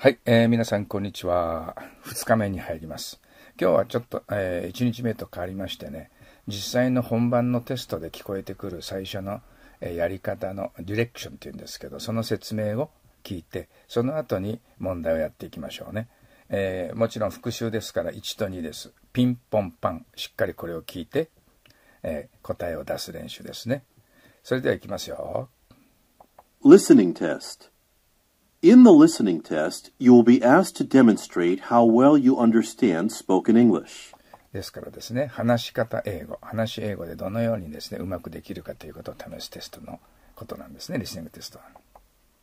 はい、えー、皆さんこんにちは。2日目に入ります。今日はちょっと、えー、1日目と変わりましてね、実際の本番のテストで聞こえてくる最初の、えー、やり方のディレクションっていうんですけど、その説明を聞いて、その後に問題をやっていきましょうね。えー、もちろん復習ですから1と2です。ピンポンパン、しっかりこれを聞いて、えー、答えを出す練習ですね。それではいきますよ。Listening Test In the listening test, you will be asked to demonstrate how well you understand spoken English. ですからですね、話し方英語、話し英語でどのようにですね、うまくできるかということを試すテストのことなんですね、リスニングテスト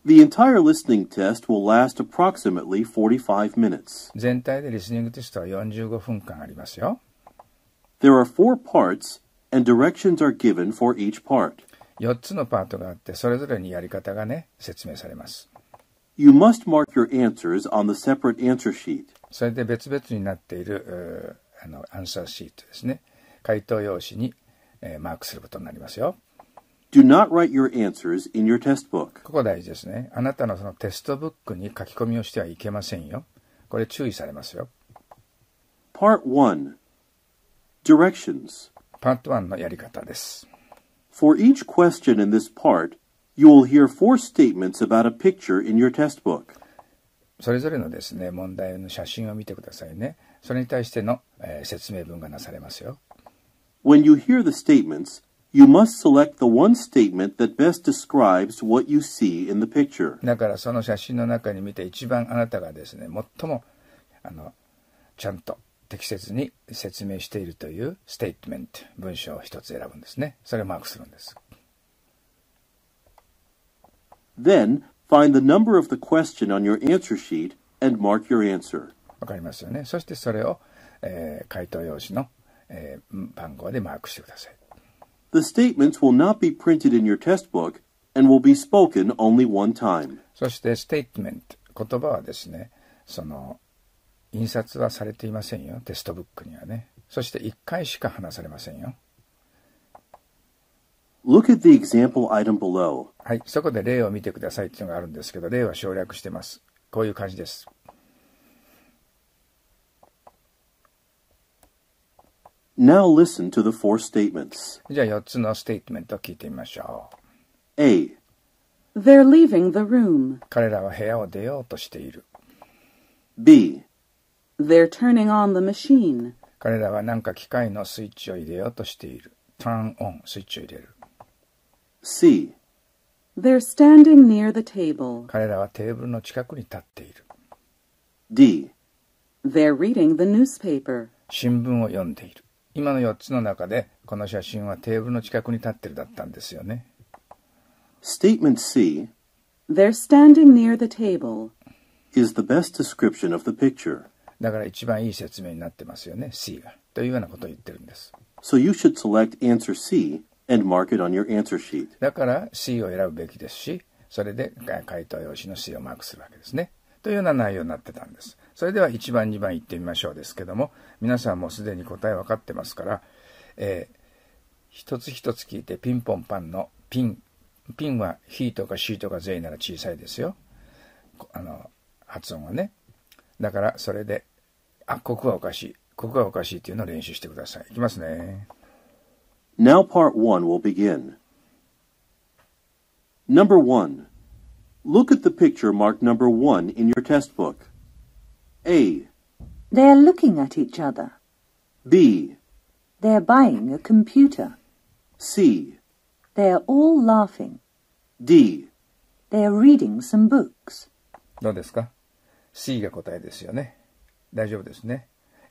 The entire listening test will last approximately 45 minutes. 全体でリスニングテストは45分間ありますよ。There are four parts, and directions are given for each part. 4つのパートがあって、それぞれにやり方がね、説明されます。You must mark your answers on the separate answer sheet. それで別々になっているあのアンサーシートですね。回答用紙に、えー、マークすることになりますよ。Do not write your answers in your test book. ここ大事ですね。あなたのそのテストブックに書き込みをしてはいけませんよ。これ注意されますよ。Part 1 Directions p パート1のやり方です。For each question in this part, You will hear four statements about a picture in your test book. それぞれのですね、問題の写真を見てくださいね。それに対しての、えー、説明文がなされますよ。When you hear the statements, you must select the one statement that best describes what you see in the picture. だからその写真の中に見て一番あなたがですね、最もあのちゃんと適切に説明しているというステートメント、文章を一つ選ぶんですね。それをマークするんです。Then, find the number of the question on your answer sheet and mark your answer. わかりますよね。そしてそれを、えー、回答用紙の、えー、番号でマークしてください。The statements will not be printed in your test book and will be spoken only one time. そして、ステートメント、言葉はですね、その、印刷はされていませんよ、テストブックにはね。そして、1回しか話されませんよ。Look at the example item below. はい、そこで例を見てくださいっていうのがあるんですけど、例は省略してます。こういう感じです。Now listen to the four statements. じゃあ4つのステートメントを聞いてみましょう。A. They're leaving the room. 彼らは部屋を出ようとしている。B. They're turning on the machine. 彼らは何か機械のスイッチを入れようとしている。turn on スイッチを入れる。C. They're standing near the table. 彼らはテーブルの近くに立っている。D. They're reading the newspaper. 新聞を読んでいる。今の4つの中で、この写真はテーブルの近くに立っているだったんですよね。Statement C. They're standing near the table. is the best description of the picture. だから一番いい説明になってますよね、C が。というようなことを言ってるんです。So you should select answer C and mark it on your answer sheet. だから C を選ぶべきですし、それで回答用紙の C をマークするわけですね。というような内容になってたんです。それでは1番、2番いってみましょうですけども、皆さんもすでに答え分かってますから、えー、一つ一つ聞いてピンポンパンのピン、ピンは h とかシとか t なら小さいですよ。あの、発音はね。だからそれで、あ、ここはおかしい。ここはおかしいっていうのを練習してください。いきますね。Now part 1 will begin. Number 1. Look at the picture marked number 1 in your test book. A. They are looking at each other. B. They are buying a computer. C. They are all laughing. D. They are reading some books. どうですか ?C が答えですよね。大丈夫ですね。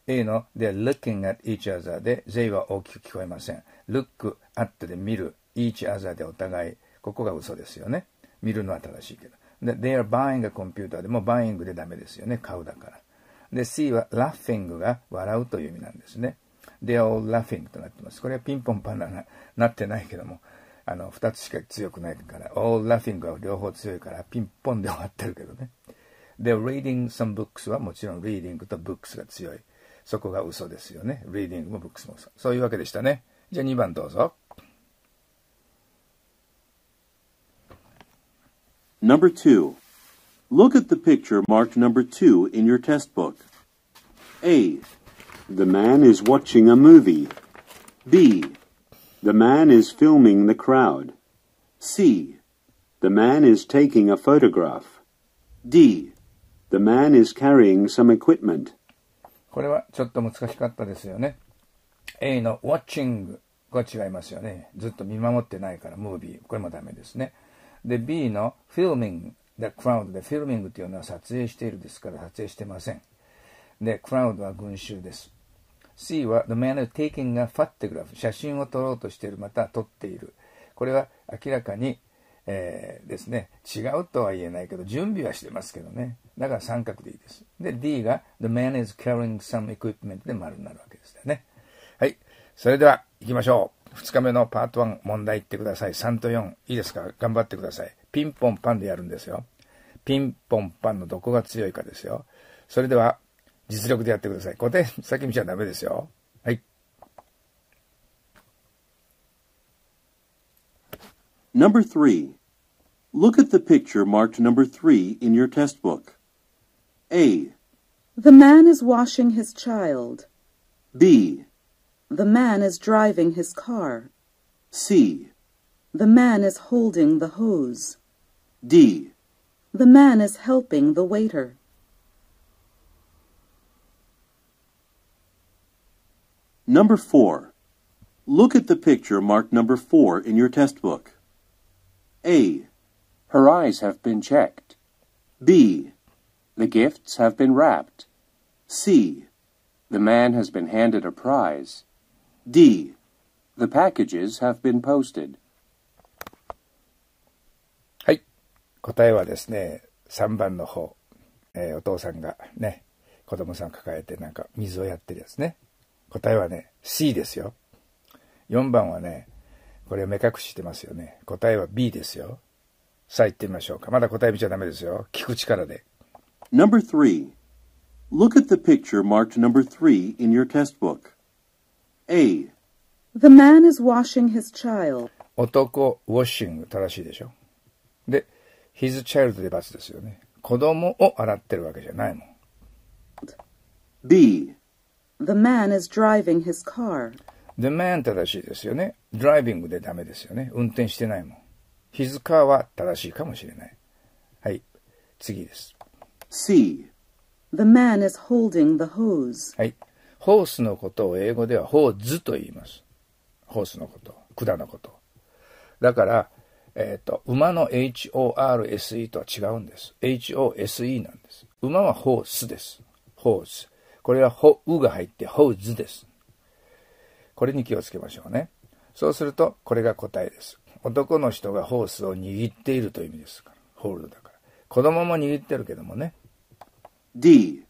A の They're looking at each other は大きく聞こえません。look at で見る、each other でお互い、ここが嘘ですよね。見るのは正しいけど。で、they are buying a computer でも buying でダメですよね。買うだから。で、C は laughing が笑うという意味なんですね。they are all laughing となってます。これはピンポンパンがなってないけども、あの、2つしか強くないから、all laughing は両方強いから、ピンポンで終わってるけどね。で、reading some books はもちろん reading と books が強い。そこが嘘ですよね。reading も books もそういうわけでしたね。じゃあ2番どうぞ。Number 2. Look at the picture marked number 2 in your test book. A. The man is watching a movie. B. The man is filming the crowd. C. The man is taking a photograph. D. The man is carrying some equipment. これはちょっと難しかったですよね。A の watching これは違いますよね。ずっと見守ってないから、ムービー。これもダメですね。で、B のフィルミング、で、クラウドで、フィルミングというのは撮影しているですから、撮影してません。で、クラウドは群衆です。C は、the man is taking a photograph、写真を撮ろうとしている、また撮っている。これは明らかに、えー、ですね、違うとは言えないけど、準備はしてますけどね。だから三角でいいです。で、D が、the man is carrying some equipment で丸になるわけですよね。はい。それでは。行きましょう。2日目のパート1問題言ってください。3と4。いいですか頑張ってください。ピンポンパンでやるんですよ。ピンポンパンのどこが強いかですよ。それでは、実力でやってください。こで先見ちゃダメですよ。はい。Number 3 Look at the picture marked number 3 in your test book. A. The man is washing his child. B. The man is driving his car. C. The man is holding the hose. D. The man is helping the waiter. Number 4. Look at the picture marked number 4 in your test book. A. Her eyes have been checked. B. The gifts have been wrapped. C. The man has been handed a prize. D. The packages have been posted. はい。答えはですね、3番の方。えー、お父さんがね、子供さん抱えてなんか水をやってるやつね。答えはね、C ですよ。4番はね、これ目隠ししてますよね。答えは B ですよ。さあ行ってみましょうか。まだ答え見ちゃダメですよ。聞く力で。Number 3 Look at the picture marked number 3 in your test book. A. The man is washing his child. 男、washing 正しいでしょ。で、his child で罰ですよね。子供を洗ってるわけじゃないもん。B. The man is driving his car. The man 正しいですよね。driving でダメですよね。運転してないもん。his car は正しいかもしれない。はい。次です。C. The man is holding the hose. はい。ホースのことを英語ではホーズと言います。ホースのこと、管のこと。だから、えっ、ー、と、馬の HORSE とは違うんです。HOSE なんです。馬はホースです。ホース。これはホ、うが入ってホーズです。これに気をつけましょうね。そうすると、これが答えです。男の人がホースを握っているという意味ですから。ホールドだから。子供も握ってるけどもね。D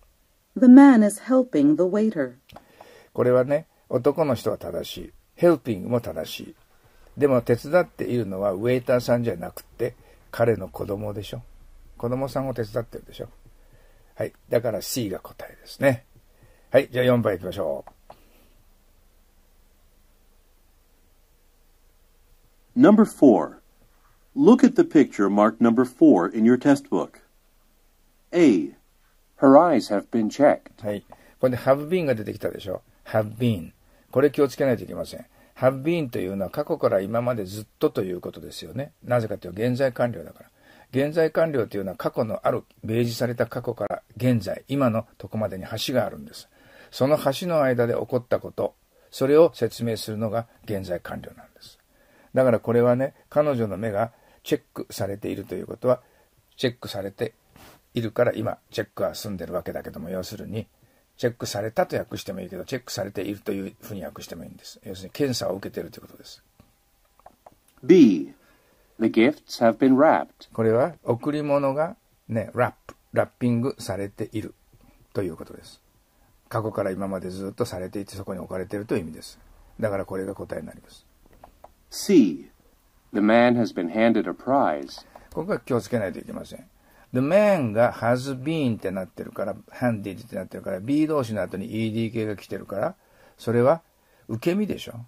The man is helping the waiter. これはね、男の人は正しい。helping も正しい。でも手伝っているのはウェイターさんじゃなくて彼の子供でしょ。子供さんを手伝ってるでしょ。はい。だから C が答えですね。はい。じゃあ4番いきましょう。Number 4 Look at the picture marked number 4 in your test book. A. Her eyes have been checked. はい。これで have been が出てきたでしょ。have been。これ気をつけないといけません。have been というのは過去から今までずっとということですよね。なぜかというと現在完了だから。現在完了というのは過去のある、明示された過去から現在、今のとこまでに橋があるんです。その橋の間で起こったこと、それを説明するのが現在完了なんです。だからこれはね、彼女の目がチェックされているということは、チェックされているから今、チェックは済んでるわけだけども、要するに、チェックされたと訳してもいいけど、チェックされているというふうに訳してもいいんです。要するに検査を受けているということです。B. The gifts have been wrapped. これは贈り物がね、ラップ、ラッピングされているということです。過去から今までずっとされていてそこに置かれているという意味です。だからこれが答えになります。C. The man has been handed a prize. ここは気をつけないといけません。the man が has been ってなってるから、h a n d ってなってるから、B 動詞の後に ED 系が来てるから、それは受け身でしょ。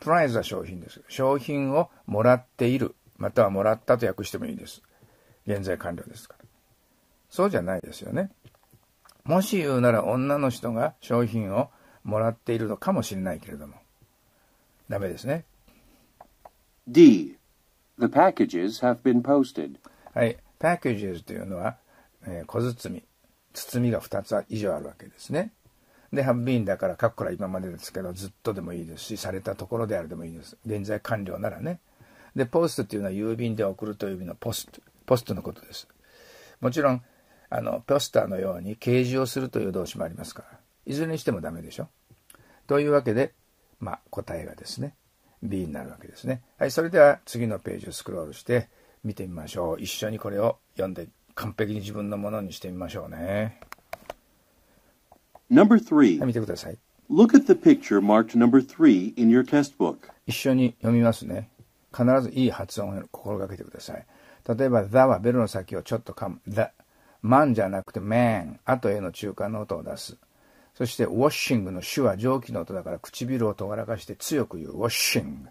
プライズは商品です。商品をもらっている、またはもらったと訳してもいいです。現在完了ですから。そうじゃないですよね。もし言うなら女の人が商品をもらっているのかもしれないけれども。ダメですね。D. The packages have been posted. はい。packages というのは、えー、小包み、包みが2つ以上あるわけですね。で、have been だから過去から今までですけど、ずっとでもいいですし、されたところであるでもいいです。現在完了ならね。で、ポストっていうのは郵便で送るという意味のポスト、ポストのことです。もちろん、あの、ポスターのように掲示をするという動詞もありますから、いずれにしてもダメでしょ。というわけで、まあ、答えがですね、B になるわけですね。はい、それでは次のページをスクロールして、見てみましょう一緒にこれを読んで完璧に自分のものにしてみましょうね Number 3、はい、見てください Look at the picture marked number three in your test book 一緒に読みますね必ずいい発音を心がけてください例えば「the」はベルの先をちょっとかむ「the」「マン」じゃなくて「man」「あとへの中間の音を出すそして「ウォッシング」の「手は蒸気の音だから唇を尖らかして強く言う「ウォッシング」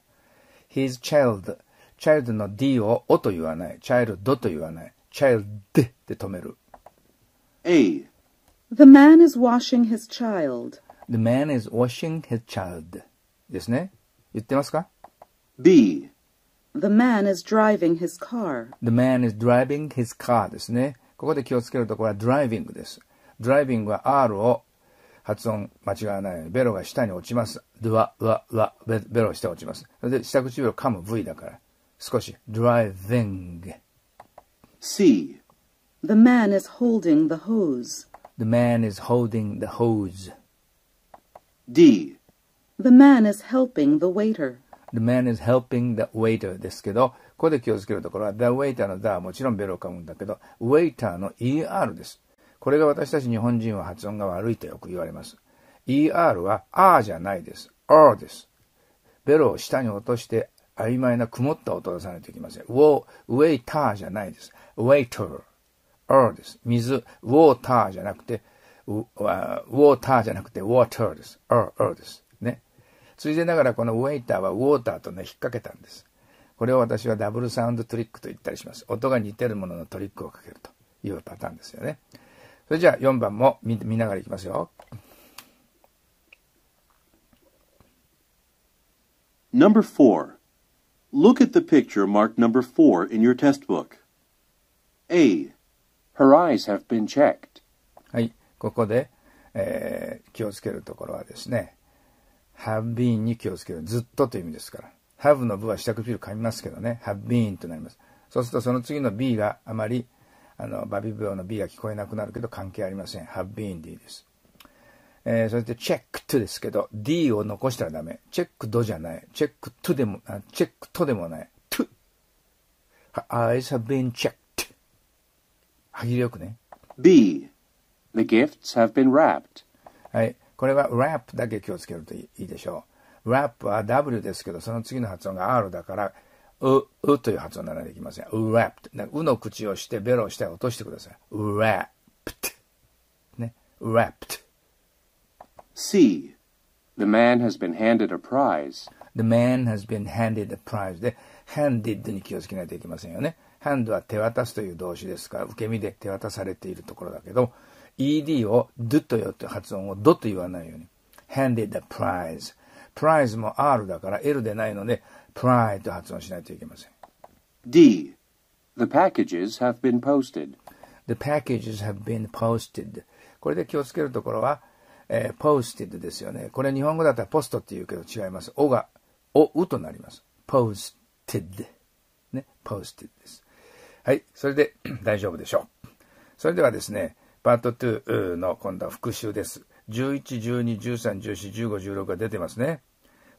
「his child」チャイルドの D をおと言わない。チャイルドと言わない。チャイルドで止める。A. The man is washing his child. The man is washing his child. ですね。言ってますか ?B. The man is driving his car. The man is driving his car ですね。ここで気をつけるところは driving です。driving は R を発音間違わないようにベロが下に落ちます。ドゥワ、わ、ワ、ワ、ベロ下落ちます。それで下唇を噛む V だから。少し driving C The man is holding the hose The man is holding the hose D The man is helping the waiter The man is helping the waiter ですけどここで気をつけるところは the waiter の the はもちろんベロを噛むんだけど waiter の er ですこれが私たち日本人は発音が悪いとよく言われます。ER は R じゃないです。R です。ベロを下に落として曖昧な曇った音を出さないといけません。ウォー、ウェイターじゃないです。ウェイター。です。水、ウォーターじゃなくて、ウォーターじゃなくて、ウォーターです。r、ーです。ね。ついでながらこのウェイターはウォーターとね、引っ掛けたんです。これを私はダブルサウンドトリックと言ったりします。音が似てるもののトリックをかけるというパターンですよね。それじゃあ4番も見見ながらいきますよ。Number four. Look at the picture marked number four in your test book. A. Her eyes have been checked. はい、ここで、えー、気をつけるところはですね、have been に気をつける。ずっとという意味ですから。have の部はピル噛みますけどね、have been となります。そうするとその次の B があまり、あの、バビ病の B が聞こえなくなるけど関係ありません。have been でいいです。えー、それでチェックトですけど、D を残したらダメ。チェックドじゃない。チェックトでも、あチェックとでもない。ト h e y e s have been checked. 歯切れよくね。B. The gifts have been wrapped. はい。これは wrap だけ気をつけるといいでしょう。wrap は W ですけど、その次の発音が R だから、う、うという発音ならできません。wrapped。うの口をして、ベロを下へ落としてください。wrapped。ね。wrapped。C. The man has been handed a prize. The man has been handed a prize. で、handed に気をつけないといけませんよね。hand は手渡すという動詞ですから、受け身で手渡されているところだけど、ed を do とよって発音をどと言わないように。handed a prize。prize も r だから l でないので、pride と発音しないといけません。D. The packages have been posted. The packages have been posted. これで気をつけるところは、えー、posted ですよね。これ日本語だったらポストって言うけど違います。おが、お、うとなります。posted。ね、posted です。はい、それで 大丈夫でしょう。それではですね、パート2の今度は復習です。11、12、13、14、15、16が出てますね。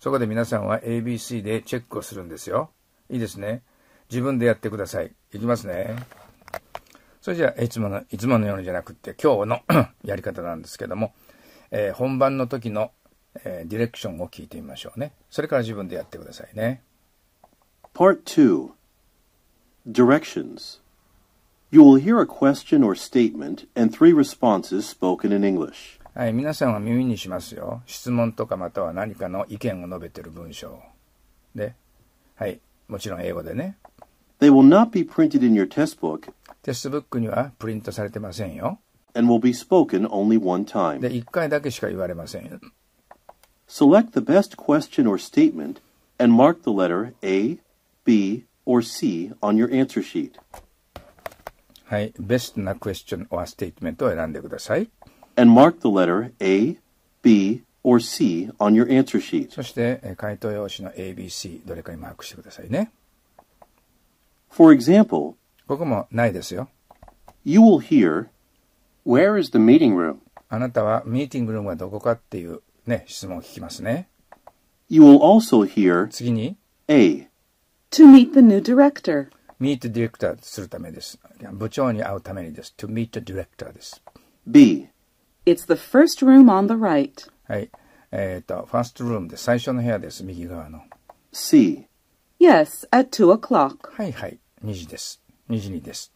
そこで皆さんは ABC でチェックをするんですよ。いいですね。自分でやってください。いきますね。それじゃあ、いつもの、いつものようにじゃなくって、今日の やり方なんですけども、えー、本番の時の、えー、ディレクションを聞いてみましょうね。それから自分でやってくださいね。Part 2 Directions You will hear a question or statement and three responses spoken in English. はい、皆さんは耳にしますよ。質問とかまたは何かの意見を述べている文章。で、はい、もちろん英語でね。They will not be printed in your test book. テストブックにはプリントされてませんよ。and will be spoken only one time. Select the best question or statement and mark the letter A, B, or C on your answer sheet. はい、ベストな question or statement And mark the letter A, B, or C on your answer sheet. そして、回答用紙の A、B、C、どれかにマークしてくださいね。For example, You will hear Where is the meeting room? あなたはミーティングルームはどこかっていうね、質問を聞きますね。You will also hear 次に、A. To meet the new director. meet the director するためです。部長に会うためにです。to meet the director です。B. It's the first room on the right. はい。えっ、ー、と、first r o o で最初の部屋です。右側の。C. Yes, at 2 o'clock. はいはい。2時です。2時にです。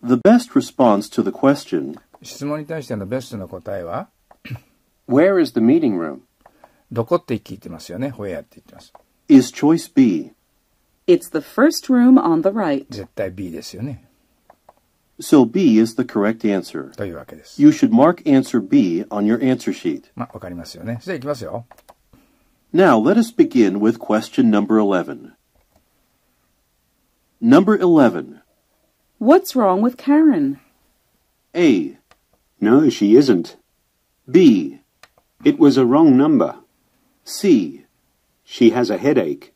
The best response to the question 質問に対してのベストの答えは Where is the meeting room? どこって聞いてますよね。Where Is choice B. It's the first room on the right. 絶対 B ですよね。So B is the correct answer. というわけです。You should mark answer B on your answer sheet. まあ、わかりますよね。じゃあ行きますよ。Now let us begin with question number 11. Number 11. What's wrong with Karen? A. No, she isn't. B. It was a wrong number. C. She has a headache.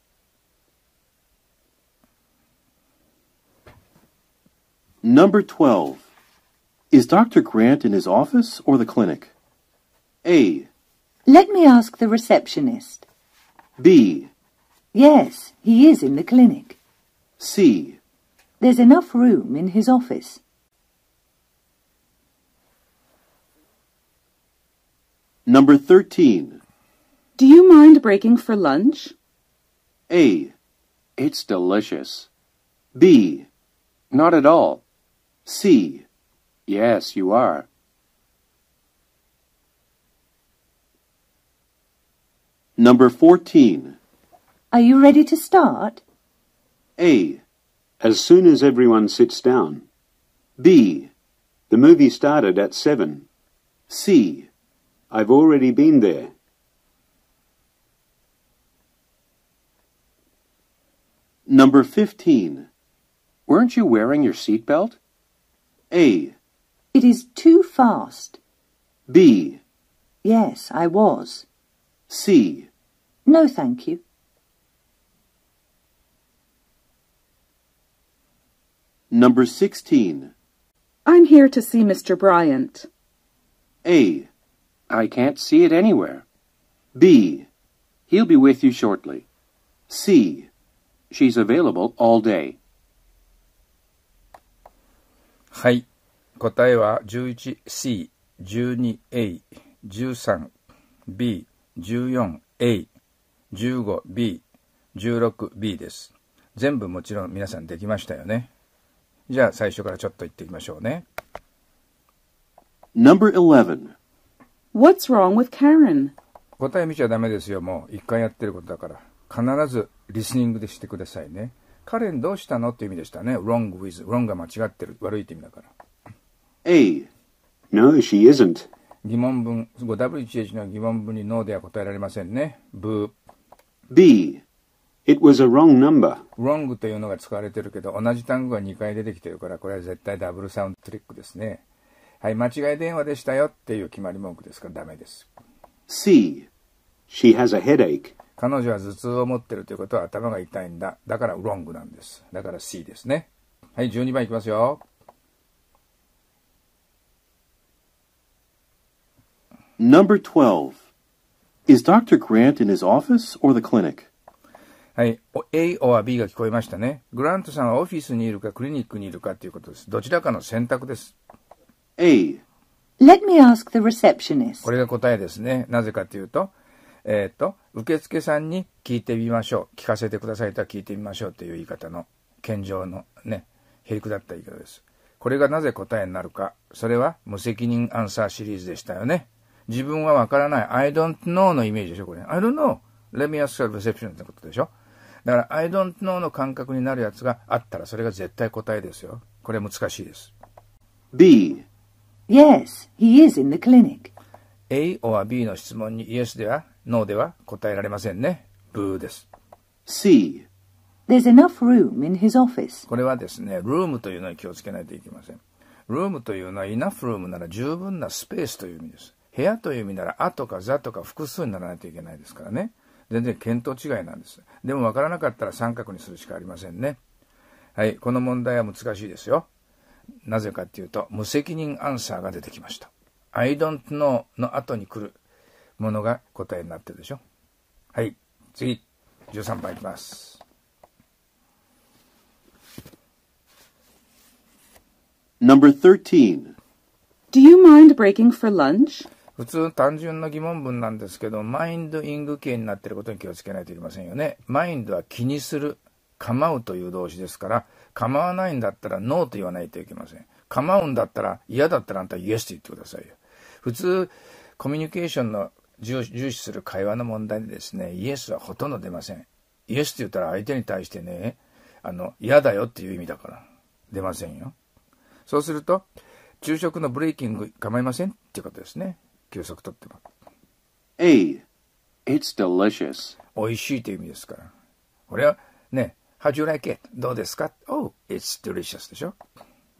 Number 12. Is Dr. Grant in his office or the clinic? A. Let me ask the receptionist. B. Yes, he is in the clinic. C. There's enough room in his office. Number 13. Do you mind breaking for lunch? A. It's delicious. B. Not at all. C. Yes, you are. Number 14. Are you ready to start? A as soon as everyone sits down. B. The movie started at 7. C. I've already been there. Number 15. Weren't you wearing your seatbelt? A. It is too fast. B. Yes, I was. C. No, thank you. Number 16. I'm here to see Mr. Bryant. A. I can't see it anywhere. B. He'll be with you shortly. C. She's available all day. はい。答えは 11C、12A、13B、14A、15B、16B です。全部もちろん皆さんできましたよね。じゃあ最初からちょっと言ってみましょうね。Number 11 What's wrong with Karen? 答え見ちゃダメですよ、もう。一回やってることだから。必ずリスニングでしてくださいね。カレンどうしたのって意味でしたね。wrong with。wrong が間違ってる。悪いって意味だから。A. No, she isn't. 疑問文、5WH の疑問文に No では答えられませんね。ブー。B. It was a wrong number. wrong というのが使われてるけど、同じ単語が2回出てきてるから、これは絶対ダブルサウンドトリックですね。はい、間違い電話でしたよっていう決まり文句ですからダメです。C. She has a headache. 彼女は頭痛を持ってるということは頭が痛いんだ。だから wrong なんです。だから C ですね。はい、12番いきますよ。Number 12. Is Dr. Grant in his office or the clinic? はい。A or B が聞こえましたね。グラントさんはオフィスにいるかクリニックにいるかということです。どちらかの選択です。A。Let me ask the receptionist. これが答えですね。なぜかというと、えっ、ー、と、受付さんに聞いてみましょう。聞かせてくださいとは聞いてみましょうという言い方の、健常のね、へりくだった言い方です。これがなぜ答えになるか。それは無責任アンサーシリーズでしたよね。自分はわからない。I don't know のイメージでしょ、これ。I don't know. Let me ask the receptionist のことでしょ。だから、I don't know の感覚になるやつがあったら、それが絶対答えですよ。これ難しいです。B Yes, he is in the clinic. A or B の質問に Yes では No では答えられませんね。ブーです。C There's enough room in his office. これはですね、room というのに気をつけないといけません。room というのは enough room なら十分なスペースという意味です。部屋という意味ならあとかざとか複数にならないといけないですからね。全然見当違いなんです。でも分からなかったら三角にするしかありませんね。はい、この問題は難しいですよ。なぜかっていうと、無責任アンサーが出てきました。I don't know の後に来るものが答えになってるでしょ。はい、次、13番いきます。Number 13 Do you mind breaking for lunch? 普通単純な疑問文なんですけど、マインドイング形になっていることに気をつけないといけませんよね。マインドは気にする、構うという動詞ですから、構わないんだったらノーと言わないといけません。構うんだったら嫌だったらあんたイエスと言ってくださいよ。普通、コミュニケーションの重視する会話の問題でですね、イエスはほとんど出ません。イエスって言ったら相手に対してね、あの、嫌だよっていう意味だから、出ませんよ。そうすると、昼食のブレイキング構いませんっていうことですね。給食とっても。A. It's delicious. 美味しいという意味ですから。俺はね、How do you like it? どうですか ?Oh, it's delicious でしょ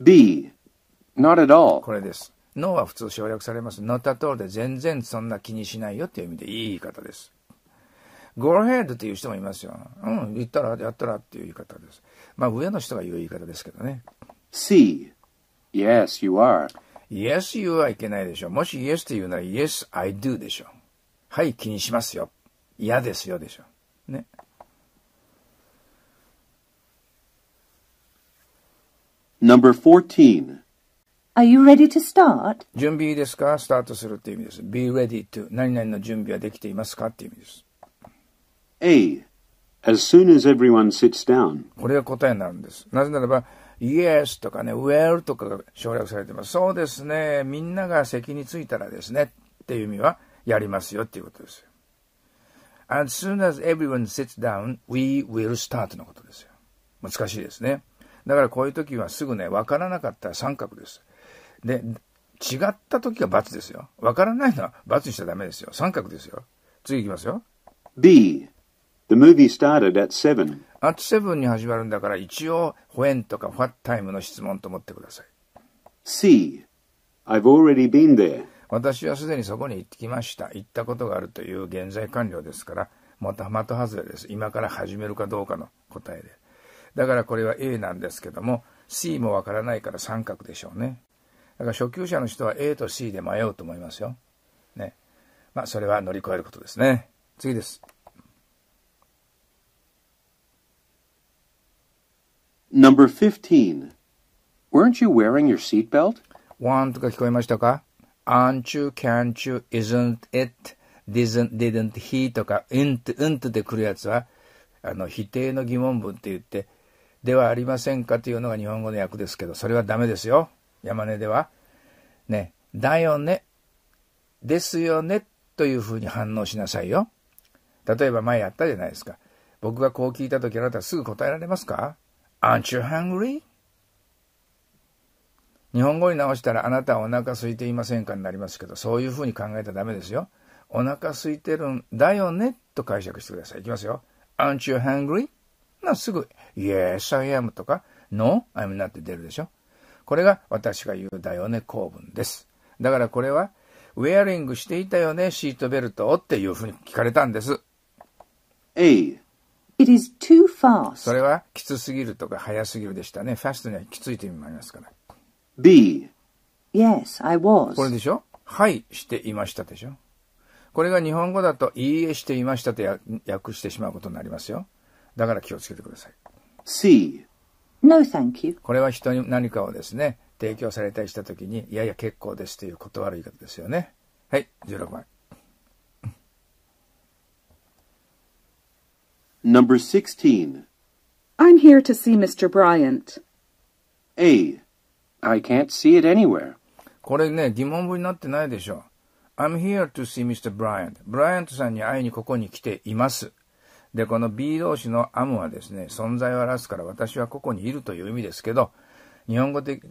?B. Not at all. これです。No は普通省略されます。Not at all で全然そんな気にしないよっていう意味でいい言い方です。Go ahead っていう人もいますよ。うん、言ったら、やったらっていう言い方です。まあ上の人が言う言い方ですけどね。C. Yes, you are. Yes, you はいけないでしょ。もし Yes って言うなら Yes, I do でしょ。はい、気にしますよ。嫌ですよでしょ。ね。Number 14 Are you ready to start? 準備いいですかスタートするって意味です。be ready to 何々の準備はできていますかって意味です。A. As soon as everyone sits down. これが答えになるんです。なぜならば、Yes とかね、Well とかが省略されてます。そうですね。みんなが席に着いたらですね。っていう意味は、やりますよっていうことですよ。As soon as everyone sits down, we will start のことですよ。難しいですね。だからこういう時はすぐね、わからなかったら三角です。で、違った時が×ですよ。わからないのは×にしちゃダメですよ。三角ですよ。次いきますよ。B The movie started at 7. at 7に始まるんだから一応、when とか what time の質問と思ってください。C. I've already been there. 私はすでにそこに行ってきました。行ったことがあるという現在完了ですから、また的外れです。今から始めるかどうかの答えで。だからこれは A なんですけども、C もわからないから三角でしょうね。だから初級者の人は A と C で迷うと思いますよ。ね。まあそれは乗り越えることですね。次です。Number 15. Weren't you wearing your seatbelt? ワンとか聞こえましたか ?aren't you, can't you, isn't it, didn't, didn't he とか int, int で来るやつはあの否定の疑問文って言ってではありませんかというのが日本語の訳ですけどそれはダメですよ。山根では。ね。だよね。ですよね。というふうに反応しなさいよ。例えば前やったじゃないですか。僕がこう聞いた時あなたすぐ答えられますか Aren't you hungry? 日本語に直したらあなたはお腹空いていませんかになりますけど、そういうふうに考えたらダメですよ。お腹空いてるんだよねと解釈してください。いきますよ。Aren't you hungry? な、すぐ、Yes, I am とか、No, I'm not って出るでしょ。これが私が言うだよね構文です。だからこれは、ウェアリングしていたよね、シートベルトをっていうふうに聞かれたんです。A. It is too fast. それはきつすぎるとか早すぎるでしたね。fast にはきついという意味もありますから。B. Yes, I was. これでしょはい、していましたでしょこれが日本語だと、いいえしていましたと訳してしまうことになりますよ。だから気をつけてください。C. No, thank you. これは人に何かをですね、提供されたりしたときに、いやいや結構ですという断る言い方ですよね。はい、16番。Number 16. I'm here to see Mr. Bryant. A. I can't see it anywhere. これね、疑問文になってないでしょ。I'm here to see Mr. Bryant. ブライアントさんに会いにここに来ています。で、この B 動詞の am はですね、存在を表すから私はここにいるという意味ですけど、日本語的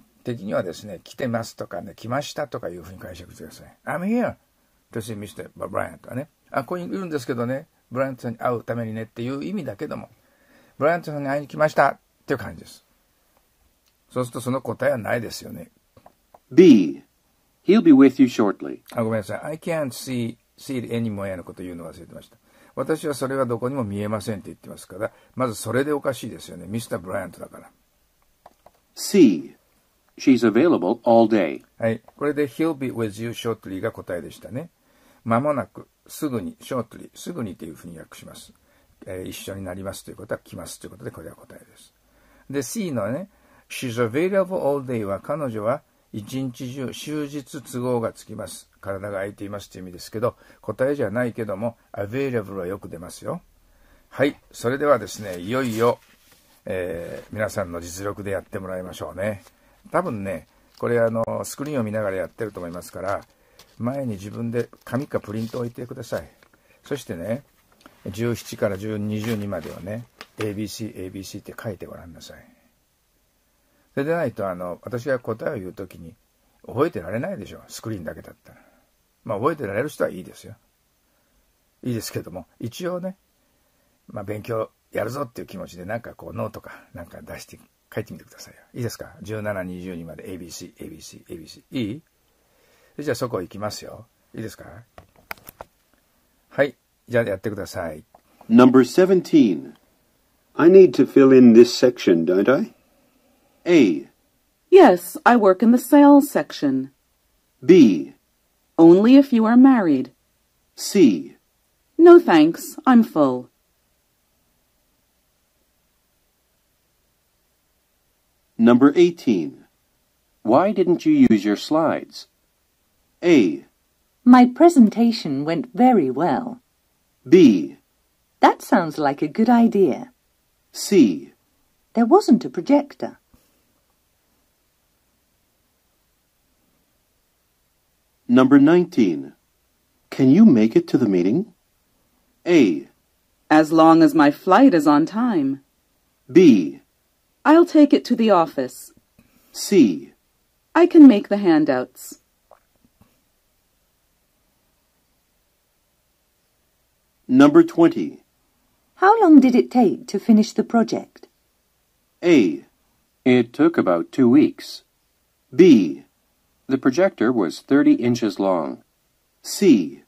にはですね、来てますとかね、来ましたとかいうふうに解釈してください。I'm here to see Mr. Bryant はね、あ、ここにいるんですけどね、ブライアントさんに会うためにねっていう意味だけども、ブライアントさんに会いに来ましたっていう感じです。そうするとその答えはないですよね。B. He'll be with you shortly. あ、ごめんなさい。I can't see, see it anymore やのこと言うの忘れてました。私はそれはどこにも見えませんって言ってますから、まずそれでおかしいですよね。ミスター・ブライアントだから。C. She's available all day. はい。これで He'll be with you shortly が答えでしたね。まもなく。すぐに、ショートリー、すぐにというふうに訳します。えー、一緒になりますということは来ますということで、これは答えです。で、C のね、She's available all day は彼女は一日中、終日都合がつきます。体が空いていますという意味ですけど、答えじゃないけども、available はよく出ますよ。はい。それではですね、いよいよ、えー、皆さんの実力でやってもらいましょうね。多分ね、これあの、スクリーンを見ながらやってると思いますから、前に自分で紙かプリントを置いてください。そしてね、17から22まではね、ABC、ABC って書いてごらんなさい。それでないと、あの、私が答えを言う時に、覚えてられないでしょ、スクリーンだけだったら。まあ、覚えてられる人はいいですよ。いいですけども、一応ね、まあ、勉強やるぞっていう気持ちで、なんかこう、ノートかなんか出して、書いてみてくださいよ。いいですか ?17、22まで ABC、ABC、ABC。いいじゃあそこ行きますよ。いいですかはい。じゃあやってください。Number 17. I need to fill in this section, don't I? A. Yes, I work in the sales section. B. Only if you are married. C. No thanks, I'm full. Number 18. Why didn't you use your slides? A. My presentation went very well. B. That sounds like a good idea. C. There wasn't a projector. Number 19. Can you make it to the meeting? A. As long as my flight is on time. B. I'll take it to the office. C. I can make the handouts. Number 20. How long did it take to finish the project? A. It took about two weeks. B. The projector was 30 inches long. C.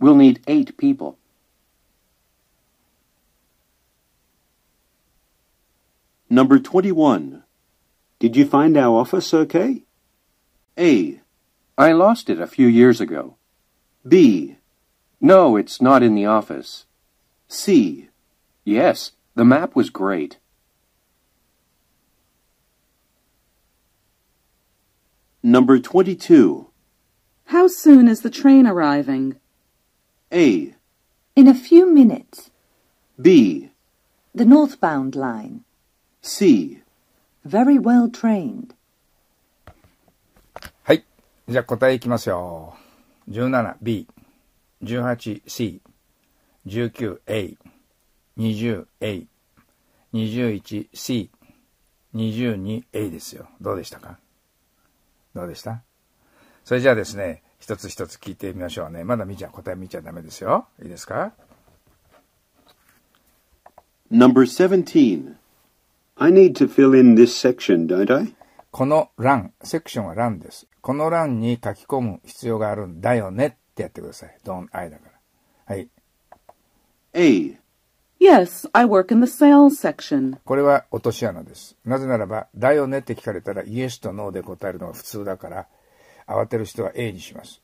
We'll need eight people. Number 21. Did you find our office okay? A. I lost it a few years ago. B. No, it's not in the office. C. Yes, the map was great. Number 22. How soon is the train arriving? A. In a few minutes. B. The northbound line. C. Very well trained. はい。じゃあ答えいきますよ。17B。18C、19A、20A、21C、22A ですよ。どうでしたかどうでしたそれじゃあですね、一つ一つ聞いてみましょうね。まだ見ちゃ、答え見ちゃダメですよ。いいですか Number 17 I need to fill in this section, don't I? この欄、セクションは欄です。この欄に書き込む必要があるんだよねってやってください。don't I だから。はい。A Yes, I work in the sales section. これは落とし穴です。なぜならば、だよねって聞かれたら、Yes と No で答えるのが普通だから、慌てる人は A にします。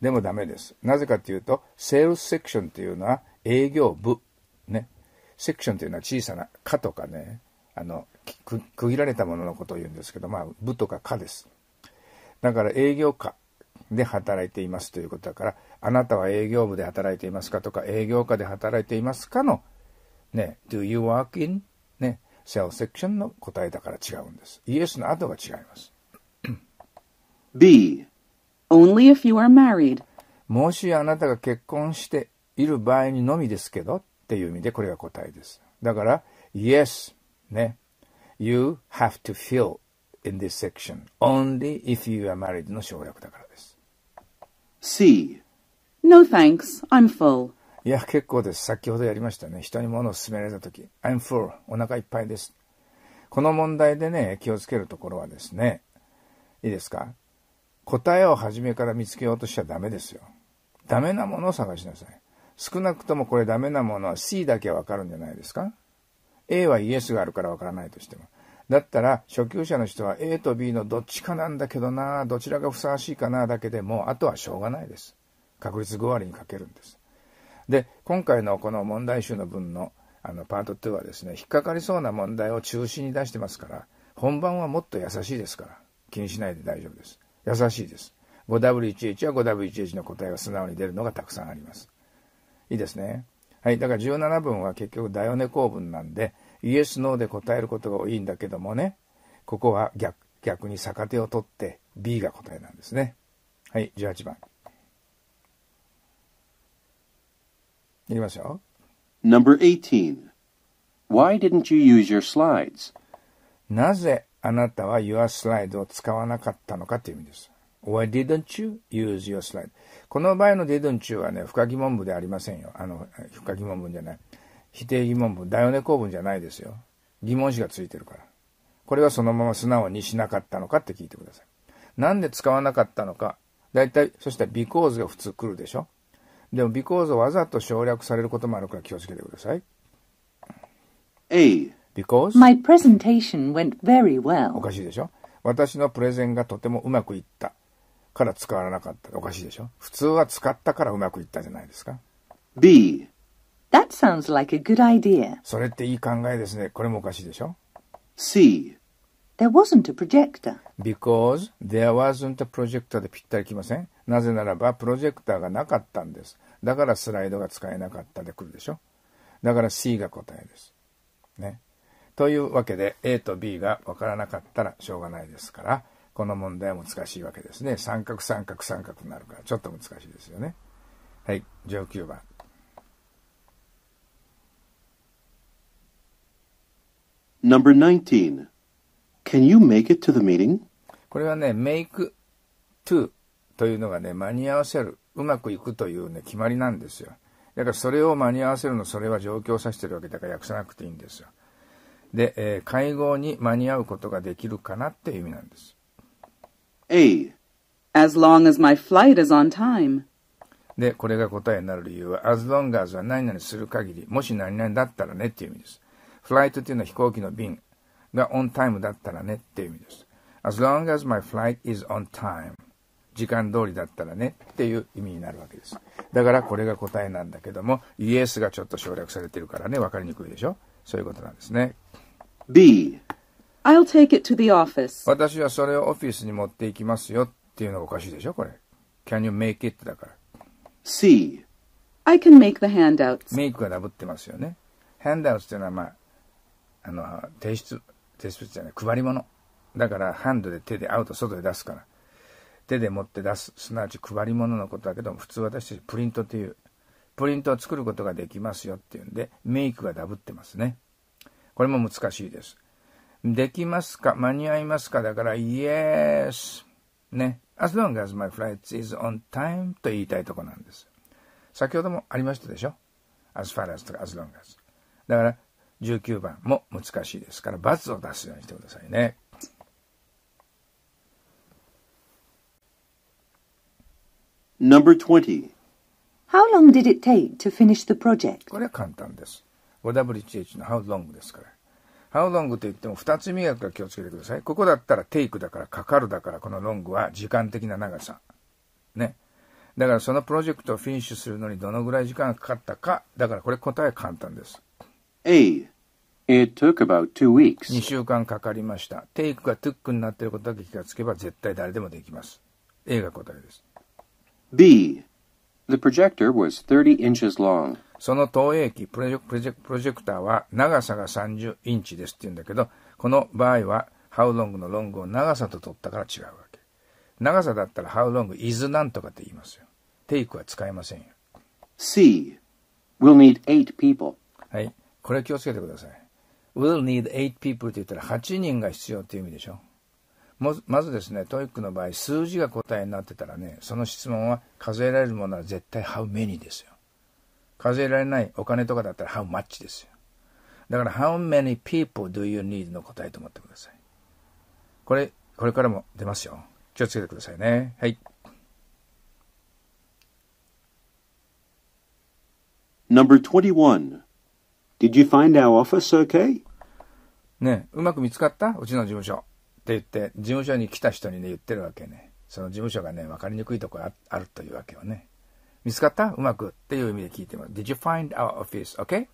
でもダメです。なぜかというと、セールスセクションというのは営業部。ね。セクションというのは小さな課とかね、あの、区切られたもののことを言うんですけど、まあ、部とか課です。だから営業課で働いていますということだから、あなたは営業部で働いていますかとか、営業課で働いていますかの、ね、do you work in? ね、セルセクションの答えだから違うんです。イエスの後が違います。B. Only if you are married. もしあなたが結婚している場合にのみですけどっていう意味でこれが答えです。だから、Yes, ね。You have to fill in this section only if you are married の省略だから。C. No thanks, I'm full. いや、結構です。先ほどやりましたね。人に物を勧められたとき。I'm full. お腹いっぱいです。この問題でね、気をつけるところはですね、いいですか答えを初めから見つけようとしちゃダメですよ。ダメなものを探しなさい。少なくともこれダメなものは C だけわかるんじゃないですか ?A はイエスがあるからわからないとしても。だったら初級者の人は A と B のどっちかなんだけどなどちらがふさわしいかなだけでもあとはしょうがないです確率5割にかけるんですで今回のこの問題集の分のあのパート2はですね引っかかりそうな問題を中心に出してますから本番はもっと優しいですから気にしないで大丈夫です優しいです 5W1H は 5W1H の答えが素直に出るのがたくさんありますいいですねはいだから17分は結局ダヨネ構文なんでイエス・ノーで答えることが多いんだけどもね、ここは逆逆に逆手を取って B が答えなんですね。はい、18番。いきますよ。Number 18 Why didn't you use your slides? なぜあなたは your slide を使わなかったのかという意味です。Why didn't you use your slide? この場合の didn't you はね、深疑問文でありませんよ。あの、深疑問文じゃない。否定疑問文、だよね構文じゃないですよ。疑問詞がついてるから。これはそのまま素直にしなかったのかって聞いてください。なんで使わなかったのか。だいたい、そしたら because が普通来るでしょ。でも because をわざと省略されることもあるから気をつけてください。A. Because? My presentation went very well. おかしいでしょ私のプレゼンがとてもうまくいったから使わなかった。おかしいでしょ普通は使ったからうまくいったじゃないですか。B. That sounds like a good idea. それっていい考えですね。これもおかしいでしょ ?C. There wasn't a projector. Because there wasn't a projector でぴったりきませんなぜならば、プロジェクターがなかったんです。だからスライドが使えなかったでくるでしょだから C が答えです。ね。というわけで A と B がわからなかったらしょうがないですから、この問題は難しいわけですね。三角三角三角になるからちょっと難しいですよね。はい、19番。Number 19. Can you make it to the meeting? これはね、make to というのがね、間に合わせる、うまくいくというね、決まりなんですよ。だからそれを間に合わせるの、それは状況を指してるわけだから訳さなくていいんですよ。で、えー、会合に間に合うことができるかなっていう意味なんです。A. As long as my flight is on time. で、これが答えになる理由は、as long as は何々する限り、もし何々だったらねっていう意味です。ライトっていうのは飛行機の便がオンタイムだったらねっていう意味です。as long as my flight is on time 時間通りだったらねっていう意味になるわけです。だからこれが答えなんだけども、イエスがちょっと省略されてるからね、わかりにくいでしょそういうことなんですね。B I'll take it to the office 私はそれをオフィスに持っていきますよっていうのがおかしいでしょこれ。Can you make it? だから。C I can make the handouts メイクがダブってますよね。handouts っていうのはまああの、提出、提出じゃない、配り物。だから、ハンドで手でアウト、外で出すから。手で持って出す、すなわち配り物のことだけども、普通私たちプリントっていう、プリントを作ることができますよっていうんで、メイクがダブってますね。これも難しいです。できますか間に合いますかだから、イエース。ね。as long as my flight is on time と言いたいとこなんです。先ほどもありましたでしょ as far as とか as long as。だから、19番も難しいですから×を出すようにしてくださいね。Number 20 How long did it take to finish the project? これは簡単です。5WH の How long ですから。How long と言っても2つ磨くから気をつけてください。ここだったら take だからかかるだからこの long は時間的な長さ。ね。だからそのプロジェクトをフィニッシュするのにどのぐらい時間がかかったか。だからこれ答え簡単です。A. It took about two weeks. 2週間かかりました。take が took になっていることだけ気がつけば絶対誰でもできます。A が答えです。B. The projector was 30 inches long. その投影機プロジェプロジェクターは長さが30インチですって言うんだけど、この場合は how long の long を長さと取ったから違うわけ。長さだったら how long is なんとかって言いますよ。take は使えませんよ。C. We'll need eight people. はい。これ気をつけてください。will need eight people って言ったら8人が必要っていう意味でしょ。まずですね、トイックの場合、数字が答えになってたらね、その質問は数えられるものは絶対 How many ですよ。数えられないお金とかだったら How much ですよ。だから How many people do you need の答えと思ってください。これ、これからも出ますよ。気をつけてくださいね。はい。Number 21 Did you find our office okay? ねうまく見つかったうちの事務所。って言って、事務所に来た人にね、言ってるわけね。その事務所がね、分かりにくいところあるというわけよね。見つかったうまくっていう意味で聞いてます。Did you find our office okay?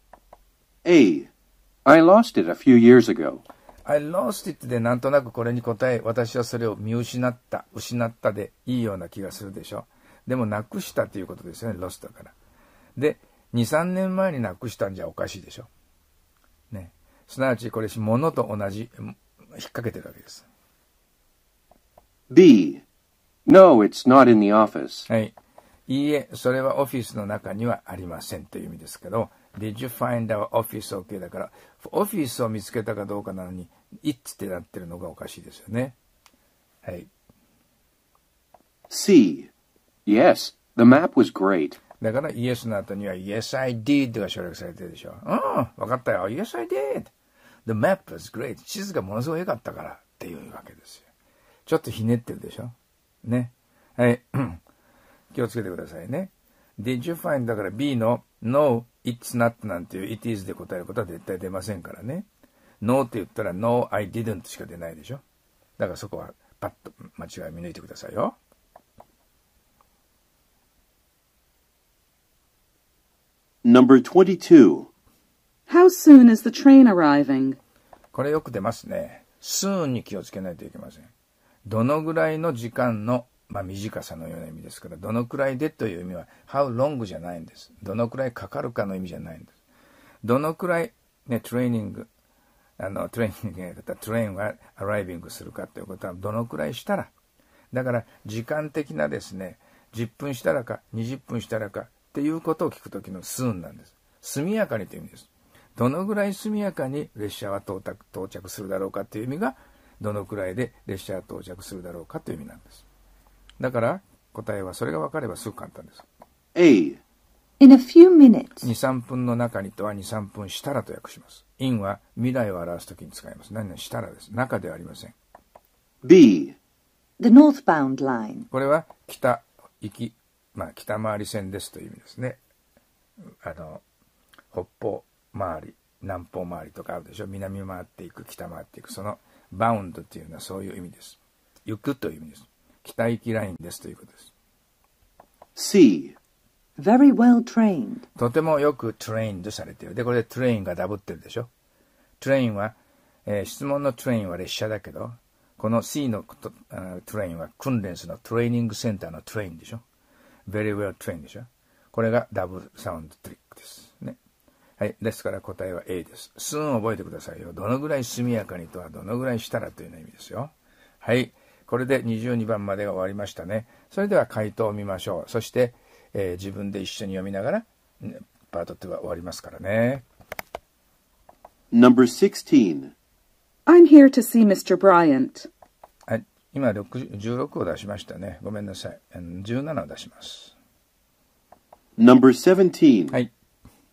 I lost it a few years ago. I lost it でなんとなくこれに答え、私はそれを見失った、失ったでいいような気がするでしょ。でもなくしたということですよね、ロスだから。で、2、3年前になくしたんじゃおかしいでしょ。ね。すなわち、これ、物と同じ、引っ掛けてるわけです。B. No, it's not in the office. はい。いいえ、それはオフィスの中にはありませんという意味ですけど、Did you find our office o k だから、オフィスを見つけたかどうかなのに、it ってなってるのがおかしいですよね。はい。C. Yes, the map was great. だからイエスの後には Yes, I did が省略されてるでしょ。うん、わかったよ。Yes, I did. The map was great. 地図がものすごい良かったからっていうわけですよ。ちょっとひねってるでしょ。ね。はい。気をつけてくださいね。Did you find だから B の No, it's not なんていう It is で答えることは絶対出ませんからね。No って言ったら No, I didn't しか出ないでしょ。だからそこはパッと間違い見抜いてくださいよ。Number 22. How soon is the train arriving? これよく出ますね。soon に気をつけないといけません。どのぐらいの時間の、まあ、短さのような意味ですから、どのくらいでという意味は、how long じゃないんです。どのくらいかかるかの意味じゃないんです。どのくらい、ね、トレーニング、あの、トレーニングや方、トレインはアライビングするかということは、どのくらいしたら、だから時間的なですね、10分したらか、20分したらか、っていうことを聞くきの寸なんです。速やかにという意味です。どのぐらい速やかに列車は到着到着するだろうかという意味が、どのくらいで列車は到着するだろうかという意味なんです。だから、答えはそれが分かればすぐ簡単です。A In a few minutes. 2、3分の中にとは2、3分したらと訳します。in は未来を表すときに使います。何々したらです。中ではありません。B The northbound line. これは北行きまあ、北回り線ですという意味ですね。あの、北方回り、南方回りとかあるでしょ。南回っていく、北回っていく。そのバウンドっていうのはそういう意味です。行くという意味です。北行きラインですということです。C. Very well trained. とてもよくトレインドされている。で、これでトレインがダブってるでしょ。トレインは、えー、質問のトレインは列車だけど、この C のトトレインは訓練するのトレーニングセンターのトレインでしょ。very well trained でしょ。これがダブルサウンドトリックです。ね。はい。ですから答えは A です。すん覚えてくださいよ。どのぐらい速やかにとはどのぐらいしたらという意味ですよ。はい。これで22番までが終わりましたね。それでは回答を見ましょう。そして、えー、自分で一緒に読みながら、パート2は終わりますからね。Number 16 I'm here to see Mr. Bryant. 今16を出しましたね。ごめんなさい。17を出します。Number 17. はい。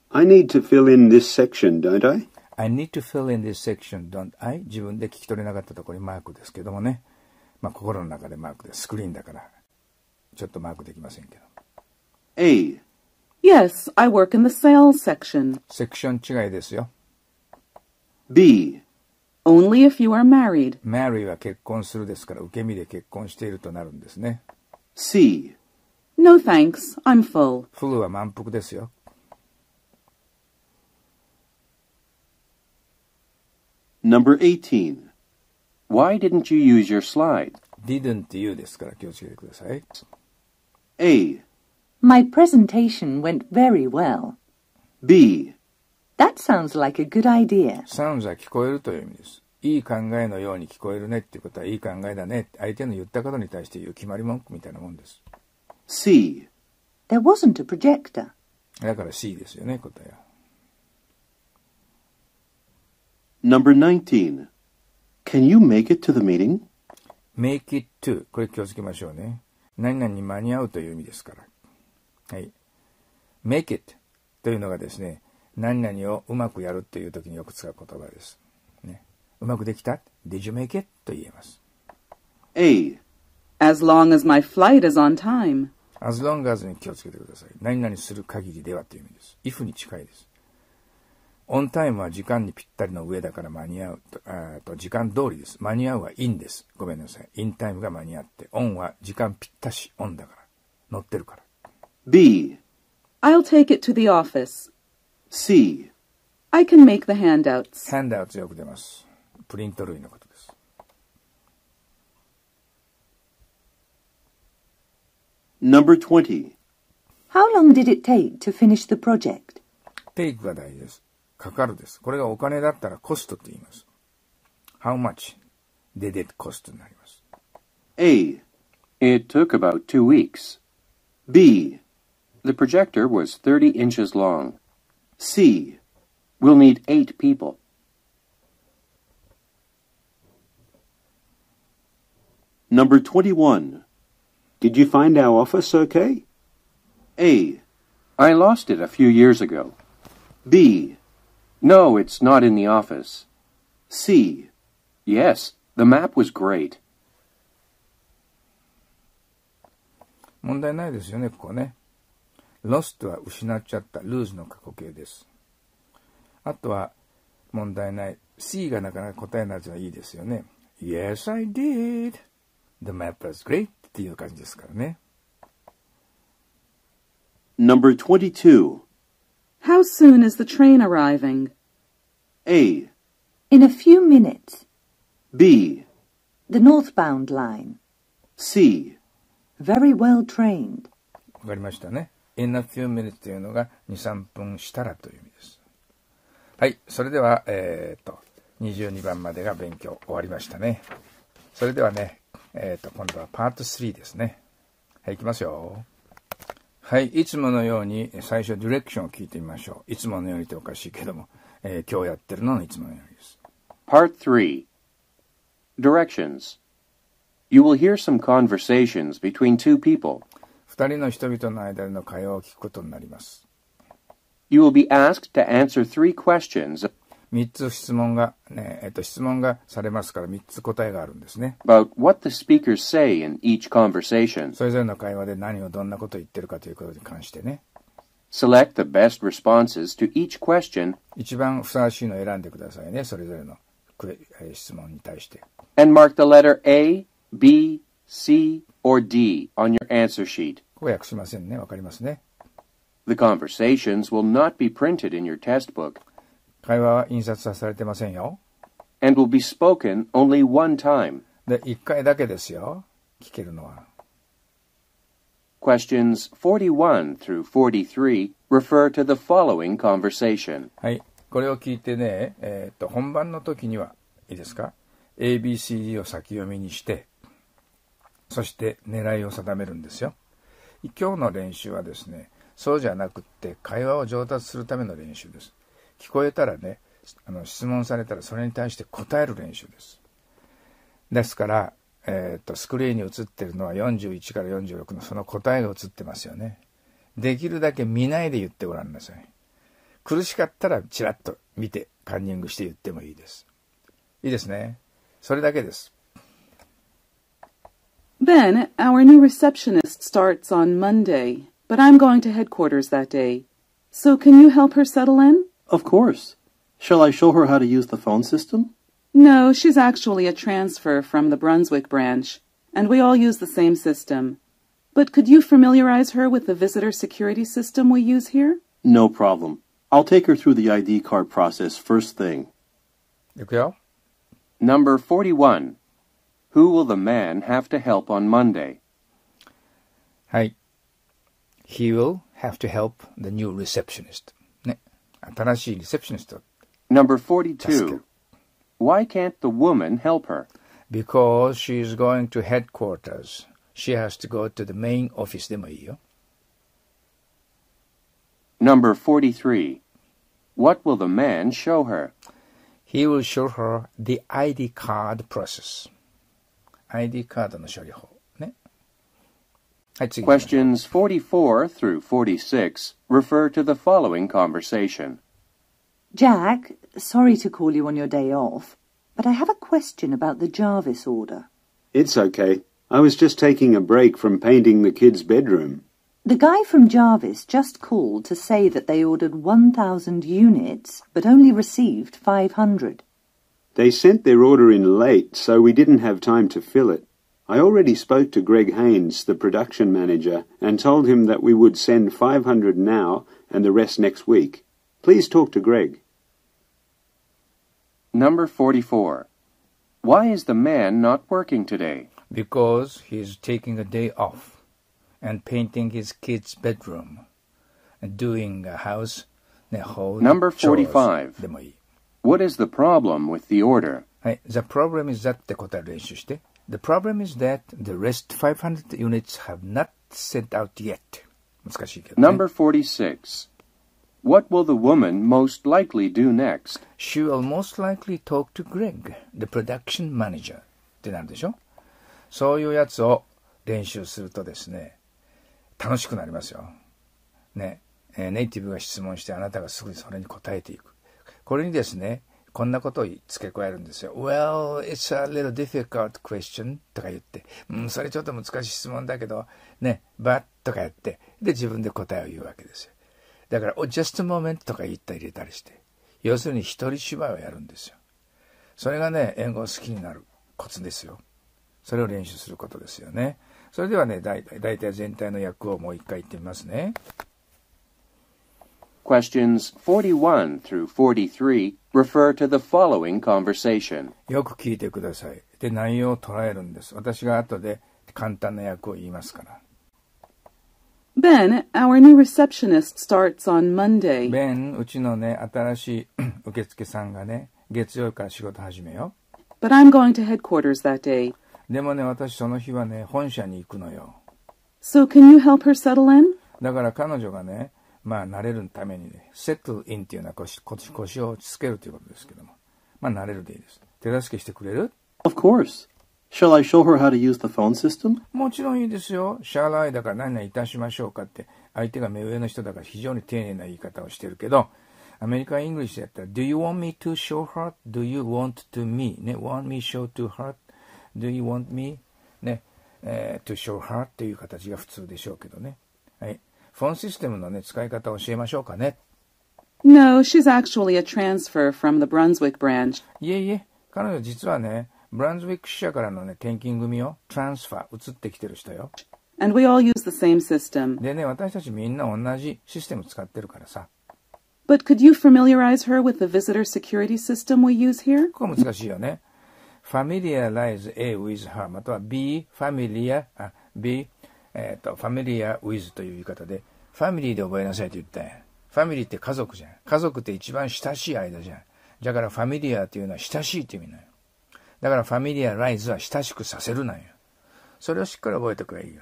I need to fill in this section, don't I? I need to fill in this section, don't I? 自分で聞き取れなかったところにマークですけどもね。まあ、心の中でマークです。スクリーンだから。ちょっとマークできませんけど。A. Yes, I work in the sales section. セクション違いですよ。B. only if you are married. marry は結婚するですから、受け身で結婚しているとなるんですね。C. No thanks, I'm full. フルは満腹ですよ。Number 18. Why didn't you use your slide? didn't you ですから気をつけてください。A. My presentation went very well. B. That sounds like a good idea. sounds は聞こえるという意味です。いい考えのように聞こえるねっていうことはいい考えだね。相手の言ったことに対して言う決まり文句みたいなもんです。C. There wasn't a projector. だから C ですよね、答えは。Number 19. Can you make it to the meeting? make it to これ気をつけましょうね。何々に間に合うという意味ですから。はい。make it というのがですね、何々をうまくやるっていう時によく使う言葉です。ね、うまくできた ?Did you make it? と言えます。A. As long as my flight is on time. As long as に気をつけてください。何々する限りではという意味です。if に近いです。On time は時間にぴったりの上だから間に合うと、あと時間通りです。間に合うは in です。ごめんなさい。in time が間に合って、on は時間ぴったし、on だから。乗ってるから。B. I'll take it to the office. C. I can make the handouts. handouts よく出ます。プリント類のことです。Number 20. How long did it take to finish the project? take が大事です。かかるです。これがお金だったらコストって言います。How much did it cost になります。A. It took about two weeks. B. The projector was 30 inches long. C. We'll need eight people. Number 21. Did you find our office okay? A. I lost it a few years ago. B. No, it's not in the office. C. Yes, the map was great. 問題ないですよね、ここね。lost は失っちゃった lose の過去形です。あとは問題ない C がなかなか答えなるのはいいですよね。Yes, I did. The map was great っていう感じですからね。Number 22 How soon is the train arriving? A. In a few minutes. B. The northbound line. C. Very well trained. わかりましたね。in a few minutes というのが2、3分したらという意味です。はい、それでは、えー、っと、22番までが勉強終わりましたね。それではね、えー、っと、今度はパート3ですね。はい、いきますよ。はい、いつものように最初ディレクションを聞いてみましょう。いつものようにっておかしいけども、えー、今日やってるののいつものようにです。Part 3 Directions You will hear some conversations between two people. 二人の人々の間での会話を聞くことになります。You will be asked to answer three questions. 3つ質問が、ねえっと、質問がされますから3つ答えがあるんですね。About what the speakers say in each conversation. それぞれの会話で何をどんなことを言ってるかということに関してね。Select the best responses to each question. 一番ふさわしいのを選んでくださいね、それぞれの質問に対して。And mark the letter A, B, C, or D on your answer sheet. これ訳しませんね。わかりますね。The conversations will not be printed in your test book. 会話は印刷はされてませんよ。And will be spoken only one time. で、1回だけですよ。聞けるのは。Questions 41 through 43 refer to the following conversation. はい。これを聞いてね、えっ、ー、と、本番の時には、いいですか ?ABCD を先読みにして、そして狙いを定めるんですよ。今日の練習はですね、そうじゃなくって会話を上達するための練習です。聞こえたらね、あの質問されたらそれに対して答える練習です。ですから、えー、っと、スクリーンに映ってるのは41から46のその答えが映ってますよね。できるだけ見ないで言ってごらんなさい。苦しかったらちらっと見てカンニングして言ってもいいです。いいですね。それだけです。Then our new receptionist starts on Monday, but I'm going to headquarters that day. So can you help her settle in? Of course. Shall I show her how to use the phone system? No, she's actually a transfer from the Brunswick branch, and we all use the same system. But could you familiarize her with the visitor security system we use here? No problem. I'll take her through the ID card process first thing. Okay. Number 41. Who will the man have to help on Monday? He will have to help the new receptionist. Number 42. Why can't the woman help her? Because she is going to headquarters. She has to go to the main office Number 43. What will the man show her? He will show her the ID card process. ID 44 through 46 refer to the following conversation. Jack, sorry to call you on your day off, but I have a question about the Jarvis order. It's okay. I was just taking a break from painting the kids' bedroom. The guy from Jarvis just called to say that they ordered 1,000 units but only received 500. They sent their order in late, so we didn't have time to fill it. I already spoke to Greg Haynes, the production manager, and told him that we would send 500 now and the rest next week. Please talk to Greg. Number 44. Why is the man not working today? Because he's taking a day off and painting his kid's bedroom and doing a house. Number 45. What is the problem with the order? The problem is that problem is that the rest 500 units have not sent out yet. Number 46. What will the woman most likely do next? She will most likely talk to Greg, the production manager. ってなるでしょそういうやつを練習するとですね、楽しくなりますよ。ね。えー、ネイティブが質問してあなたがすぐにそれに答えていく。これにですね、こんなことを付け加えるんですよ。Well, it's a little difficult question とか言って、うん、それちょっと難しい質問だけど、ね、but とかやって、で、自分で答えを言うわけですよ。だから、oh, just a moment とか言ったり入れたりして、要するに一人芝居をやるんですよ。それがね、英語を好きになるコツですよ。それを練習することですよね。それではね、大体全体の役をもう一回言ってみますね。Questions 41 through 43 refer to the following conversation. よく聞いてください。で、内容を捉えるんです。私が後で簡単な訳を言いますから。Ben, our new receptionist starts on Monday. Ben, うちのね、新しい受付さんがね、月曜から仕事始めよ。But I'm going to headquarters that day. でもね、私その日はね、本社に行くのよ。So can you help her settle in? だから彼女がね、まあ、慣れるためにね、セットインっていうのは腰腰落をつけるということですけども、まあ、慣れるでいいです。手助けしてくれる ?Of course. Shall I show her how to use the phone system? もちろんいいですよ。Shall I だから何々いたしましょうかって、相手が目上の人だから非常に丁寧な言い方をしてるけど、アメリカイングリッシュだったら、Do you want me to show her? Do you want to me? ね、want me show to her? Do you want me? ね、えー、to show her っていう形が普通でしょうけどね。はい。フォンシステムのね、使い方を教えましょうかね。No, she's actually a transfer from the Brunswick branch. いえいえ、彼女実はね、ブランズウィック支社からのね、転勤組をトランスファー、移ってきてる人よ。And we all use the same system. でね、私たちみんな同じシステム使ってるからさ。But could you familiarize her with the visitor security system we use here? ここ難しいよね。familiarize A with her または B familiar, あ B えっ、ー、と、ファミリア・ウィズという言い方で、ファミリーで覚えなさいと言ったんや。ファミリーって家族じゃん。家族って一番親しい間じゃん。だからファミリアっていうのは親しいって意味なんよ。だからファミリア・ライズは親しくさせるなんよ。それをしっかり覚えてくれいいよ。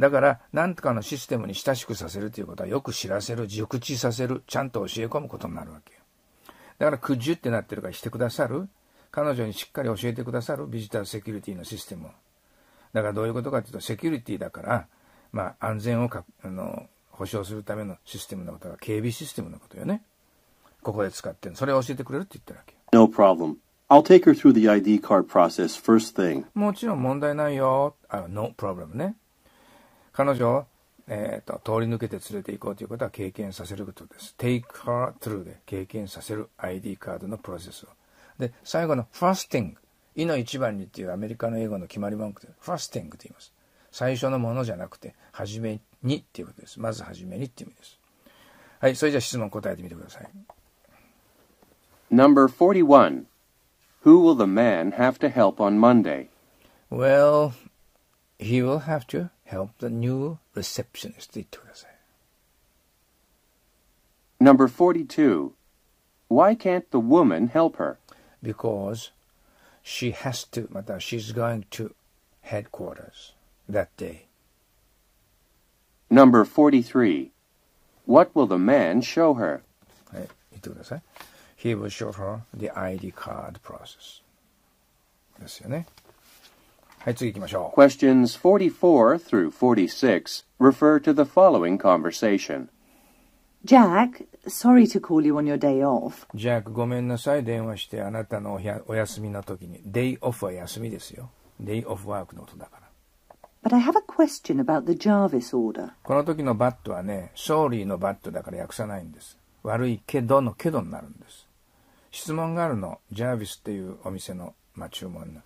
だから、なんとかのシステムに親しくさせるということは、よく知らせる、熟知させる、ちゃんと教え込むことになるわけよ。だから、くじゅってなってるからしてくださる彼女にしっかり教えてくださるビジターセキュリティのシステムを。だからどういうことかというと、セキュリティだから、まあ、安全をかあの保障するためのシステムのことが警備システムのことよね。ここで使ってそれを教えてくれるって言ってるわけ。No problem. I'll take her through the ID card process first thing. もちろん問題ないよ。あ、no problem ね。彼女を、えーと、通り抜けて連れて行こうということは経験させることです。take her through で経験させる ID カードのプロセスを。で、最後の fasting いの一番にっていうアメリカの英語の決まり文句で、ファスティングと言います。最初のものじゃなくて、はじめにっていうことです。まずはじめにっていう意味です。はい、それじゃあ質問答えてみてください。Number 41 Who will the man have to help on Monday? Well, he will have to help the new receptionist Number 42 Why can't the woman help her? Because she has to, she's going to headquarters that day. Number 43. What will the man show her? Eh? He will show her the ID card process. Questions 44 through 46 refer to the following conversation. Jack, sorry to call you on your day off. ジャック、ごめんなさい。電話して、あなたのおやお休みの時に。Day off は休みですよ。Day off work のことだから。But I have a question about the Jarvis order. この時のバットはね、sorry のバットだから訳さないんです。悪いけどのけどになるんです。質問があるの。ジャービスっていうお店の、まあ、注文な。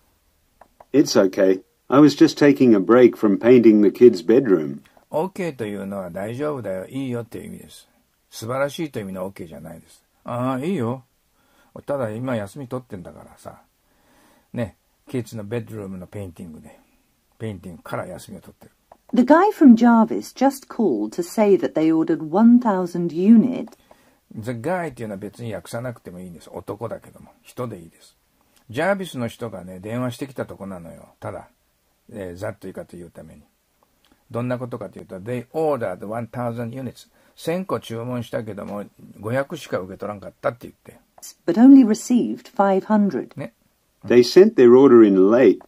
It's okay. I was just taking a break from painting the kids' bedroom. OK というのは大丈夫だよ、いいよっていう意味です。素晴らしいという意味の OK じゃないです。ああ、いいよ。ただ今休み取ってんだからさ、ね、ケイツのベッドルームのペインティングで、ペインティングから休みを取ってる。The guy from Jarvis just called to say that they ordered 1,000 unit. The guy っていうのは別に訳さなくてもいいんです。男だけども。人でいいです。ジャービスの人がね、電話してきたとこなのよ。ただ、えー、ざっというかというために。どんなことかというと、They ordered 1,000 units. 1000個注文したけども500しか受け取らんかったって言って。But only received 500. ね。They sent their order in late.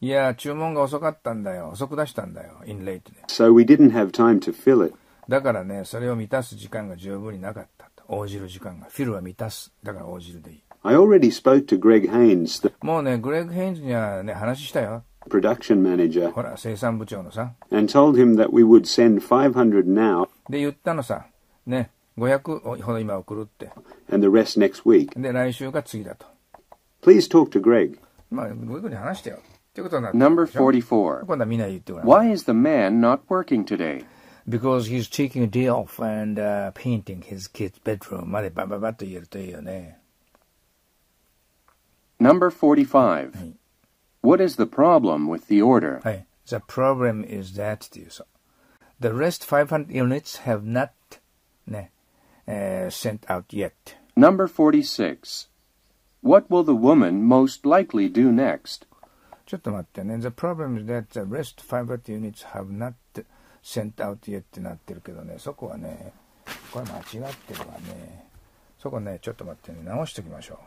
いや、注文が遅かったんだよ。遅く出したんだよ。in late で。So we didn't have time to fill it. だからね、それを満たす時間が十分になかった。応じる時間が。fill は満たす。だから応じるでいい。I already spoke to Greg Haynes. The... もうね、グレッグ・ヘインズにはね、話したよ。production manager ほら、生産部長のさ。and told him that we would send 500 now. で、言ったのさ、ね、500ほど今送るって。And the rest next week. で、来週が次だと。Please talk to Greg. まあ、グレグに話してよ。ってことなんだ。Number 44. 今度はみんな言ってごらん。Why is the man not working today? Because he's taking a day off and、uh, painting his kid's bedroom までバババッと言えるといいよね。Number 45. What is the problem with the order? はい。The problem is that っていうさ。The rest 500 units have not、ねえー、sent out yet. Number 46. What will the woman most likely do next? ちょっと待ってね。The problem is that the rest 500 units have not sent out yet ってなってるけどね。そこはね、これ間違ってるわね。そこね、ちょっと待ってね。直しておきましょう。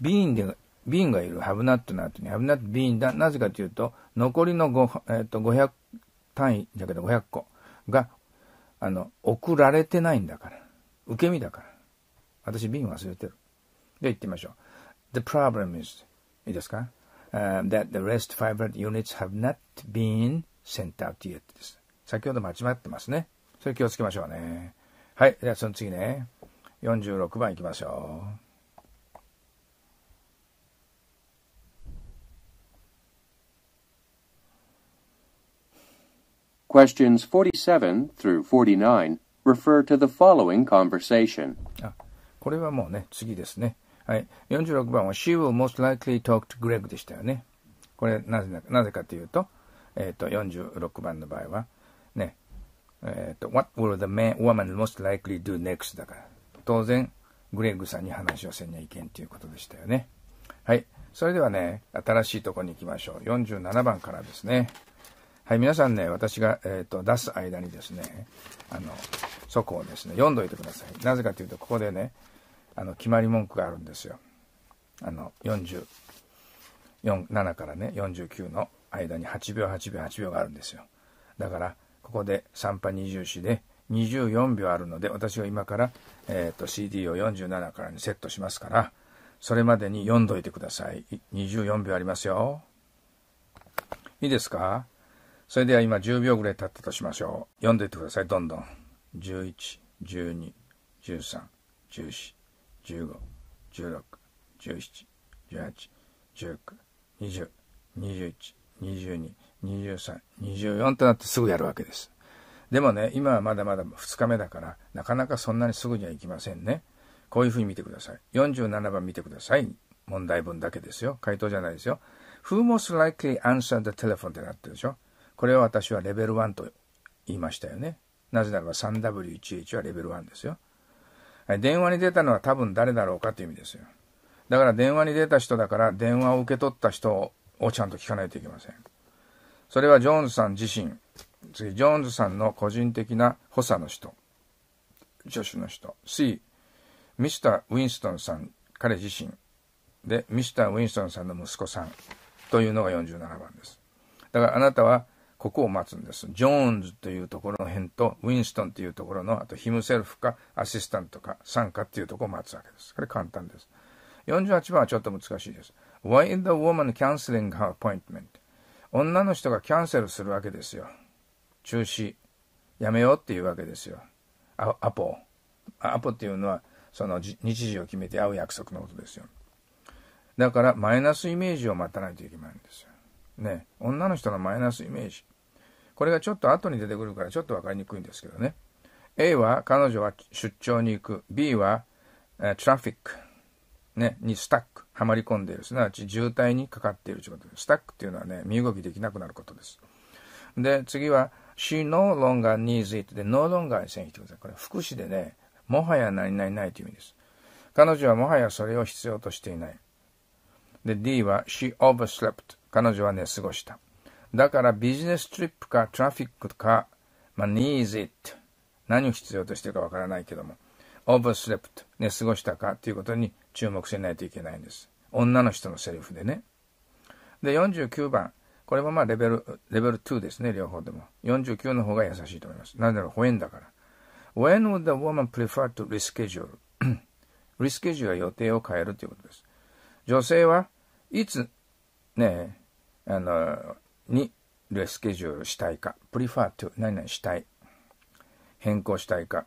ビーンで、ビーンがいる。have not の後に have not been だ。なぜかというと、残りのえー、と500単位だけど500個。が、あの、送られてないんだから。受け身だから。私、瓶忘れてる。で、言ってみましょう。The problem is, いいですか、uh, ?that the rest fiber units have not been sent out yet です。先ほど間違ってますね。それ気をつけましょうね。はい。では、その次ね。46番いきましょう。Questions 47 through 49 refer to the following conversation. あ、これはもうね、次ですね。はい。46番は She will most likely talk to Greg でしたよね。これなぜなぜかというと、えっ、ー、と、46番の場合は、ね、えっ、ー、と、What will the man, woman most likely do next? だから、当然、グレッグさんに話をせんにゃいけんということでしたよね。はい。それではね、新しいとこに行きましょう。47番からですね。はい、皆さんね、私が、えー、と、出す間にですね、あの、そこをですね、読んどいてください。なぜかというと、ここでね、あの、決まり文句があるんですよ。あの、4 7からね、49の間に8秒、8秒、8秒があるんですよ。だから、ここで3波20詞で24秒あるので、私は今から、えっ、ー、と、CD を47からにセットしますから、それまでに読んどいてください。24秒ありますよ。いいですかそれでは今10秒ぐらい経ったとしましょう。読んでいってください、どんどん。11、12、13、14、15、16、17、18、19、20、21、22、23、24となってすぐやるわけです。でもね、今はまだまだ2日目だから、なかなかそんなにすぐにはいきませんね。こういうふうに見てください。47番見てください。問題文だけですよ。回答じゃないですよ。Who most likely answered the telephone ってなってるでしょ。これを私はレベル1と言いましたよね。なぜならば 3W1H はレベル1ですよ。電話に出たのは多分誰だろうかという意味ですよ。だから電話に出た人だから電話を受け取った人をちゃんと聞かないといけません。それはジョーンズさん自身、次、ジョーンズさんの個人的な補佐の人、助手の人、C、ミスター・ウィンストンさん、彼自身、で、ミスター・ウィンストンさんの息子さんというのが47番です。だからあなたはここを待つんです。ジョーンズというところの辺と、ウィンストンというところの、あとヒムセルフか、アシスタントか、参加っていうところを待つわけです。これ簡単です。48番はちょっと難しいです。Why is the woman canceling her appointment? 女の人がキャンセルするわけですよ。中止。やめようっていうわけですよ。アアポ。アポっていうのは、その日時を決めて会う約束のことですよ。だから、マイナスイメージを待たないといけないんですよ。ね、女の人のマイナスイメージ。これがちょっと後に出てくるからちょっと分かりにくいんですけどね。A は彼女は出張に行く。B は、えトラフィック、ね、にスタック、はまり込んでいる。すなわち渋滞にかかっているということです。スタックっていうのはね、身動きできなくなることです。で、次は、She no longer needs it で、no longer に線引いてください。これ、副詞でね、もはや何々ないという意味です。彼女はもはやそれを必要としていない。で、D は、She overslept 彼女は寝過ごした。だからビジネストリップかトラフィックか、まあ、needs it。何を必要としてるかわからないけども、overslept。寝過ごしたかということに注目せないといけないんです。女の人のセリフでね。で、49番。これもまあレベル、レベル2ですね、両方でも。49の方が優しいと思います。なぜなら、保縁だから。When would the woman prefer to reschedule? リスケジュールは予定を変えるということです。女性はいつねあの、にレスケジュールしたいか、プリファー to 何々したい、変更したいか、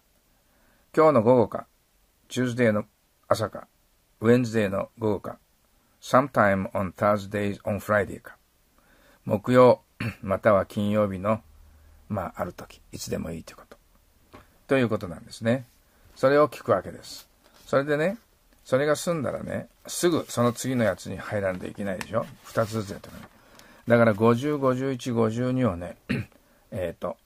今日の午後か、Tuesday の朝か、Wednesday の午後か、sometime on Thursdays on Friday か、木曜 または金曜日の、まあ、ある時、いつでもいいということ。ということなんですね。それを聞くわけです。それでね、それが済んだらね、すぐその次のやつに入らんといけないでしょ2つずつやってくる。だから50、51、52をね、えっ、ー、と、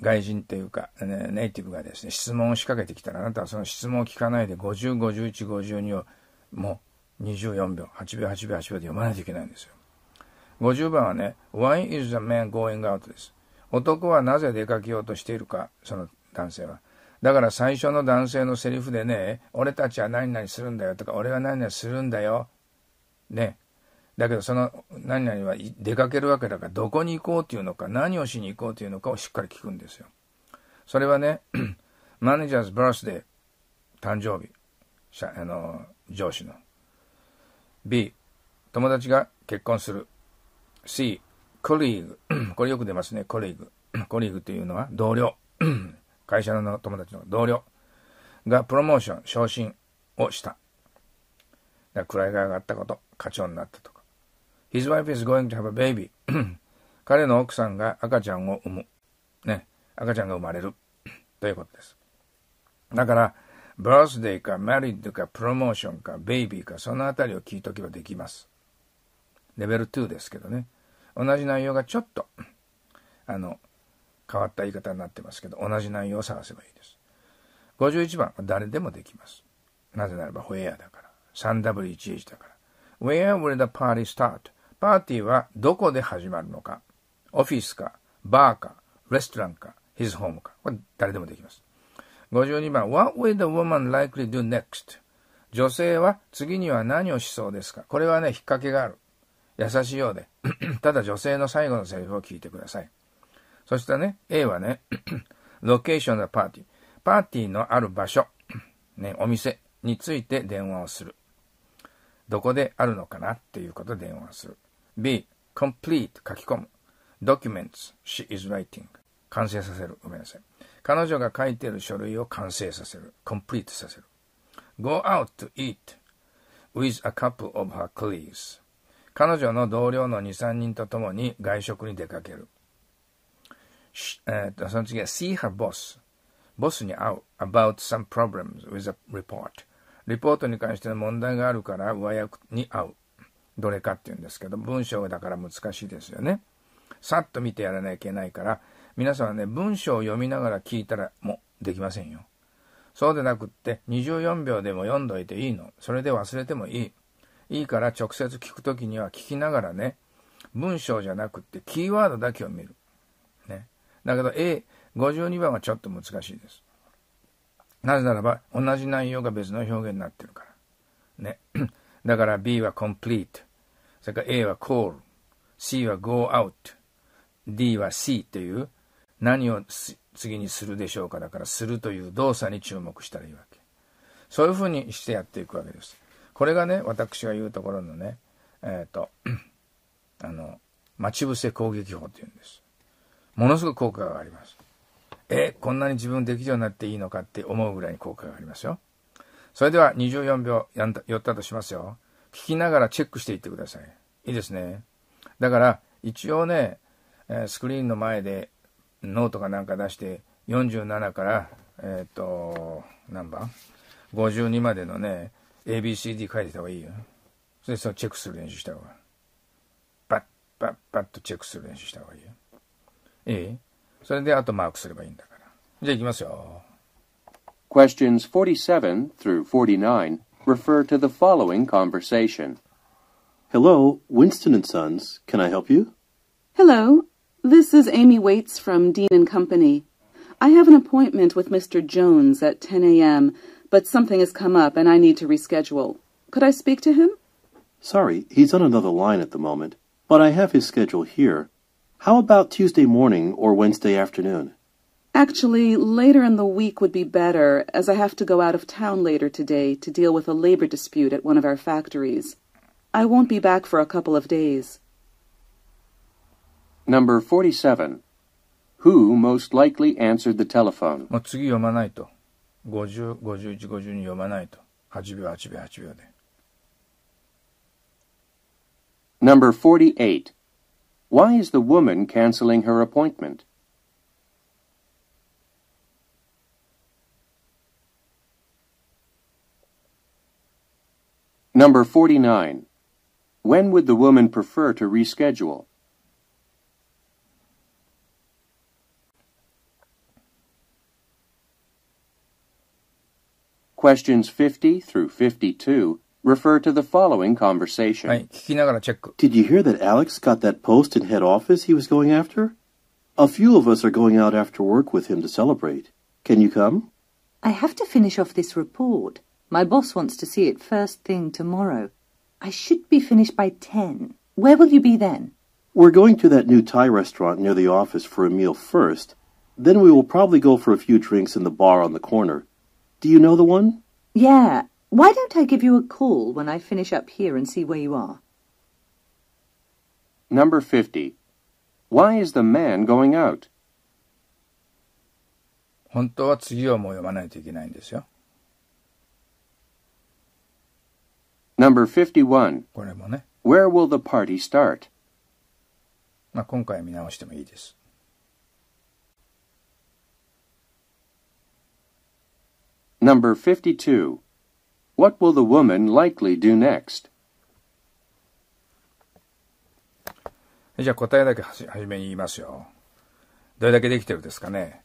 外人っていうか、ね、ネイティブがですね、質問を仕掛けてきたら、あなたはその質問を聞かないで50、51、52をもう24秒、8秒、8秒、8秒で読まないといけないんですよ。50番はね、Why is the man going out? です。男はなぜ出かけようとしているか、その男性は。だから最初の男性のセリフでね、俺たちは何々するんだよとか、俺は何々するんだよ。ね。だけどその何々は出かけるわけだから、どこに行こうっていうのか、何をしに行こうというのかをしっかり聞くんですよ。それはね、マネージャーズ・バースデー、誕生日、あの、上司の。B、友達が結婚する。C、コリーグ。これよく出ますね、コリーグ。コリーグというのは同僚。会社の友達の同僚がプロモーション、昇進をした。だから位が上がったこと、課長になったとか。His wife is going to have a baby. 彼の奥さんが赤ちゃんを産む。ね、赤ちゃんが生まれる。ということです。だから、ブラスデーか、マリッドか、プロモーションか、ベイビーか、そのあたりを聞いとけばできます。レベル2ですけどね。同じ内容がちょっと、あの、変わった言い方になってますけど、同じ内容を探せばいいです。51番、誰でもできます。なぜならば、ホエアだから。3W1H だから。Where will the party start? パーティーはどこで始まるのか。オフィスか、バーか、レストランか、his home か。これ誰でもできます。52番、What will the woman likely do next? 女性は次には何をしそうですかこれはね、引っ掛けがある。優しいようで。ただ女性の最後のセリフを聞いてください。そしてね、A はね、ロケーションのパーティー。パーティーのある場所、ね、お店について電話をする。どこであるのかなっていうことで電話する。B、complete 書き込む。documents she is writing 完成させる。ごめんなさい。彼女が書いている書類を完成させる。complete させる。go out to eat with a couple of her colleagues 彼女の同僚の2、3人と共に外食に出かける。えっとその次は see her boss ボスに会う about some problems with a report リポートに関しての問題があるから上役に会うどれかっていうんですけど文章だから難しいですよねさっと見てやらなきゃいけないから皆さんはね文章を読みながら聞いたらもうできませんよそうでなくって24秒でも読んどいていいのそれで忘れてもいいいいから直接聞くときには聞きながらね文章じゃなくってキーワードだけを見るだけど A52 番はちょっと難しいです。なぜならば同じ内容が別の表現になってるから。ね。だから B は complete。それから A は call。C は go out。D は C という何を次にするでしょうか。だからするという動作に注目したらいいわけ。そういうふうにしてやっていくわけです。これがね、私が言うところのね、えっ、ー、と、あの、待ち伏せ攻撃法っていうんです。ものすごく効果があります。え、こんなに自分できるようになっていいのかって思うぐらいに効果がありますよ。それでは24秒やんだ寄ったとしますよ。聞きながらチェックしていってください。いいですね。だから、一応ね、スクリーンの前でノートかなんか出して、47から、えっ、ー、と、何番 ?52 までのね、ABCD 書いてた方がいいよ。それでそのチェックする練習した方が。パッ、パッ、パッとチェックする練習した方がいいよ。いいそれであとマークすればいいんだから。じゃあ行きますよ。Questions 47 through 49 refer to the following conversation. Hello, Winston & Sons. Can I help you? Hello. This is Amy Waits from Dean & Company. I have an appointment with Mr. Jones at 10 a.m., but something has come up and I need to reschedule. Could I speak to him? Sorry, he's on another line at the moment, but I have his schedule here. How about Tuesday morning or Wednesday afternoon? Actually, later in the week would be better, as I have to go out of town later today to deal with a labor dispute at one of our factories. I won't be back for a couple of days. Number 47. Who most likely answered the telephone? Number 48. Why is the woman canceling her appointment? Number 49. When would the woman prefer to reschedule? Questions 50 through 52 Refer to the following conversation. Did you hear that Alex got that post in head office he was going after? A few of us are going out after work with him to celebrate. Can you come? I have to finish off this report. My boss wants to see it first thing tomorrow. I should be finished by ten. Where will you be then? We're going to that new Thai restaurant near the office for a meal first. Then we will probably go for a few drinks in the bar on the corner. Do you know the one? Yeah, why don't I give you a call when I finish up here and see where you are? Number 50. Why is the man going out? 本当は次はもう読まないといけないんですよ。Number 51. これもね。Where will the party start? まあ今回見直してもいいです。Number 52. What will the woman likely do next? じゃあ答えだけはじめに言いますよ。どれだけできてるですかね。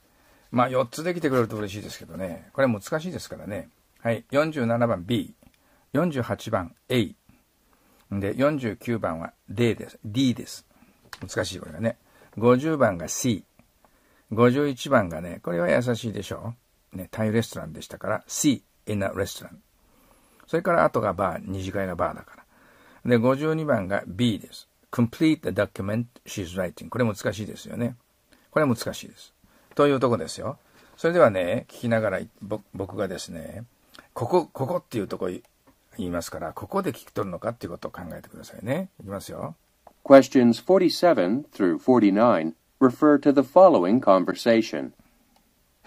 まあ4つできてくれると嬉しいですけどね。これ難しいですからね。はい。47番 B。48番 A。で、49番は D です。D です。難しいこれがね。50番が C。51番がね、これは優しいでしょう。ね、タイレストランでしたから C in a restaurant。それから後がバー、二次会がバーだから。で、52番が B です。complete the document she's writing. これ難しいですよね。これ難しいです。というとこですよ。それではね、聞きながら僕がですね、ここ、ここっていうとこ言いますから、ここで聞き取るのかっていうことを考えてくださいね。いきますよ。Questions 47 through 49 refer to the following conversation.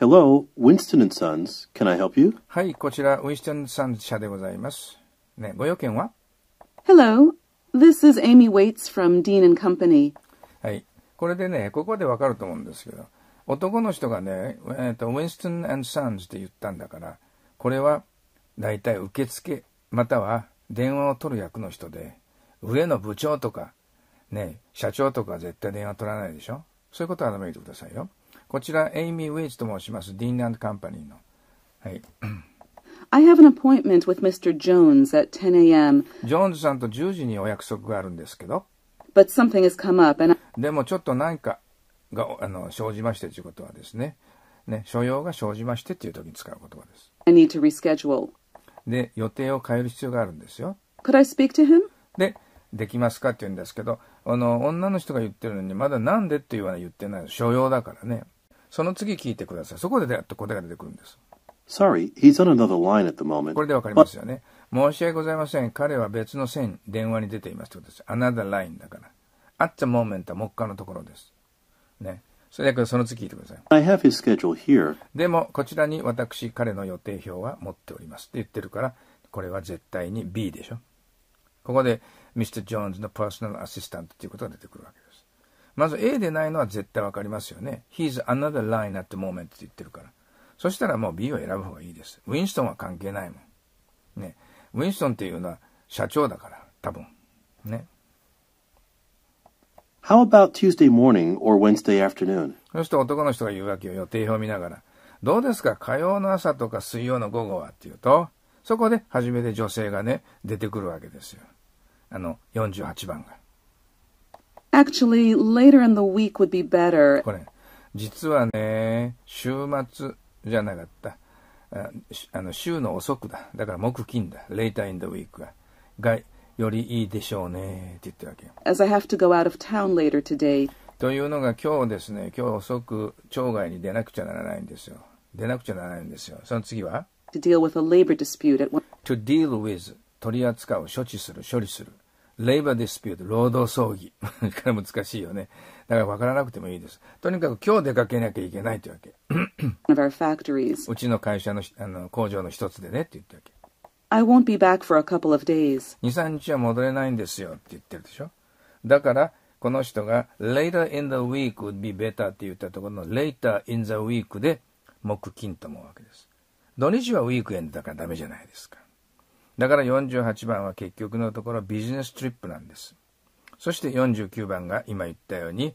Hello, Winston and Sons. Can I help you? はい、こちら、ウィンストン・サンズ社でございます。ね、ご用件は ?Hello, this is Amy Waits from Dean and Company. はい、これでね、ここでわかると思うんですけど、男の人がね、えーと、とウィンストン・ o n s って言ったんだから、これは大体受付、または電話を取る役の人で、上の部長とか、ね、社長とか絶対電話取らないでしょそういうことはダメてくださいよ。こちら、エイミー・ウェイズと申します。ディーンカンパニーの。はい。I have an appointment with Mr. Jones at 10 a.m. ジョーンズさんと10時にお約束があるんですけど。But something has come up and でもちょっと何かがあの生じましてということはですね。ね、所要が生じましてという時に使う言葉です。I need to reschedule. で、予定を変える必要があるんですよ。Could I speak to him? で、できますかって言うんですけど、あの、女の人が言ってるのに、まだなんでって言わない言ってない。所要だからね。その次聞いてください。そこでだっと答えが出てくるんです。Sorry, he's on another line at the moment. これでわかりますよね。申し訳ございません。彼は別の線、電話に出ていますってことです。another line だから。at the moment は目下のところです。ね。それだでその次聞いてください。I have his schedule here. でも、こちらに私、彼の予定表は持っておりますって言ってるから、これは絶対に B でしょ。ここで Mr. Jones の Personal Assistant っていうことが出てくるわけ。まず A でないのは絶対わかりますよね。He's another line at the moment って言ってるから。そしたらもう B を選ぶ方がいいです。ウィンストンは関係ないもん。ね。ウィンストンっていうのは社長だから、多分。ね。How about Tuesday morning or Wednesday afternoon? そして男の人が言うわけよ。予定表を見ながら。どうですか火曜の朝とか水曜の午後はっていうと、そこで初めて女性がね、出てくるわけですよ。あの、48番が。Actually, later in the week would be better. これ、実はね、週末じゃなかった。あの週の遅くだ。だから木金だ。later in the week は。が、よりいいでしょうね。って言ったわけ。As I have to go out of town later today. というのが今日ですね、今日遅く町外に出なくちゃならないんですよ。出なくちゃならないんですよ。その次は ?to deal with a labor dispute at one... to deal with 取り扱う、処置する、処理する。レイバーディスピュート、労働争議。これ難しいよね。だから分からなくてもいいです。とにかく今日出かけなきゃいけないというわけ。うちの会社のあの工場の一つでねって言ったわけ。I won't be back for a couple of days. 2、3日は戻れないんですよって言ってるでしょ。だから、この人が later in the week would be better って言ったところの later in the week で木金と思うわけです。土日はウィークエンドだからダメじゃないですか。だから48番は結局のところビジネストリップなんです。そして49番が今言ったように、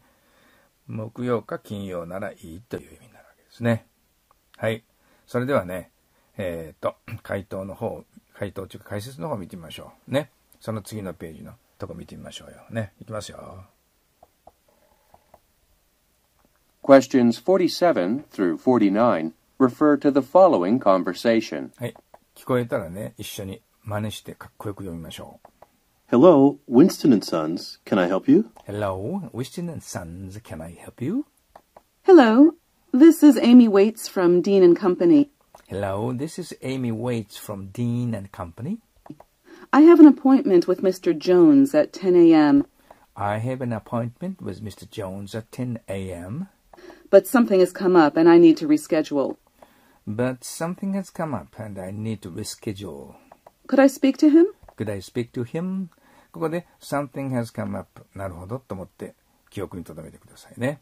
木曜か金曜ならいいという意味になるわけですね。はい。それではね、えっ、ー、と、回答の方、回答か解説の方見てみましょう。ね。その次のページのとこ見てみましょうよ。ね。いきますよ。Questions 47 through 49 refer to the following conversation. はい。聞こえたらね、一緒に真似してかっこよく読みましょう。Hello, Winston and Sons. Can I help you? Hello, Winston and Sons. Can I help you? Hello, this is Amy Waits from Dean and Company. Hello, this is Amy Waits from Dean and Company. I have an appointment with Mr. Jones at 10 a.m. I have an appointment with Mr. Jones at 10 a.m. But something has come up and I need to reschedule. But something has come up and I need to reschedule. Could I speak to him? Could I speak to him? ここで something has come up なるほどと思って記憶に留めてくださいね。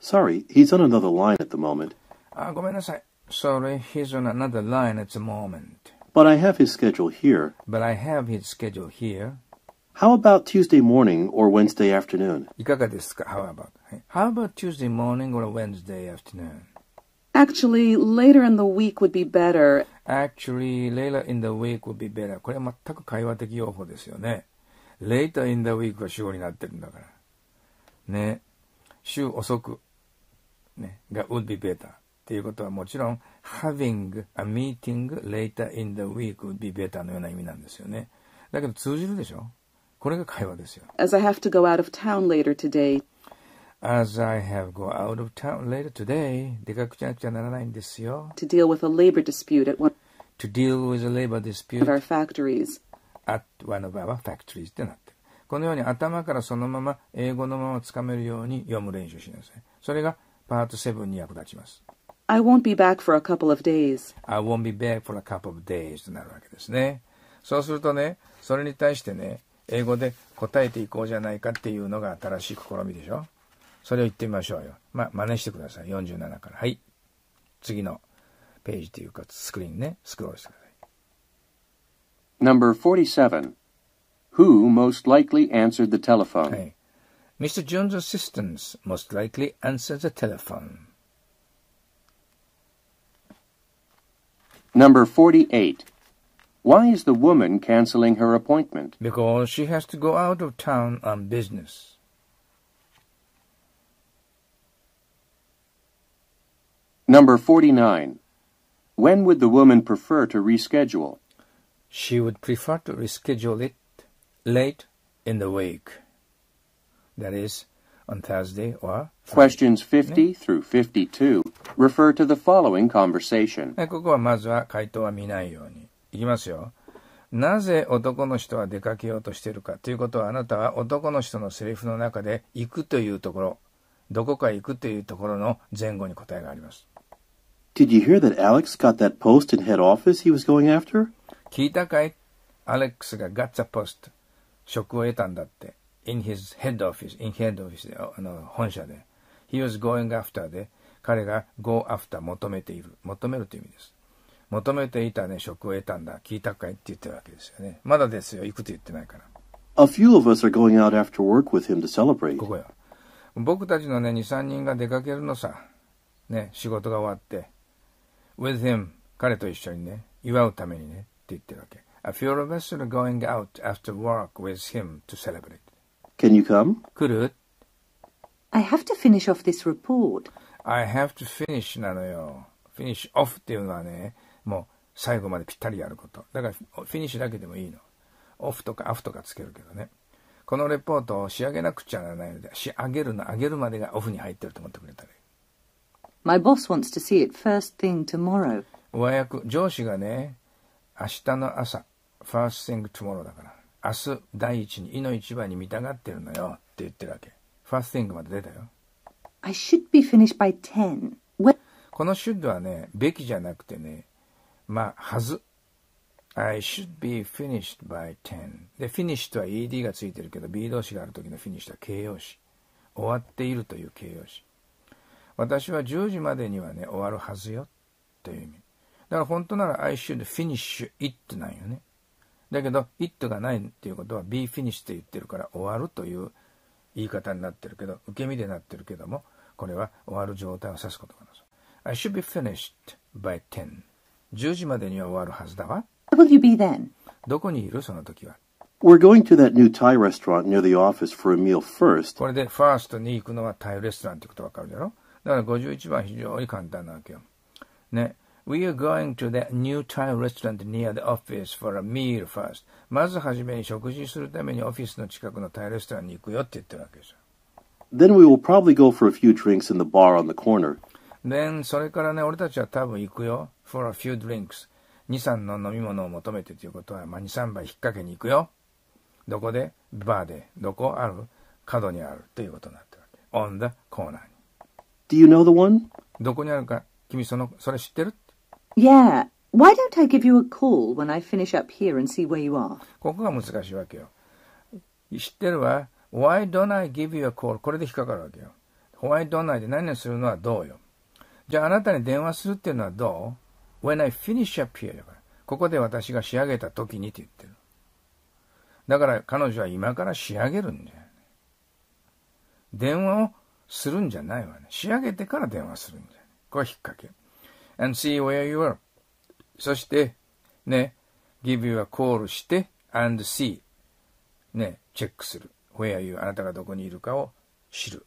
Sorry, he's on another line at the moment. あ、ごめんなさい。Sorry, he's on another line at the moment. But I have his schedule here. But I have his schedule here. How about Tuesday morning or Wednesday afternoon? いかがですか ?How about?How about Tuesday morning or Wednesday afternoon? Actually, later in the week would be better. Actually, later in the week would be better. これは全く会話的用法ですよね。later in the week は主語になってるんだから。ね。週遅く、ね、が would be better っていうことはもちろん having a meeting later in the week would be better のような意味なんですよね。だけど通じるでしょこれが会話ですよ。As I have to go out of town later today, As I have go out of town later today, 出かちゃくちゃならないんですよ。To deal with a labor dispute at one to deal with a labor dispute of our factories. at one of our factories ってなってる。このように頭からそのまま英語のままつかめるように読む練習しなさい。それがパート7に役立ちます。I won't be back for a couple of days. I won't be back for a couple of days となるわけですね。そうするとね、それに対してね、英語で答えていこうじゃないかっていうのが新しい試みでしょ。それを言ってみましょうよ。まあ、真似してください。47から。はい。次のページというか、スクリーンね。スクロールしてください。Number 47 Who most likely answered the telephone?、はい、Mr. Jones' assistants most likely answered the telephone. Number 48. Why is the woman canceling her appointment? Because she has to go out of town on business. Number 49. When would the woman prefer to reschedule? She would prefer to reschedule it late in the week. That is, on Thursday or Friday. Questions 50 through 52 refer to the following conversation. ここはまずは回答は見ないように。いきますよ。なぜ男の人は出かけようとしているかということはあなたは男の人のセリフの中で行くというところ、どこか行くというところの前後に答えがあります。Did you hear that Alex got that post in head office he was going after? In his head office, in head office で、あの、本社で。he was going after で、彼が go after 求めている。求めるという意味です。求めていたね、職を得たんだ。聞いたかいって言ってるわけですよね。まだですよ。いくつ言ってないから。A few of us are going out after work with him to celebrate. ここよ。僕たちのね、2、3人が出かけるのさ。ね、仕事が終わって。with him 彼と一緒にね祝うためにねって言ってるわけ A few of us are going out after work with him to celebrate Can you come? 来る I have to finish off this report I have to finish なのよ finish off っていうのはねもう最後までぴったりやることだからフィニッシュだけでもいいのオフとか Off とかつけるけどねこのレポートを仕上げなくちゃならないので仕上げるの上げるまでがオフに入ってると思ってくれたらいい My boss wants to see it first thing tomorrow. 上上司がね、明日の朝、first thing tomorrow だから、明日第一に、いの一番に見たがってるのよって言ってるわけ。first thing まで出たよ。I should be finished by この should はね、べきじゃなくてね、まあ、はず。I should be finished by で、finished は ed がついてるけど、B 動詞がある時の finished は形容詞。終わっているという形容詞。私は10時までにはね、終わるはずよいう意味。だから本当なら I should finish it なんよね。だけど it がないっていうことは be finished って言ってるから終わるという言い方になってるけど、受け身でなってるけども、これは終わる状態を指すことがなさ。I should be finished by 10. 10時までには終わるはずだわ。w i l l you be then? どこにいるその時は。We're going to that new Thai restaurant near the office for a meal first. これでファーストに行くのはタイレストランってことわかるだろだから51番は非常に簡単なわけよ。ね。We are going to the new Thai restaurant near the office for a meal first. まずはじめに食事するためにオフィスの近くのタイレストランに行くよって言ってるわけですよ。Then we will probably go for a few drinks in the bar on the corner. Then それからね、俺たちは多分行くよ。for a few drinks。2、3の飲み物を求めてということは、まあ、2、3杯引っ掛けに行くよ。どこでバーで。どこある角にあるということになってるわけ。on the corner に。Do you know the one? どこにあるか君その、それ知ってる Yeah. Why don't I give you a call when I finish up here and see where you are? ここが難しいわけよ。知ってるわ。Why don't I give you a call? これで引っかかるわけよ。Why don't I で何をするのはどうよ。じゃああなたに電話するっていうのはどう ?When I finish up here だから。ここで私が仕上げた時にって言ってる。だから彼女は今から仕上げるんだよ、ね。電話をするんじゃないわね。仕上げてから電話するんじゃない。これは引っ掛け。and see where you are. そして、ね、give you a call して、and see。ね、チェックする。where you あなたがどこにいるかを知る。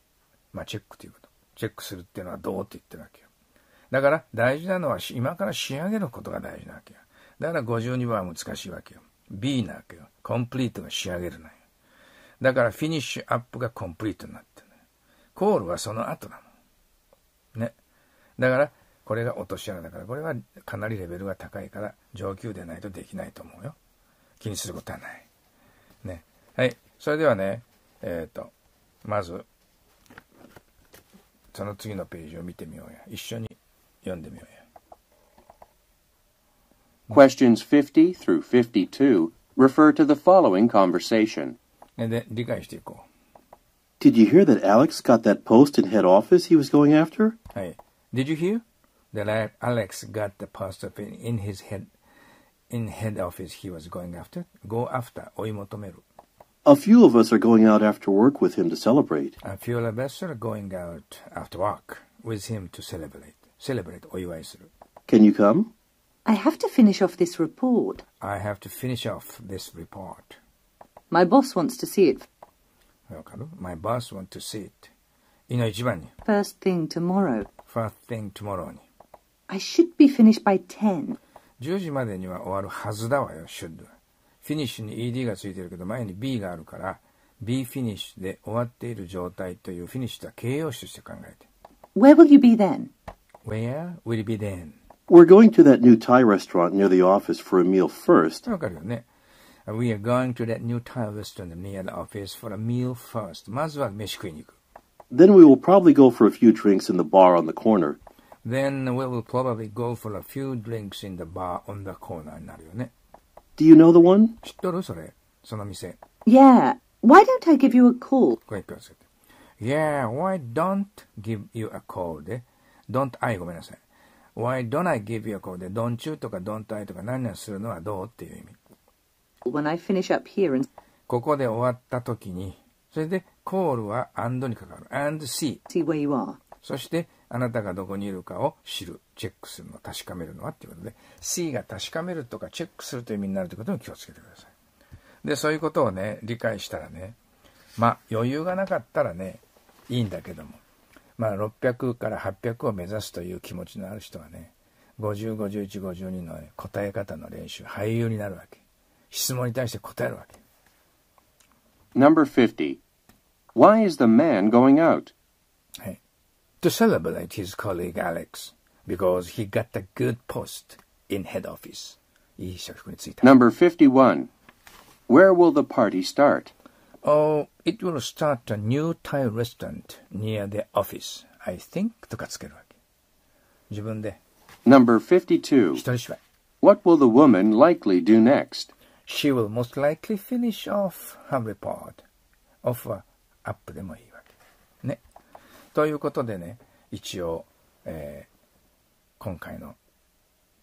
まあ、チェックということ。チェックするっていうのはどうって言ってるわけよ。だから大事なのは今から仕上げることが大事なわけよ。だから52番は難しいわけよ。B なわけよ。コンプリートが仕上げるなよ。だからフィニッシュアップがコンプリートになってコールはその後だもん。ね。だから、これが落とし穴だから、これはかなりレベルが高いから、上級でないとできないと思うよ。気にすることはない。ね。はい。それではね、えっ、ー、と、まず、その次のページを見てみようや。一緒に読んでみようや。Questions 50 through 52 refer to the following conversation. で、理解していこう。Did you hear that Alex got that post in head office he was going after? Hey, did you hear that Alex got the post in, in his head in head office he was going after? Go after, oimotomeru. A few of us are going out after work with him to celebrate. A few of us are going out after work with him to celebrate. Celebrate, oiwaisuru. Can you come? I have to finish off this report. I have to finish off this report. My boss wants to see it わかる ?My boss want to see it. 今一番に。First thing tomorrow. First thing tomorrow に。I should be finished by 10. 10時までには終わるはずだわよ、should. フィニッシュに ed がついてるけど前に b があるから b フィニッシュで終わっている状態というフィニッシュは形容詞として考えて。Where will you be then? Where will you be then? We're going to that new Thai restaurant near the office for a meal first. わかるよね。We are going to that new Thai restaurant near the office for a meal first. Then we will probably go for a few drinks in the bar on the corner. Then we will probably go for a few drinks in the bar on the corner Do you know the one? Yeah. why don't I give you a call? Yeah, why don't give you a call? do not I ごめんなさい。Why don't I give you a call? do not you とか don't I とか何々するのはどうっていう意味。ここで終わった時に、それで、コールは and にかかる。and see. see where you are. そして、あなたがどこにいるかを知る、チェックするの、確かめるのはっていうことで、see が確かめるとかチェックするという意味になるということに気をつけてください。で、そういうことをね、理解したらね、まあ、余裕がなかったらね、いいんだけども、まあ、600から800を目指すという気持ちのある人はね、50、51、52の、ね、答え方の練習、俳優になるわけ。質問に対して答えるわけ。Number 50. Why is the man going out? To celebrate his colleague Alex, because he got a good post in head office. Number 51. Where will the party start? Oh, it will start a new Thai restaurant near the office, I think. Number 52. What will the woman likely do next? She will most likely finish off her report. off はアップでもいいわけ。ね。ということでね、一応、えー、今回の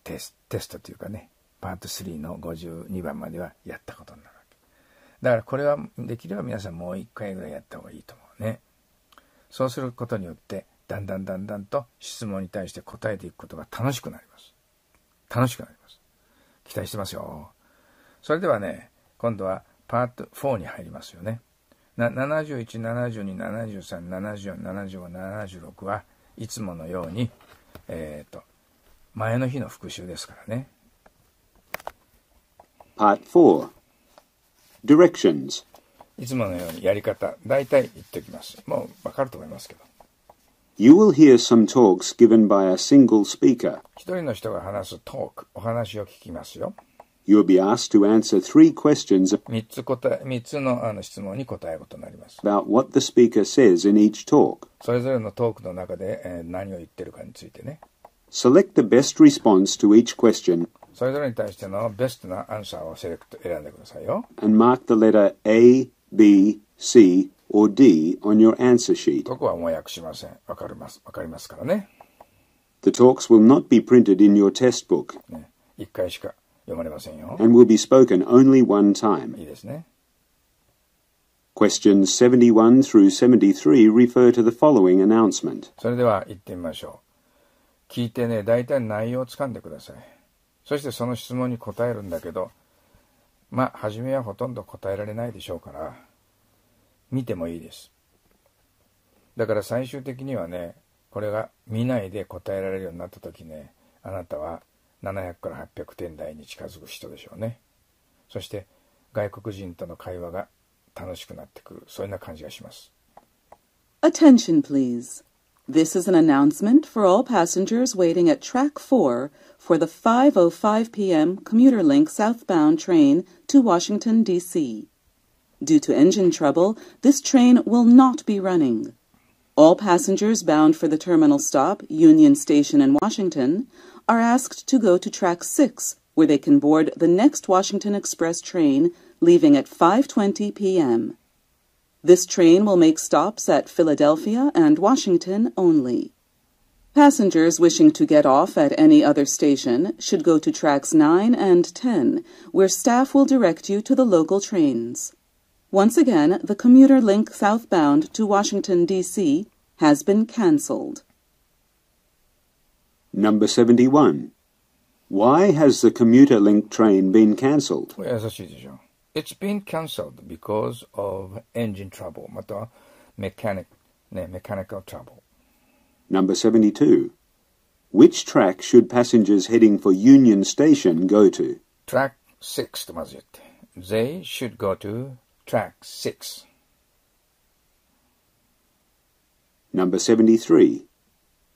テステストというかね、パート3の52番まではやったことになるわけ。だからこれはできれば皆さんもう一回ぐらいやった方がいいと思うね。そうすることによって、だんだんだんだんと質問に対して答えていくことが楽しくなります。楽しくなります。期待してますよ。それではね、今度はパート4に入りますよね。71、72、73、74、75、76はいつものように、えっ、ー、と、前の日の復習ですからね。パート4 Directions いつものようにやり方、大体言っておきます。もうわかると思いますけど。You will hear some talks given by a single speaker. 一人の人が話すトーク、お話を聞きますよ。You will be asked to answer three questions 3つ答え3つのあの質問に答えることになります。about what the speaker says in each talk. それぞれのトークの中で、えー何を言ってるかについてね。Select eh, the best response to each question それぞれに対してのベストなアンサーをセレクト選んでくださいよ。and mark the letter A, B, C, or D on your answer sheet. ここは翻訳しません。わかります。わかりますからね。The talks will not be printed in your test book. 読まれませんよ。and will be spoken only one time. いいですね。Questions 71 through 73 refer to the following announcement. それでは行ってみましょう。聞いてね、大体内容をつかんでください。そしてその質問に答えるんだけど、まあ、初めはほとんど答えられないでしょうから、見てもいいです。だから最終的にはね、これが見ないで答えられるようになった時ね、あなたは700から800点台に近づく人でしょうねそして外国人との会話が楽しくなってくるそんな感じがします Attention please This is an announcement for all passengers waiting at track 4 for the 5:05 p.m. commuter link southbound train to Washington D.C. Due to engine trouble, this train will not be running. All passengers bound for the terminal stop, Union Station in Washington, are asked to go to track 6, where they can board the next Washington Express train leaving at 5:20 p.m. This train will make stops at Philadelphia and Washington only. Passengers wishing to get off at any other station should go to tracks 9 and 10, where staff will direct you to the local trains. Once again, the commuter link southbound to Washington, D.C. has been canceled. Number 71. Why has the commuter link train been canceled it 優しいでしょ。It's been cancelled because of engine trouble, mechanical mechanic, trouble. Number 72. Which track should passengers heading for Union Station go to? Track 6 They should go to track 6. Number 73.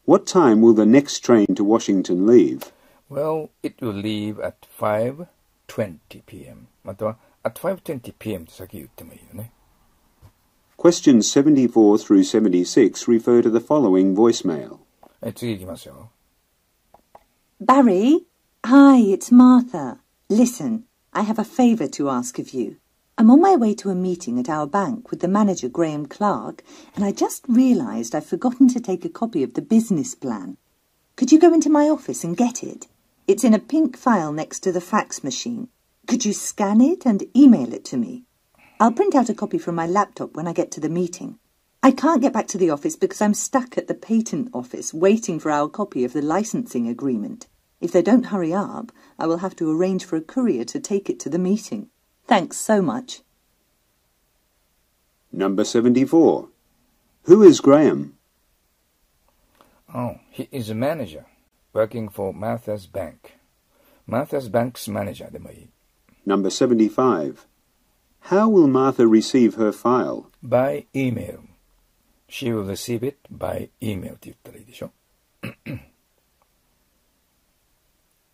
What time will the next train to Washington leave? Well, it will leave at 5.20 p.m. at 5.20 p.m. Questions 74 through 76 refer to the following voicemail. Eh, Barry, hi, it's Martha. Listen, I have a favor to ask of you. I'm on my way to a meeting at our bank with the manager, Graham Clark, and I just realised I've forgotten to take a copy of the business plan. Could you go into my office and get it? It's in a pink file next to the fax machine. Could you scan it and email it to me? I'll print out a copy from my laptop when I get to the meeting. I can't get back to the office because I'm stuck at the patent office waiting for our copy of the licensing agreement. If they don't hurry up, I will have to arrange for a courier to take it to the meeting. Thanks so much. Number 74. Who is Graham? Oh, he is a manager working for Martha's Bank. Martha's Bank's manager Number 75. How will Martha receive her file? By email. She will receive it by email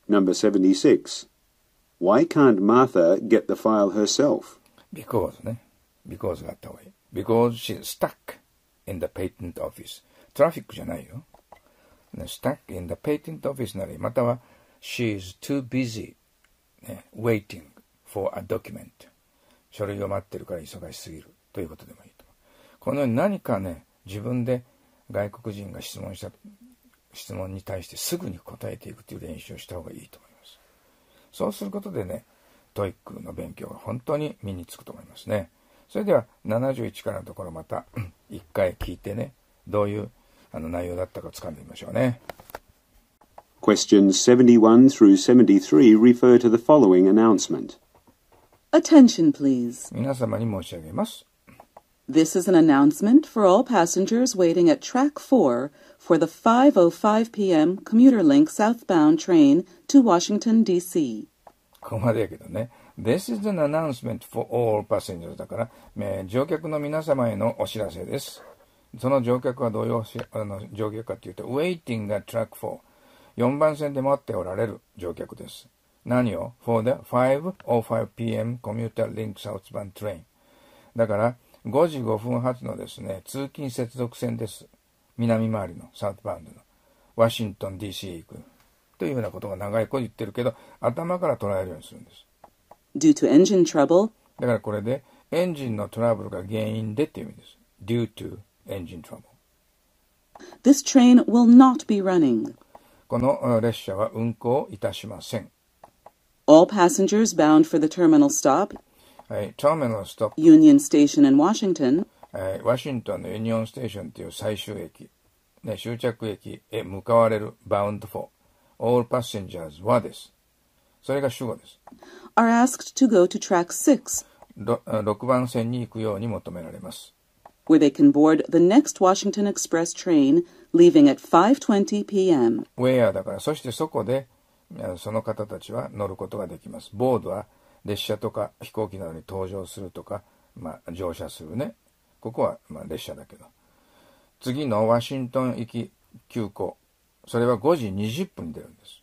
Number 76. Why can't Martha get the file herself? Because ね。Because があった方がいい。Because she's stuck in the patent office. t r a f f i c じゃないよ。stuck in the patent office ならまたは she's too busy、waiting for a document 書類を待ってるから忙しすぎるということでもいいこのように何かね自分で外国人が質問した質問に対してすぐに答えていくという練習をした方がいいと思いますそうすることでね、トイックの勉強が本当に身につくと思いますね。それでは71からのところまた1回聞いてね、どういうあの内容だったか掴んでみましょうね。Questions 71 through 73 refer to the following announcement. Attention, please. 皆様に申し上げます。This is an announcement for all passengers waiting at Track 4 for the 5.05 p.m. commuter link southbound train to Washington, D.C. ここまでやけどね。This is an announcement for all passengers だから、えー、乗客の皆様へのお知らせです。その乗客はどういうあの乗客かというと、waiting at track 4。4番線で待っておられる乗客です。何を ?for the 5.05pm commuter link southbound train。だから、5時5分発のですね、通勤接続線です。南回りの、サウスバウンドの。ワシントン DC 行く。というようなことが長い子言ってるけど、頭から捉えるようにするんです。Due to engine trouble. だからこれで、エンジンのトラブルが原因でっていう意味です。Due to engine trouble. This train will not be running. この列車は運行いたしません。All passengers bound for the terminal stop. はい、terminal stop. Union Station in Washington. はい、ワシントンのユニオンステーションという最終駅、ね、終着駅へ向かわれる bound for all passengers はです。それが主語です。are asked to go to track 6, 6番線に行くように求められます。where they can board the next Washington Express train leaving at 5:20 p.m. where だからそしてそこでその方たちは乗ることができます。ボードは列車とか飛行機などに搭乗するとか、まあ、乗車するね。ここはまあ列車だけど。次のワシントン行き急行それは5時20分に出るんです。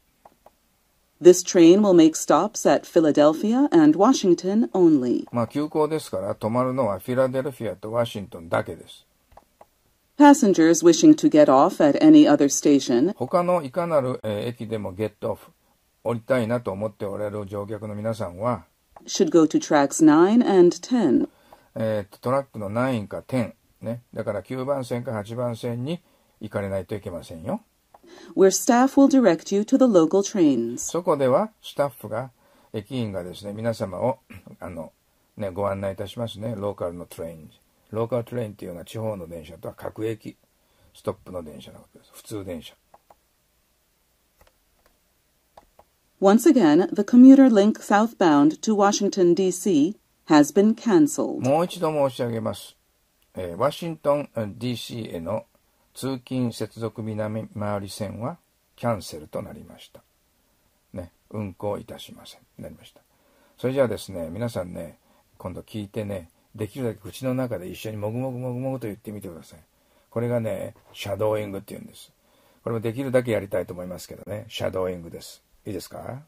This train will make stops at Philadelphia and Washington only. まあ急行ですから止まるのはフィラデルフィアとワシントンだけです。Passengers wishing to get off at any other station 他のいかなる、えー、駅でも get off 降りたいなと思っておられる乗客の皆さんは should go to tracks 9 and 10、えー、トラックの9か10、ね、だから9番線か8番線に行かれないといけませんよ。where staff will direct you to the local trains. そこではスタッフが、駅員がですね、皆様をあの、ね、ご案内いたしますね。ローカルのトレイン。ローカルトレインというのは地方の電車とは各駅ストップの電車のことです。普通電車。Once again, the commuter link southbound to Washington, D.C. has been cancelled. もう一度申し上げます。えー、ワシントン D.C. への通勤接続南回り線はキャンセルとなりました。ね、運行いたしません。なりました。それじゃあですね、皆さんね、今度聞いてね、できるだけ口の中で一緒にもぐもぐもぐもぐと言ってみてください。これがね、シャドーイングって言うんです。これもできるだけやりたいと思いますけどね、シャドーイングです。いいですか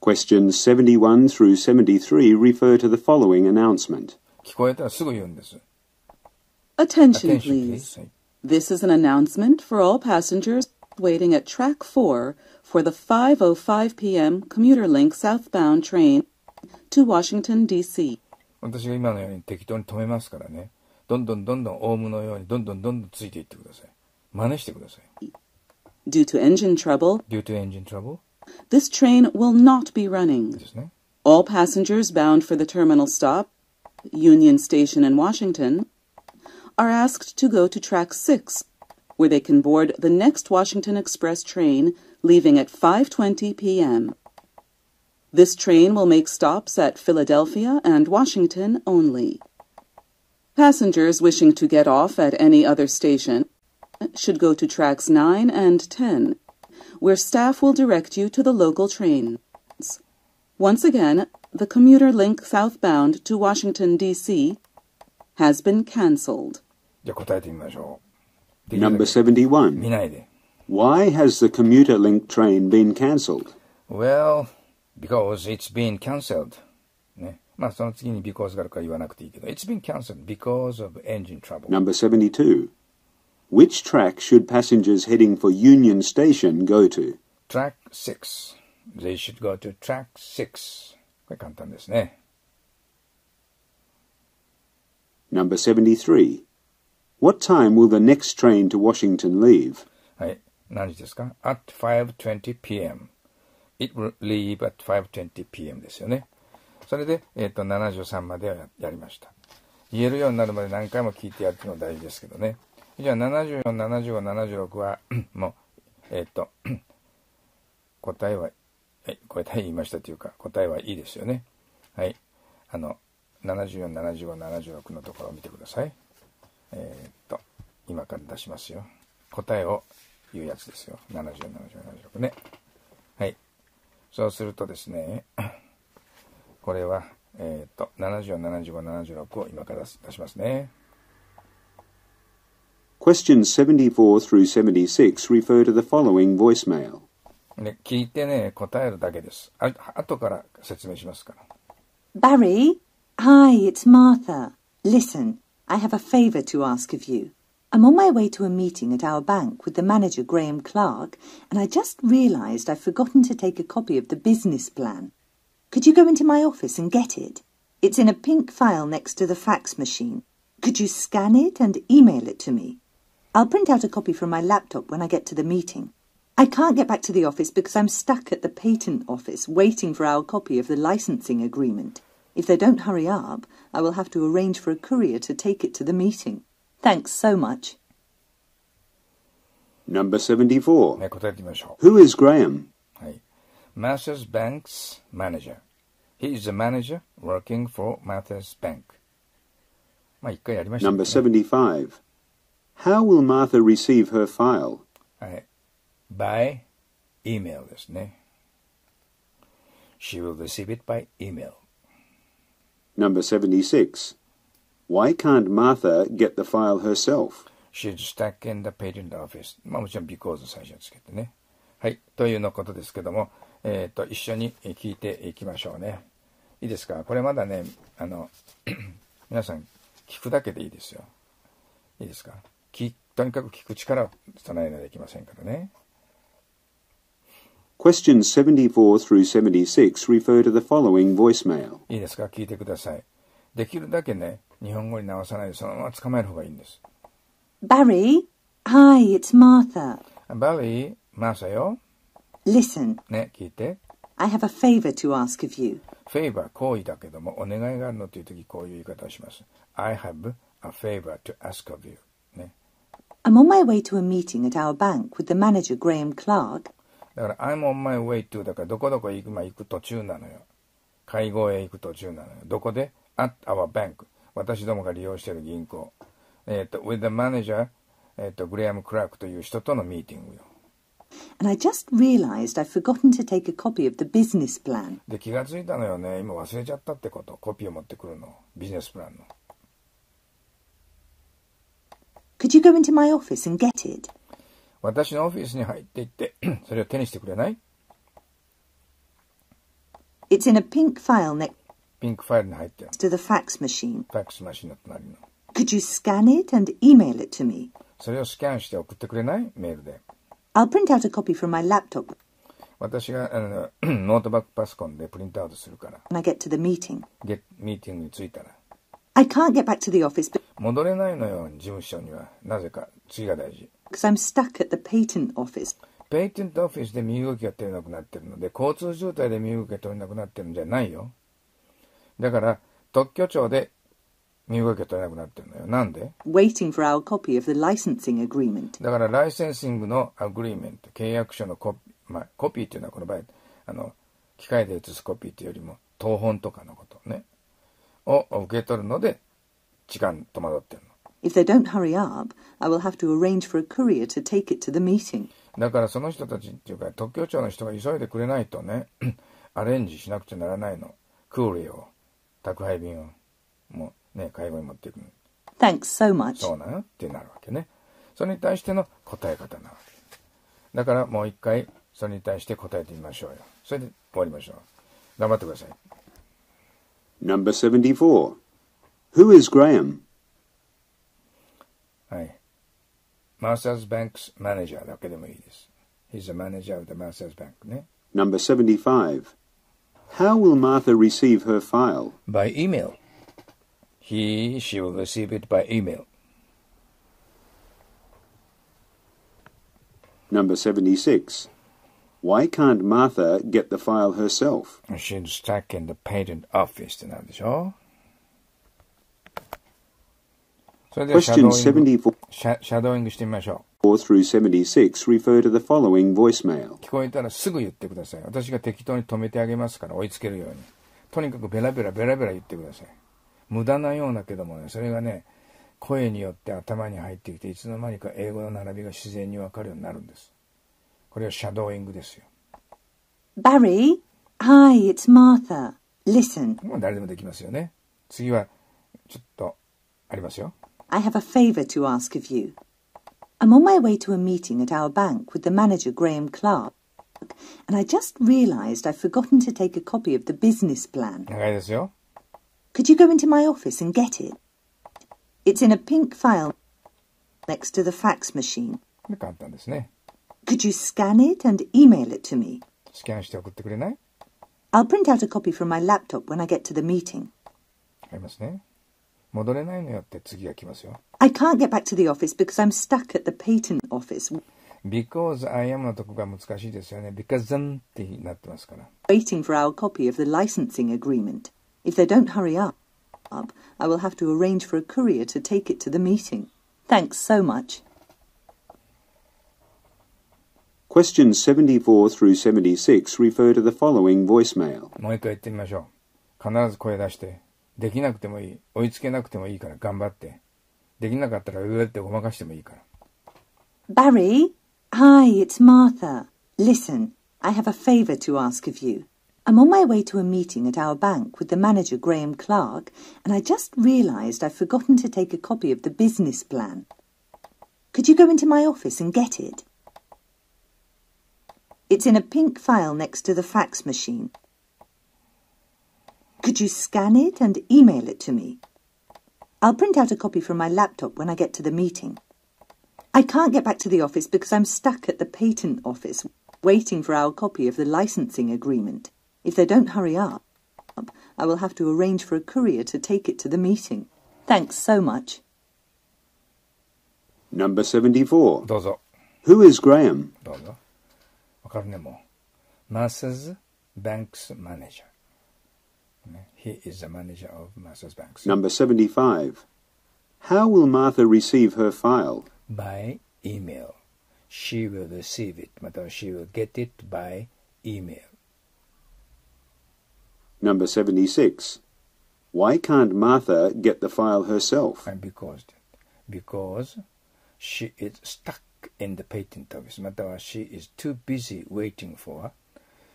Questions 71 through 73 refer to the following announcement. 聞こえたらすぐ言うんです。Attention, please. This is an announcement for all passengers waiting at track 4 for the 5.05 p.m. commuter link southbound train to Washington, D.C. 私が今のように適当に止めますからね。どんどんどんどんオウムのようにどんどんどんどんついていってください。真似してください。Due to engine trouble, Due to engine trouble this train will not be running. ね。All passengers bound for the terminal stop Union Station in Washington, are asked to go to track 6, where they can board the next Washington Express train leaving at 5:20 p.m. This train will make stops at Philadelphia and Washington only. Passengers wishing to get off at any other station should go to tracks 9 and 10, where staff will direct you to the local trains. Once again, the commuter link southbound to Washington, D.C. has been cancelled. Number 71. Why has the commuter link train been cancelled? Well, because it's been cancelled. ね。まあその次に has been cancelled because of engine trouble. Number 72. Which track should passengers heading for Union Station go to? Track 6. They should go to track 6. これ簡単ですね。Number 73. What time will the next train to Washington leave? はい。何時ですか ?at 5.20 p.m. It will leave at 5.20 p.m. ですよね。それで、えー、と、73まではやりました。言えるようになるまで何回も聞いてやるっていうのが大事ですけどね。じゃあ、74、75、76は、もう、えっ、ー、と、答えははい、答え言いましたというか、答えはいいですよね。はい。あの、74、75、76のところを見てください。えー、っと、今から出しますよ。答えを言うやつですよ。7 4 7 5 76ね。はい。そうするとですね、これは、えー、っと、7 4 75、76を今から出しますね。Questions 74 through 76 refer to the following voicemail. Barry, Hi, it's Martha. Listen, I have a favor to ask of you. I'm on my way to a meeting at our bank with the manager, Graham Clark, and I just realized I've forgotten to take a copy of the business plan. Could you go into my office and get it? It's in a pink file next to the fax machine. Could you scan it and email it to me? I'll print out a copy from my laptop when I get to the meeting. I can't get back to the office because I'm stuck at the patent office waiting for our copy of the licensing agreement. If they don't hurry up, I will have to arrange for a courier to take it to the meeting. Thanks so much. Number 74. Who is Graham? はい。Mathers Bank's manager. He is a manager working for Mathers Bank. Number 75. How will Martha receive her file? by email ですね。She will receive it by email. Number 76. Why can't Martha get the file herself? She's stuck in the patent office. まあもちろん because 最初につけてね。はい。というのことですけども、えっ、ー、と、一緒に聞いていきましょうね。いいですかこれまだね、あの、皆さん聞くだけでいいですよ。いいですかとにかく聞く力を備えないといけませんからね。Questions 74 through 76 refer to the following voicemail. いいですか聞いてください。できるだけね、日本語に直さないでそのまま捕まえる方がいいんです。Barry, hi, it's Martha. Barry, Martha. バリー、マーサよ。Listen, ね、聞いて。I have a favor to ask of you. Favour, フェイバー、行為だけども、お願いがあるのという時、こういう言い方をします。I have a favor to ask of you. ね。I'm on my way to a meeting at our bank with the manager, Graham Clark, だから、I'm on my way to だから、どこどこ今行く途中なのよ。会合へ行く途中なのよ。どこで ?at our bank。私どもが利用している銀行。えっ、ー、と、with the manager、えっ、と、グレアム・クラークという人とのミーティングよ。And I just realized I've forgotten to take a copy of the business plan. で、気がついたのよね。今忘れちゃったってこと。コピーを持ってくるの。ビジネスプランの。Could you go into my office and get it? 私のオフィスに入っていって、それを手にしてくれない It's in a pink file next ピンクファイルに入ってる。to the fax machine. ファックスマシンの隣の。Could you scan it and email it to me? それをスキャンして送ってくれないメールで。I'll print out a copy from my laptop. 私があのノートバックパソコンでプリントアウトするから。When I get to the meeting. ミーティングに着いたら。I can't get back to the office 戻れないのよ、事務所には。なぜか、次が大事。a I'm stuck at the patent office. ペイテントオフィスで身動きが取れなくなってるので、交通渋滞で身動きが取れなくなってるんじゃないよ。だから、特許庁で身動きが取れなくなってるのよ。なんで ?Waiting for our copy of the licensing agreement. だから、ライセンシングのアグリーメント、契約書のコピー、まあ、コピーというのはこの場合、あの、機械で写すコピーていうよりも、当本とかのことね、を受け取るので、時間戸惑ってるの。If they don't hurry up, I will have to arrange for a courier to take it to the meeting. だからその人たちっていうか特許庁の人が急いでくれないとね、アレンジしなくちゃならないの。クーリーを、宅配便を、もうね、介護に持っていくの。Thanks so much. そうなのってなるわけね。それに対しての答え方なわけ。だからもう一回、それに対して答えてみましょうよ。それで終わりましょう。頑張ってください。Number 74 Who is Graham? Bank's manager. He's the manager of the Martha's Bank Number 75. How will Martha receive her file? By email. He, she will receive it by email. Number 76. Why can't Martha get the file herself? She's stuck in the patent office ってなんでしょそれではシャドーイングしてみましょう。聞こえたらすぐ言ってください。私が適当に止めてあげますから追いつけるように。とにかくベラベラベラベラ言ってください。無駄なようだけどもね、それがね、声によって頭に入ってきて、いつの間にか英語の並びが自然にわかるようになるんです。これはシャドーイングですよ。Barry, hi, it's Martha. Listen. もう誰でもできますよね。次は、ちょっと、ありますよ。I have a favour to ask of you. I'm on my way to a meeting at our bank with the manager, Graham Clark, and I just realised I've forgotten to take a copy of the business plan. Could you go into my office and get it? It's in a pink file next to the fax machine. Could you scan it and email it to me? スキャンして送ってくれない I'll print out a copy from my laptop when I get to the meeting. ありますね。戻れないのよって次が来ますよ。I can't get back to the office because I'm stuck at the patent office because I am のとこが難しいですよね。because then ってなってますから。waiting for our copy of the licensing agreement. If they don't hurry up, up, I will have to arrange for a courier to take it to the meeting. Thanks so much. Questions 74 through 76 refer to the following voicemail. もう一回言ってみましょう。必ず声出して。Barry, hi, it's Martha. Listen, I have a favor to ask of you. I'm on my way to a meeting at our bank with the manager, Graham Clark, and I just realized I've forgotten to take a copy of the business plan. Could you go into my office and get it? It's in a pink file next to the fax machine. Could you scan it and email it to me? I'll print out a copy from my laptop when I get to the meeting. I can't get back to the office because I'm stuck at the patent office waiting for our copy of the licensing agreement. If they don't hurry up, I will have to arrange for a courier to take it to the meeting. Thanks so much. Number 74. Who is Graham? どうぞ。わかるねもう。Masters Banks Manager. He is the manager of Masters Bank. Number 75. How will Martha receive her file? By email. She will receive it, Martha. she will get it by email. Number 76. Why can't Martha get the file herself? And because, because she is stuck in the patent office, Martha. she is too busy waiting for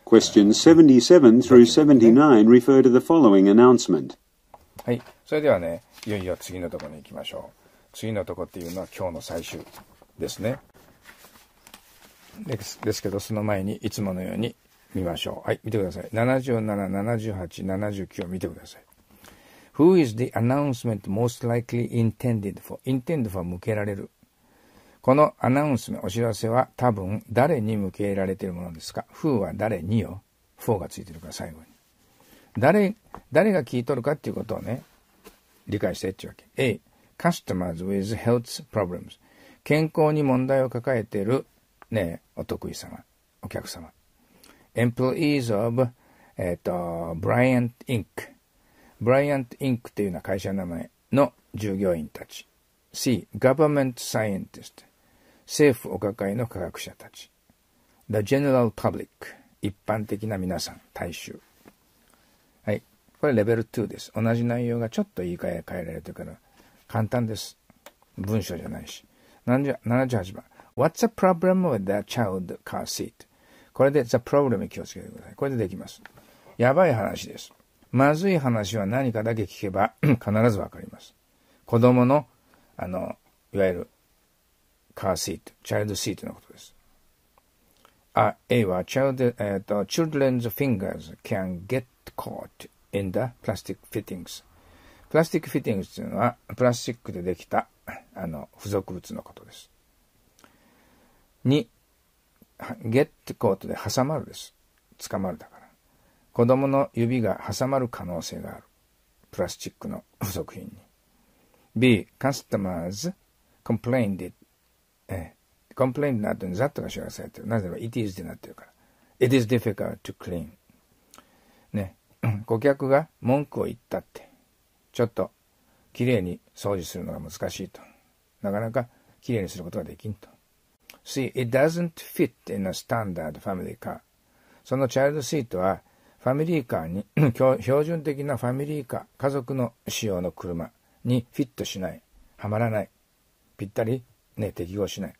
Questions 77 through 79 refer to the following announcement. はい。それではね、いよいよ次のとこに行きましょう。次のとこっていうのは今日の最終ですね。ですですけど、その前にいつものように見ましょう。はい、見てください。77、78、79を見てください。Who is the announcement most likely intended for? intended for 向けられる。このアナウンスのお知らせは多分誰に向けられているものですか ?Who は誰によ f がついてるから最後に。誰、誰が聞いとるかっていうことをね、理解してっていうわけ。A、Customers with Health Problems。健康に問題を抱えている、ね、お得意様、お客様。Employees of、えっ、ー、と、Bryant Inc. Bryant Inc. っていうような会社の名前の従業員たち。C、Government Scientist。政府お抱えの科学者たち The General Public 一般的な皆さん大衆はいこれレベル2です同じ内容がちょっと言い換え変えられてるから簡単です文章じゃないし78番 What's the problem with that child car seat? これで The problem に気をつけてくださいこれでできますやばい話ですまずい話は何かだけ聞けば 必ずわかります子供のあのいわゆるカーシート、チャイルドシートのことです。あ、A は、child, えっと、children's fingers can get caught in the plastic fittings. プラスティックフィッティングというのは、プラスチックでできた、あの、付属物のことです。2、caught で挟まるです。捕まるだから。子供の指が挟まる可能性がある。プラスチックの付属品に。B. Customers complained ええ、コンプレインの後に that が省略されてる。なぜなら it is ってなってるから。it is difficult to clean. ね。顧客が文句を言ったって。ちょっと、綺麗に掃除するのが難しいと。なかなか綺麗にすることができんと。See, it doesn't fit in a standard family car. そのチャイルドシートは、ファミリーカーに、標準的なファミリーカー、家族の使用の車にフィットしない、はまらない、ぴったりね、適合しない。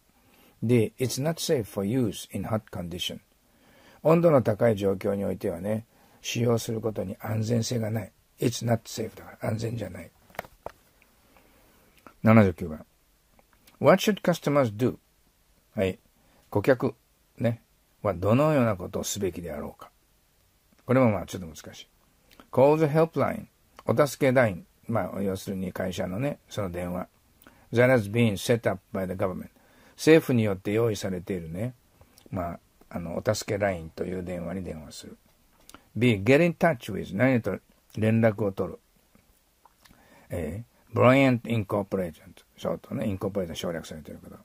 で、it's not safe for use in hot condition. 温度の高い状況においてはね、使用することに安全性がない。it's not safe だから安全じゃない。79番。What should customers do? はい。顧客、ね、はどのようなことをすべきであろうか。これもまあちょっと難しい。Call the helpline. お助けライン。まあ、要するに会社のね、その電話。that has been set up by the government 政府によって用意されているね、まあ、あの、お助けラインという電話に電話する。B、get in touch with 何と連絡を取る。A、Bryant Incorporated ショートね、インコーポレーション省略されてるけど、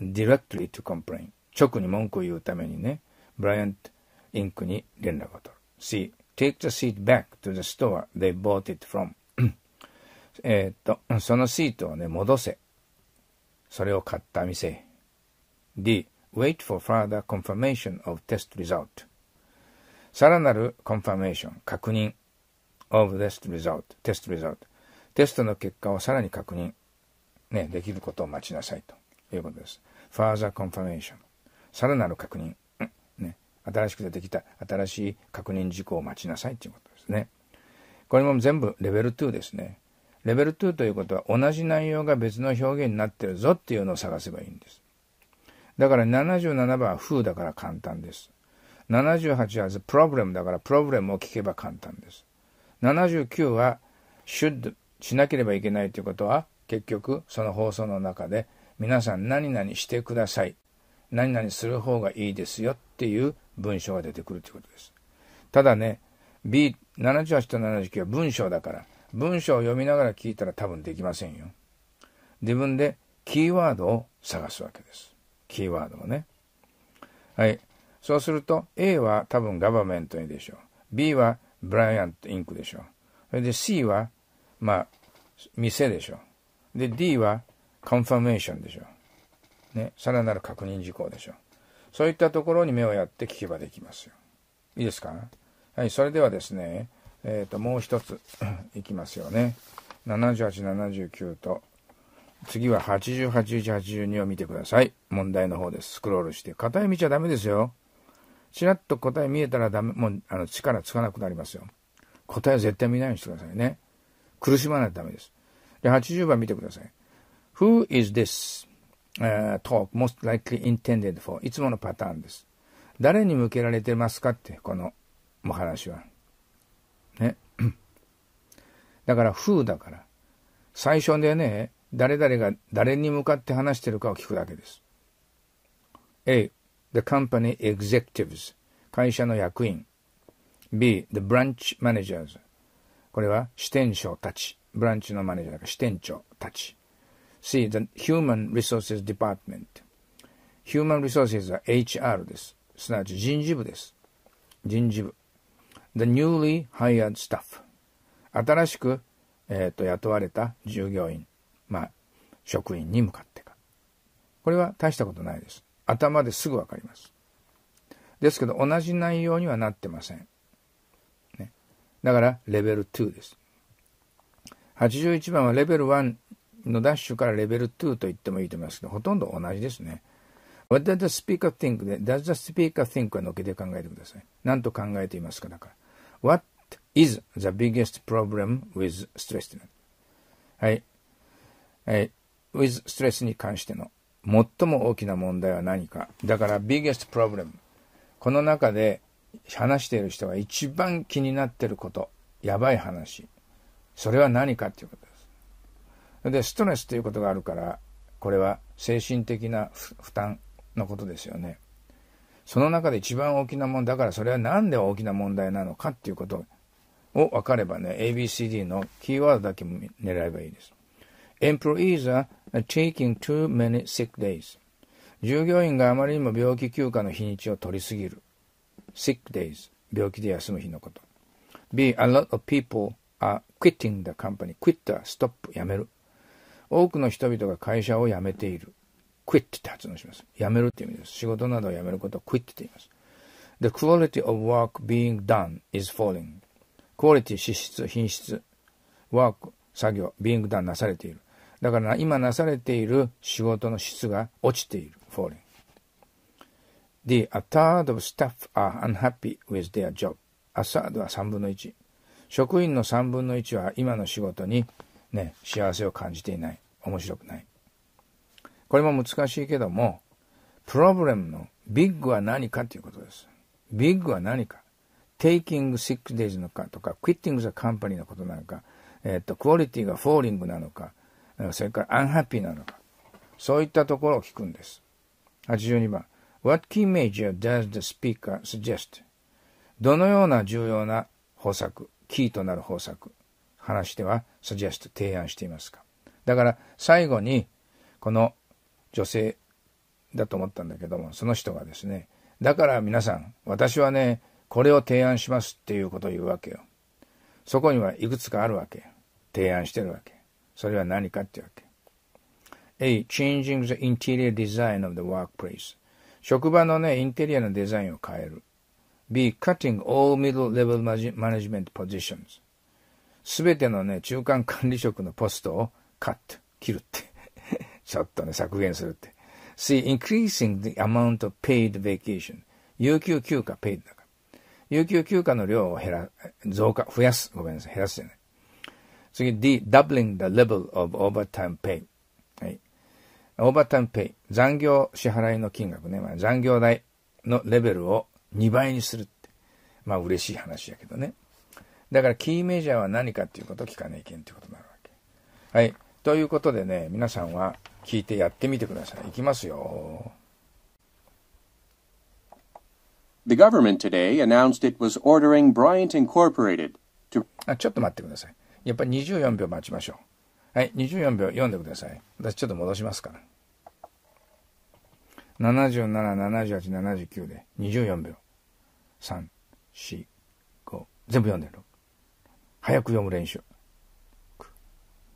directly to complain 直に文句を言うためにね、Bryant Inc. に連絡を取る。C、take the seat back to the store they bought it from えっと、そのシートをね、戻せ。それを買った店 D wait for further confirmation of test result さらなる confirmation 確認 of test result test result テストの結果をさらに確認、ね、できることを待ちなさいということです further confirmation さらなる確認、ね、新しく出てきた新しい確認事項を待ちなさいということですねこれも全部レベル2ですねレベル2ということは同じ内容が別の表現になってるぞっていうのを探せばいいんです。だから77番は Who だから簡単です。78はプロブ Problem だからプロブレムを聞けば簡単です。79は Should しなければいけないということは結局その放送の中で皆さん何々してください。何々する方がいいですよっていう文章が出てくるということです。ただね、B、78と79は文章だから文章を読みながら聞いたら多分できませんよ。自分でキーワードを探すわけです。キーワードをね。はい。そうすると A は多分ガバメントにでしょう。B はブライアントインクでしょう。それで C は、まあ、店でしょう。で D はコンファメーションでしょう。ね。さらなる確認事項でしょう。そういったところに目をやって聞けばできますよ。いいですかはい。それではですね、えっ、ー、と、もう一つ いきますよね。78、79と、次は80、81、82を見てください。問題の方です。スクロールして。答え見ちゃダメですよ。ちらっと答え見えたらダメ、もう、あの、力つかなくなりますよ。答えは絶対見ないようにしてくださいね。苦しまないとダメです。で、80番見てください。Who is this、uh, talk most likely intended for? いつものパターンです。誰に向けられてますかって、このお話は。だから、風だから。最初でね、誰々が誰に向かって話してるかを聞くだけです。A. The company executives. 会社の役員。B. The branch managers. これは支店長たち。ブランチのマネージャーが支店長たち。C. The human resources department. human resources は HR です。すなわち人事部です。人事部。The newly hired staff. 新しく、えー、と雇われた従業員、まあ、職員に向かってか。これは大したことないです。頭ですぐわかります。ですけど、同じ内容にはなってません。ね、だから、レベル2です。81番はレベル1のダッシュからレベル2と言ってもいいと思いますけど、ほとんど同じですね。What does the speaker think? Does the speaker think? はのけて考えてください。何と考えていますかだから。What is the biggest problem with stress. はい。はい。with stress に関しての最も大きな問題は何か。だから biggest problem。この中で話している人が一番気になってること。やばい話。それは何かっていうことです。で、ストレスということがあるから、これは精神的な負担のことですよね。その中で一番大きなもんだからそれは何で大きな問題なのかっていうことをを分かればね、ABCD のキーワードだけ狙えばいいです。Employees are taking too many sick days. 従業員があまりにも病気休暇の日にちを取りすぎる。sick days 病気で休む日のこと B a lot of people are quitting the company quit はストップやめる多くの人々が会社を辞めている quit って発音します辞めるって意味です仕事などを辞めることを quit って言います The quality of work being done is falling クオリティ、資質、品質、ワーク、作業、ビングダウンなされている。だから今なされている仕事の質が落ちている。falling. D. A third of staff are unhappy with their job. A third は3分の1。職員の3分の1は今の仕事にね、幸せを感じていない。面白くない。これも難しいけども、プロブレムのビッグは何かということです。ビッグは何か。taking s i c days のかとか、quitting the company のことなのか、えっ、ー、と、クオリティが falling なのか、それから unhappy なのか、そういったところを聞くんです。82番。What key m a s u r does the speaker suggest? どのような重要な方策、キーとなる方策、話しては suggest 提案していますかだから最後にこの女性だと思ったんだけども、その人がですね、だから皆さん、私はね、これを提案しますっていうことを言うわけよ。そこにはいくつかあるわけ。提案してるわけ。それは何かっていうわけ。A. Changing the interior design of the workplace. 職場のね、インテリアのデザインを変える。B. Cutting all middle level management positions. すべてのね、中間管理職のポストをカット、切るって。ちょっとね、削減するって。C. Increasing the amount of paid vacation. 有給休暇 paid だから。有給休暇の量を減ら、増加、増やす。ごめんなさい。減らすじゃない。次、D、doubling the level of overtime pay。はい。オーバータイムペイ、残業支払いの金額ね、まあ、残業代のレベルを2倍にするって。まあ嬉しい話やけどね。だからキーメジャーは何かっていうことを聞かねいけんってことになるわけ。はい。ということでね、皆さんは聞いてやってみてください。いきますよ。The government today announced it was ordering Bryant Incorporated to あちょっと待ってください。やっぱり24秒待ちましょう。はい、24秒読んでください。私ちょっと戻しますから。77、78、79で24秒。3、4、5。全部読んでる。早く読む練習。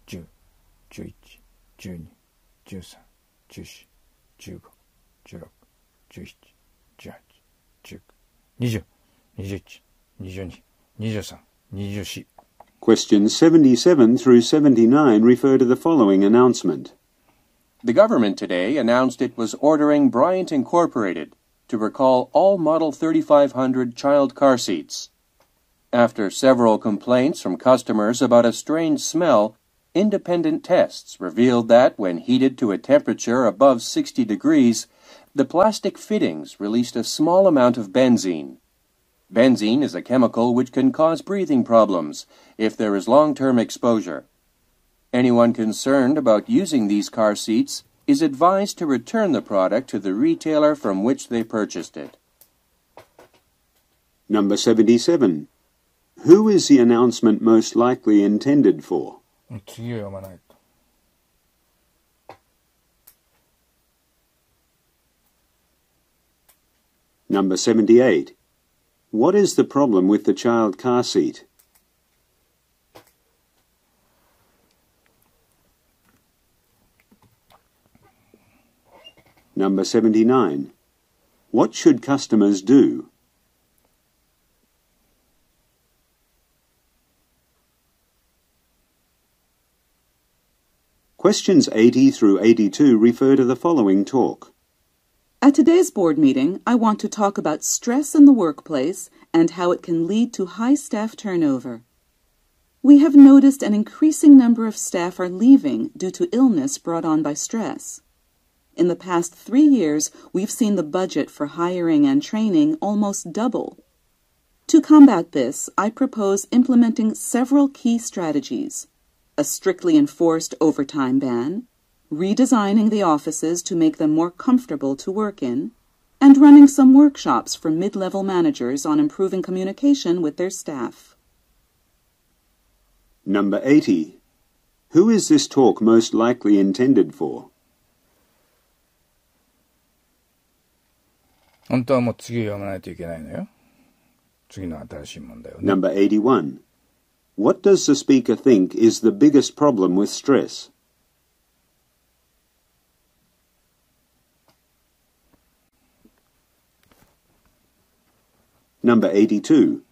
9、10、11、12、13、14、15、16、17、18。Questions 77 through 79 refer to the following announcement. The government today announced it was ordering Bryant Incorporated to recall all Model 3500 child car seats. After several complaints from customers about a strange smell, independent tests revealed that when heated to a temperature above 60 degrees, the plastic fittings released a small amount of benzene. Benzene is a chemical which can cause breathing problems if there is long term exposure. Anyone concerned about using these car seats is advised to return the product to the retailer from which they purchased it. Number 77. Who is the announcement most likely intended for? Number 78. What is the problem with the child car seat? Number 79. What should customers do? Questions 80 through 82 refer to the following talk. At today's board meeting, I want to talk about stress in the workplace and how it can lead to high staff turnover. We have noticed an increasing number of staff are leaving due to illness brought on by stress. In the past three years, we've seen the budget for hiring and training almost double. To combat this, I propose implementing several key strategies a strictly enforced overtime ban, redesigning the offices to make them more comfortable to work in, and running some workshops for mid-level managers on improving communication with their staff. Number 80. Who is this talk most likely intended for? Number 81. What does the speaker think is the biggest problem with stress? Number 82.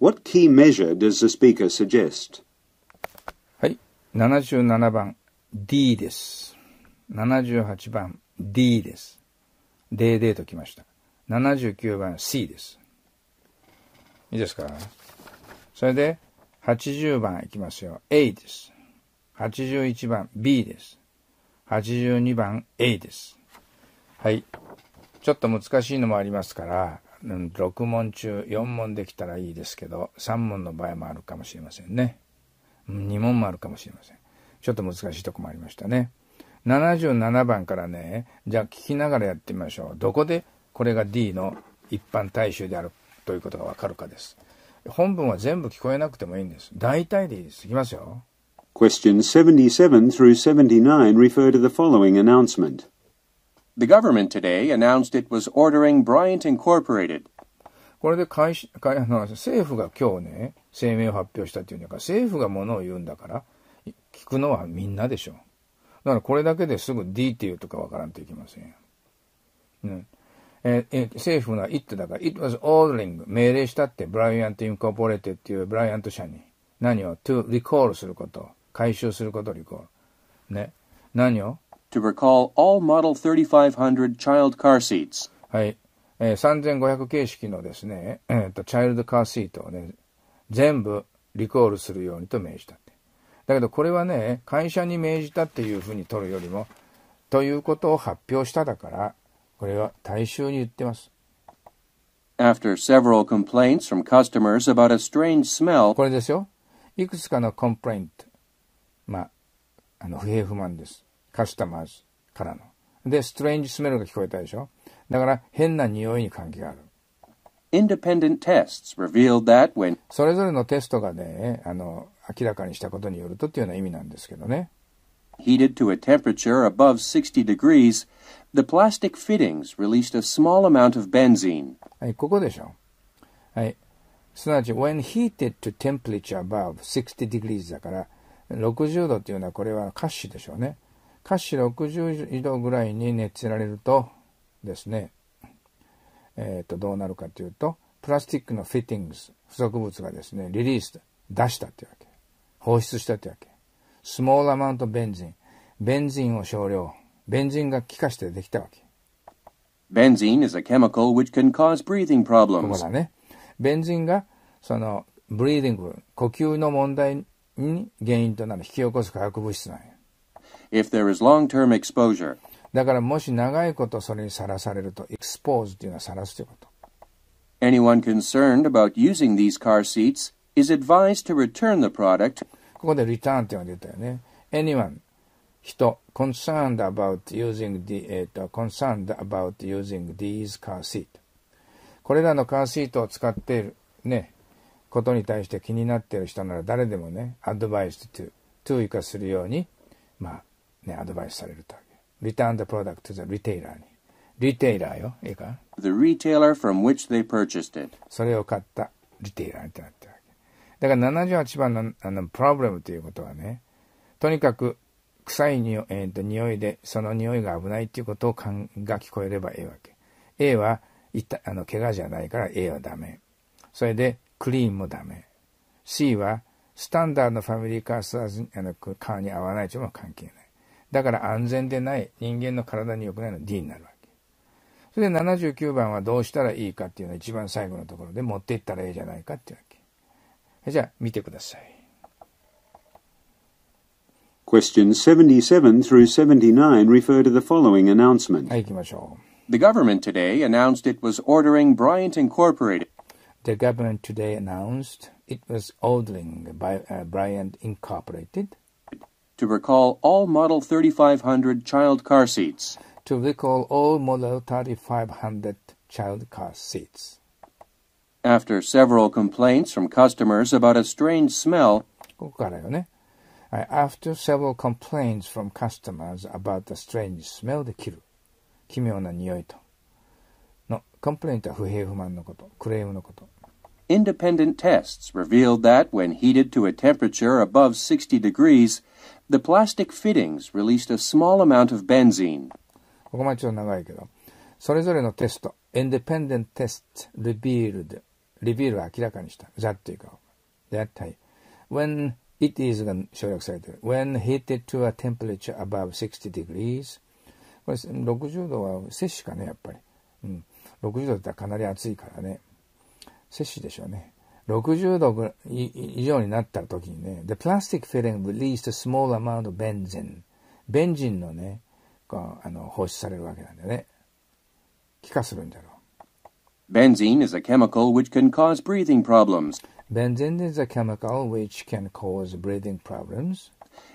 What key measure does the speaker suggest? はい。77番 D です。78番 D です。DD ときました。79番 C です。いいですかそれで80番いきますよ。A です。81番 B です。82番 A です。はい。ちょっと難しいのもありますから、うん、6問中4問できたらいいですけど3問の場合もあるかもしれませんね2問もあるかもしれませんちょっと難しいとこもありましたね77番からねじゃあ聞きながらやってみましょうどこでこれが D の一般大衆であるということがわかるかです本文は全部聞こえなくてもいいんです大体でいいですいきますよ Questions 77 through 79 refer to the following announcement The government today announced it was ordering Bryant Incorporated これで会社会あの政府が今日ね声明を発表したっていうのだか政府がものを言うんだから聞くのはみんなでしょう。だからこれだけですぐ D って言うとかわからんといけません、うんええ政府が IT だから It was ordering 命令したってブライアントインコーポ t ーテっていうブライアント社に何を to recall すること回収することリコールね何を to recall all Model 3500 child car seats. はい。えー、3500形式のですね、えーと、チャイルドカーシートをね、全部リコールするようにと命じたって。だけどこれはね、会社に命じたっていうふうに取るよりも、ということを発表しただから、これは大衆に言ってます。After several complaints from customers about a strange smell これですよ。いくつかのコンプレイント。まあ、あの、不平不満です。カスタマーズからの。で、ストレンジスメルが聞こえたでしょだから変な匂いに関係がある。Independent tests revealed that when それぞれのテストがね、あの、明らかにしたことによるとっていうような意味なんですけどね。Heated to a temperature above 60 degrees, the plastic fittings released a small amount of benzene. はい、ここでしょ。はい。すなわち、when heated to temperature above 60 degrees だから、60度っていうのはこれは歌詞でしょうね。華氏60度ぐらいに熱せられるとですね、えっ、ー、と、どうなるかというと、プラスチックのフィッティングス、付属物がですね、リリース、出したってわけ。放出したってわけ。スモールアマウントベンジン。ベンジンを少量。ベンジンが気化してできたわけ。is a chemical which can cause breathing problems. ここだね。ベンジンが、その、ブリーディング、呼吸の問題に原因となる、引き起こす化学物質なんや。if there is long-term exposure. だからもし長いことそれにさらされると、expose というのはさらすということ。Anyone concerned about using these car seats is advised to return the product. ここで return というのが出たよね。Anyone 人 concerned about using the、えー、と concerned about using these car seat これらのカーシートを使っているねことに対して気になっている人なら誰でもねアドバイス to to 化するようにまあね、アドバイスされると。に。リテイラーよ。いいか ?The retailer from which they purchased it. それを買ったリテイラーってなってるわけ。だから78番のあの problem ということはね、とにかく臭いにお、えーと、匂いで、その匂いが危ないっていうことをかんが聞こえればええわけ。A は、いたあの怪我じゃないから A はダメ。それで、クリーンもダメ。C は、スタンダードのファミリーカースはあのカーに合わないというのも関係ない。だから安全でない人間の体に良くないの D になるわけ。それで79番はどうしたらいいかっていうのは一番最後のところで持っていったらいいじゃないかっていうわけ。じゃあ見てください。Questions 77 through 79 refer to the following announcement. はい、行きましょう。The government today announced it was ordering Bryant Incorporated. The government today announced it was ordering by, uh, Bryant Incorporated. to recall all Model 3500 child car seats. To recall all Model 3500 child car seats. After several complaints from customers about a strange smell, After several complaints from customers about the strange smell で切る。奇妙な匂いと。の、コンプレイントは不平不満のこと、クレームのこと。Independent tests revealed that when heated to a temperature above 60 degrees, the plastic fittings released a small amount of benzene. ここまでちょっと長いけど、それぞれのテスト、independent test revealed、リビールは明らかにした。that っていうか、that when it is が省略されてる。when heated to a temperature above 60 degrees これ60度は摂氏かね、やっぱり。うん。60度ってかなり暑いからね。摂氏でしょうね。60度以上になった時にね、The plastic filling released a small amount of benzene. ベンジンのね、こうあの放出されるわけなんでね。気化するんだろう。Benzene is a chemical which can cause breathing problems. Benzene is a chemical which can cause breathing problems.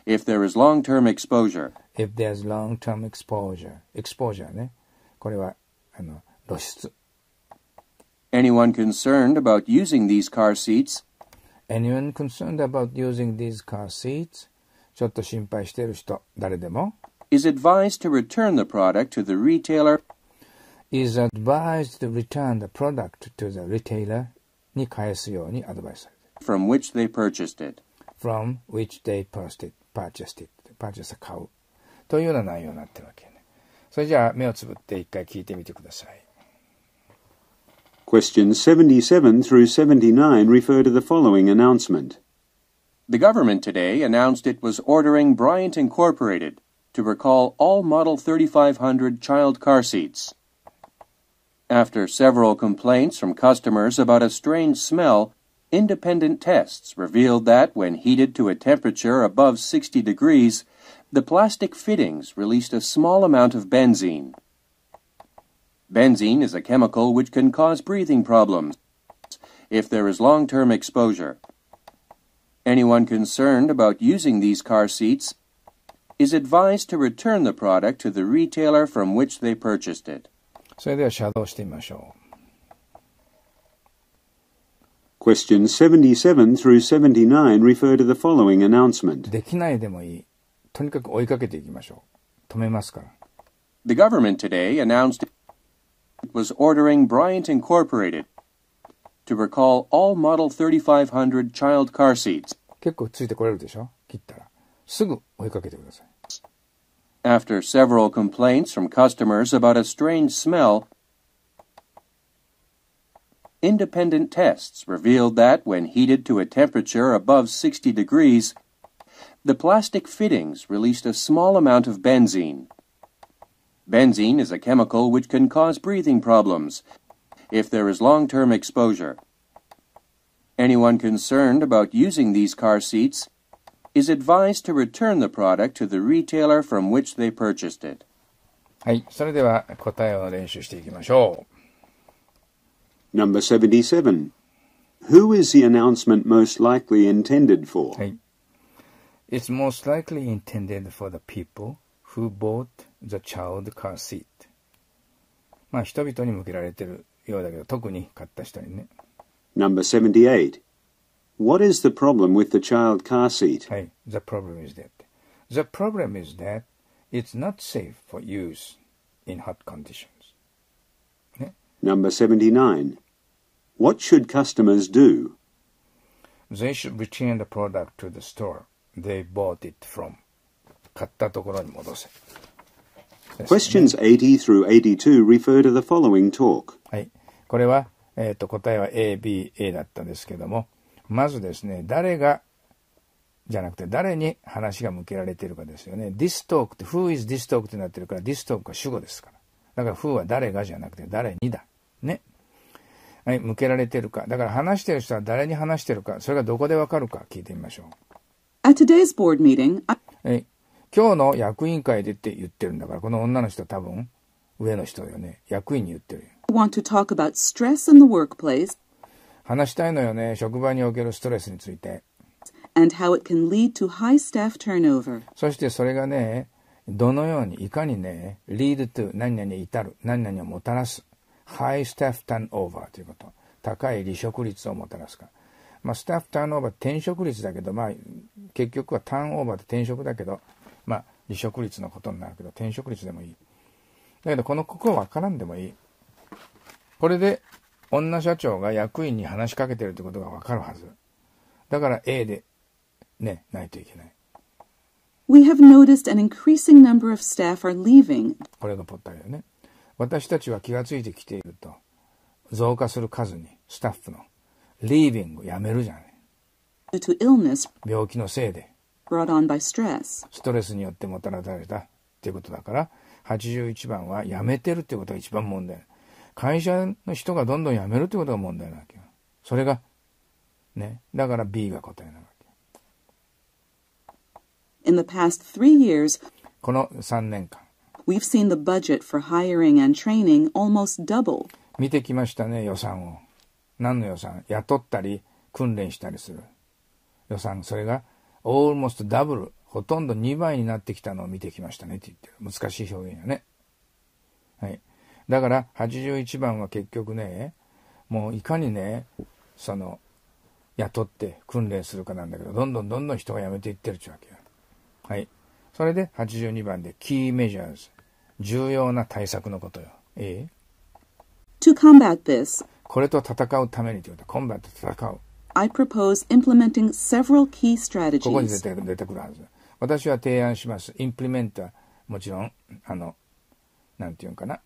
If there is long-term exposure. If there's long-term exposure. exposure ね。これは、あの、露出。Anyone concerned about using these car seats? Anyone concerned about using these car seats? ちょっと心配している人、誰でも is advised to return the product to the retailer. Is advised to return the product to the retailer に返すようにアドバイスされて From which they purchased it. From which they purchased it. Purchased it. Purchase 買う。というような内容になってるわけね。それじゃあ目をつぶって一回聞いてみてください。Questions 77 through 79 refer to the following announcement. The government today announced it was ordering Bryant Incorporated to recall all Model 3500 child car seats. After several complaints from customers about a strange smell, independent tests revealed that when heated to a temperature above 60 degrees, the plastic fittings released a small amount of benzene. Benzene is a chemical which can cause breathing problems if there is long-term exposure. Anyone concerned about using these car seats is advised to return the product to the retailer from which they purchased it. それではシャドウしてみましょう。Questions 77 through 79 refer to the following announcement. できないでもいい。とにかく追いかけていきましょう。止めますから。The government today announced was ordering Bryant Incorporated to recall all Model 3500 child car seats. 結構ついてこれるでしょ切ったら。すぐ追いかけてください。After several complaints from customers about a strange smell, independent tests revealed that when heated to a temperature above 60 degrees, the plastic fittings released a small amount of benzene. Benzene is a chemical which can cause breathing problems if there is long-term exposure. Anyone concerned about using these car seats is advised to return the product to the retailer from which they purchased it. はい、それでは答えを練習していきましょう。Number 77. Who is the announcement most likely intended for? It's most likely intended for the people who bought the child car seat まあ人々に向けられてるようだけど特に買った人にね Number 78 What is the problem with the child car seat? はい The problem is that The problem is that it's not safe for use in hot conditions ね Number 79 What should customers do? They should return the product to the store they bought it from 買ったところに戻せ Questions 80 through 82 refer to the following talk. はい。これは、えっ、ー、と、答えは A、B、A だったんですけども、まずですね、誰が、じゃなくて誰に話が向けられているかですよね。this talk って、who is this talk ってなってるから、this talk は主語ですから。だから、who は誰がじゃなくて誰にだ。ね。はい、向けられているか。だから話してる人は誰に話しているか、それがどこでわかるか聞いてみましょう。At today's board meeting, I... はい、今日の役員会でって言ってるんだから、この女の人多分、上の人よね。役員に言ってる話したいのよね。職場におけるストレスについて。そしてそれがね、どのように、いかにね、lead to 何々至る、何々をもたらす。high staff turnover ということ。高い離職率をもたらすか。まあ、スタッフターンオーバー転職率だけど、まあ、結局はターンオーバーって転職だけど、まあ、離職率のことになるけど、転職率でもいい。だけど、このここは分からんでもいい。これで、女社長が役員に話しかけてるってことが分かるはず。だから A で、ね、ないといけない。We have noticed an increasing number of staff are leaving. これがポッタリだね。私たちは気がついてきていると。増加する数に、スタッフの。リービング、をやめるじゃない。病気のせいで。brought on by stress. ストレスによってもたらされたっていうことだから81番は辞めてるってことが一番問題会社の人がどんどん辞めるってことが問題なわけよそれがねだから B が答えなわけ In the past three years この3年間 We've seen the budget for hiring and training almost double 見てきましたね予算を何の予算雇ったり訓練したりする予算それがオールモス t d o ほとんど2倍になってきたのを見てきましたねって言ってる。難しい表現やね。はい。だから、81番は結局ね、もういかにね、その、雇って訓練するかなんだけど、どんどんどんどん人が辞めていってるっちゅうわけよ。はい。それで82番で、キーメジャーズ。重要な対策のことよ。ええ ?to combat this. これと戦うためにということ。コンバット戦う。I propose implementing several key strategies. ここに出て出てくるはず。私は提案します。implement はもちろん、あの、なんていうかな。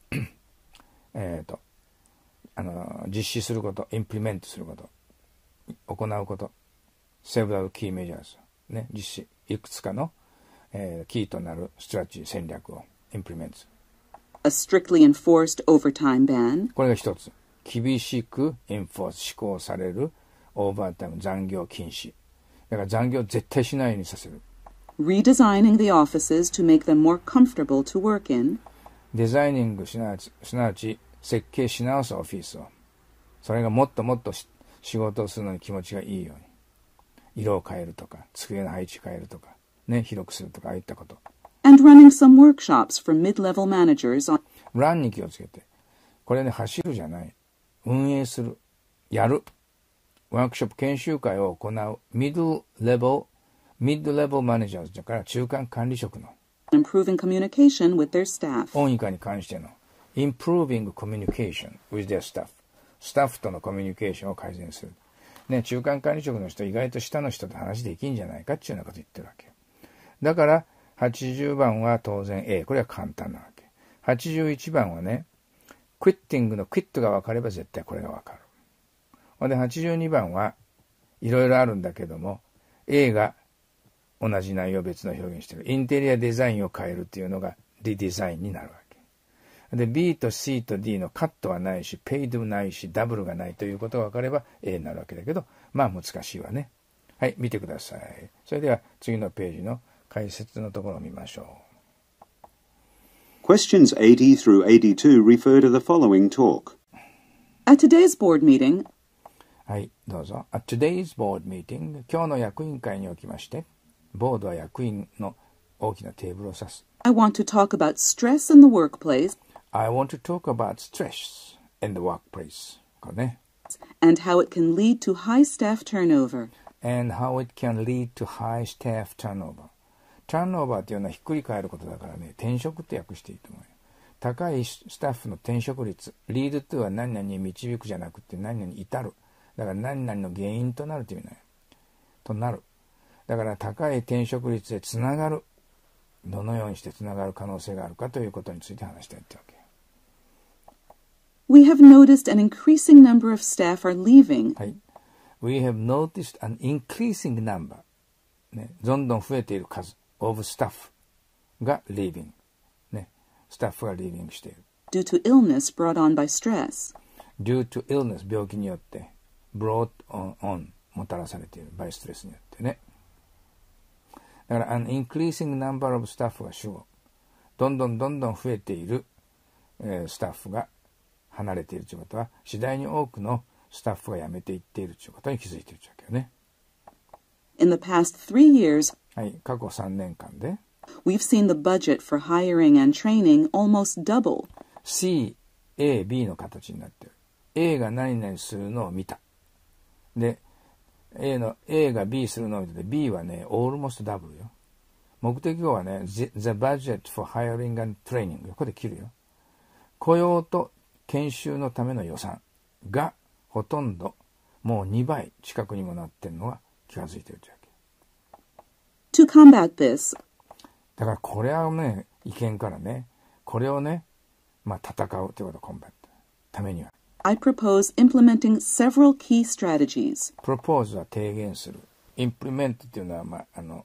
えっ、ー、と、あの、実施すること、implement すること、行うこと、several key measures。ね、実施。いくつかの、えー、キーとなるストラテジー戦略を implement。A strictly enforced overtime ban. これが一つ。厳しく enforce 施行されるオーバータイム残業禁止だから残業絶対しないようにさせる Redesigning the offices to make them more comfortable to work in デザイニングすなわちすなわち設計し直すオフィスをそれがもっともっと仕事をするのに気持ちがいいように色を変えるとか机の配置変えるとかね広くするとかああいったこと And running some workshops for mid-level managers on ランに気をつけてこれね走るじゃない運営するやるワークショップ研修会を行うミドレベル、ミドレベルマネージャーだから中間管理職の。Improving communication with their staff. 音以下に関しての。Improving communication with their staff. スタッフとのコミュニケーションを改善する。ね、中間管理職の人、意外と下の人と話できんじゃないかっていうようなこと言ってるわけ。だから、80番は当然 A。これは簡単なわけ。81番はね、クイッティングのクイットが分かれば絶対これが分かる。ほんで82番はいろいろあるんだけども A が同じ内容別の表現してるインテリアデザインを変えるっていうのがリデザインになるわけで B と C と D のカットはないしペイドないしダブルがないということが分かれば A になるわけだけどまあ難しいわねはい見てくださいそれでは次のページの解説のところを見ましょう Questions 80 through 82 refer to the following talk At today's board meeting, はい、どうぞ。At today's board meeting 今日の役員会におきまして、ボードは役員の大きなテーブルを指す。I want to talk about stress in the workplace. I want to talk about stress in the workplace. これね。And how it can lead to high staff turnover. And how it can lead to high staff turnover. ターンオーバーというのはひっくり返ることだからね、転職って訳していいと思うよ。高いスタッフの転職率、リードとは何々に導くじゃなくて何々に至る。だから何々の原因となるという意味よ。となる。だから高い転職率でつながる。どのようにしてつながる可能性があるかということについて話したいってわけ。We have noticed an increasing number of staff are leaving. はい。We have noticed an increasing number. ね、どんどん増えている数 of staff が leaving。ね、スタッフが leaving している。Due to illness brought on by stress. Due to illness 病気によって。brought on, on もたらされている by ストレスによってねだから an increasing number of staff が主語どんどんどんどん増えている、えー、スタッフが離れているということは次第に多くのスタッフが辞めていっているということに気づいているというわけよね In the past three years はい過去3年間で We've seen the budget for hiring and training almost double C A、B の形になってる A が何々するのを見たで、A の、A が B するのを見てて、B はね、オールモスト W よ。目的語はね、The budget for hiring and training ここで切るよ。雇用と研修のための予算がほとんどもう2倍近くにもなってるのが気が付いてるというわけ。To combat this. だからこれはね、意見からね、これをね、まあ戦うということ、コンバット。ためには。I propose implementing several key strategies. propose は提言する。implement というのは、まあ、あの、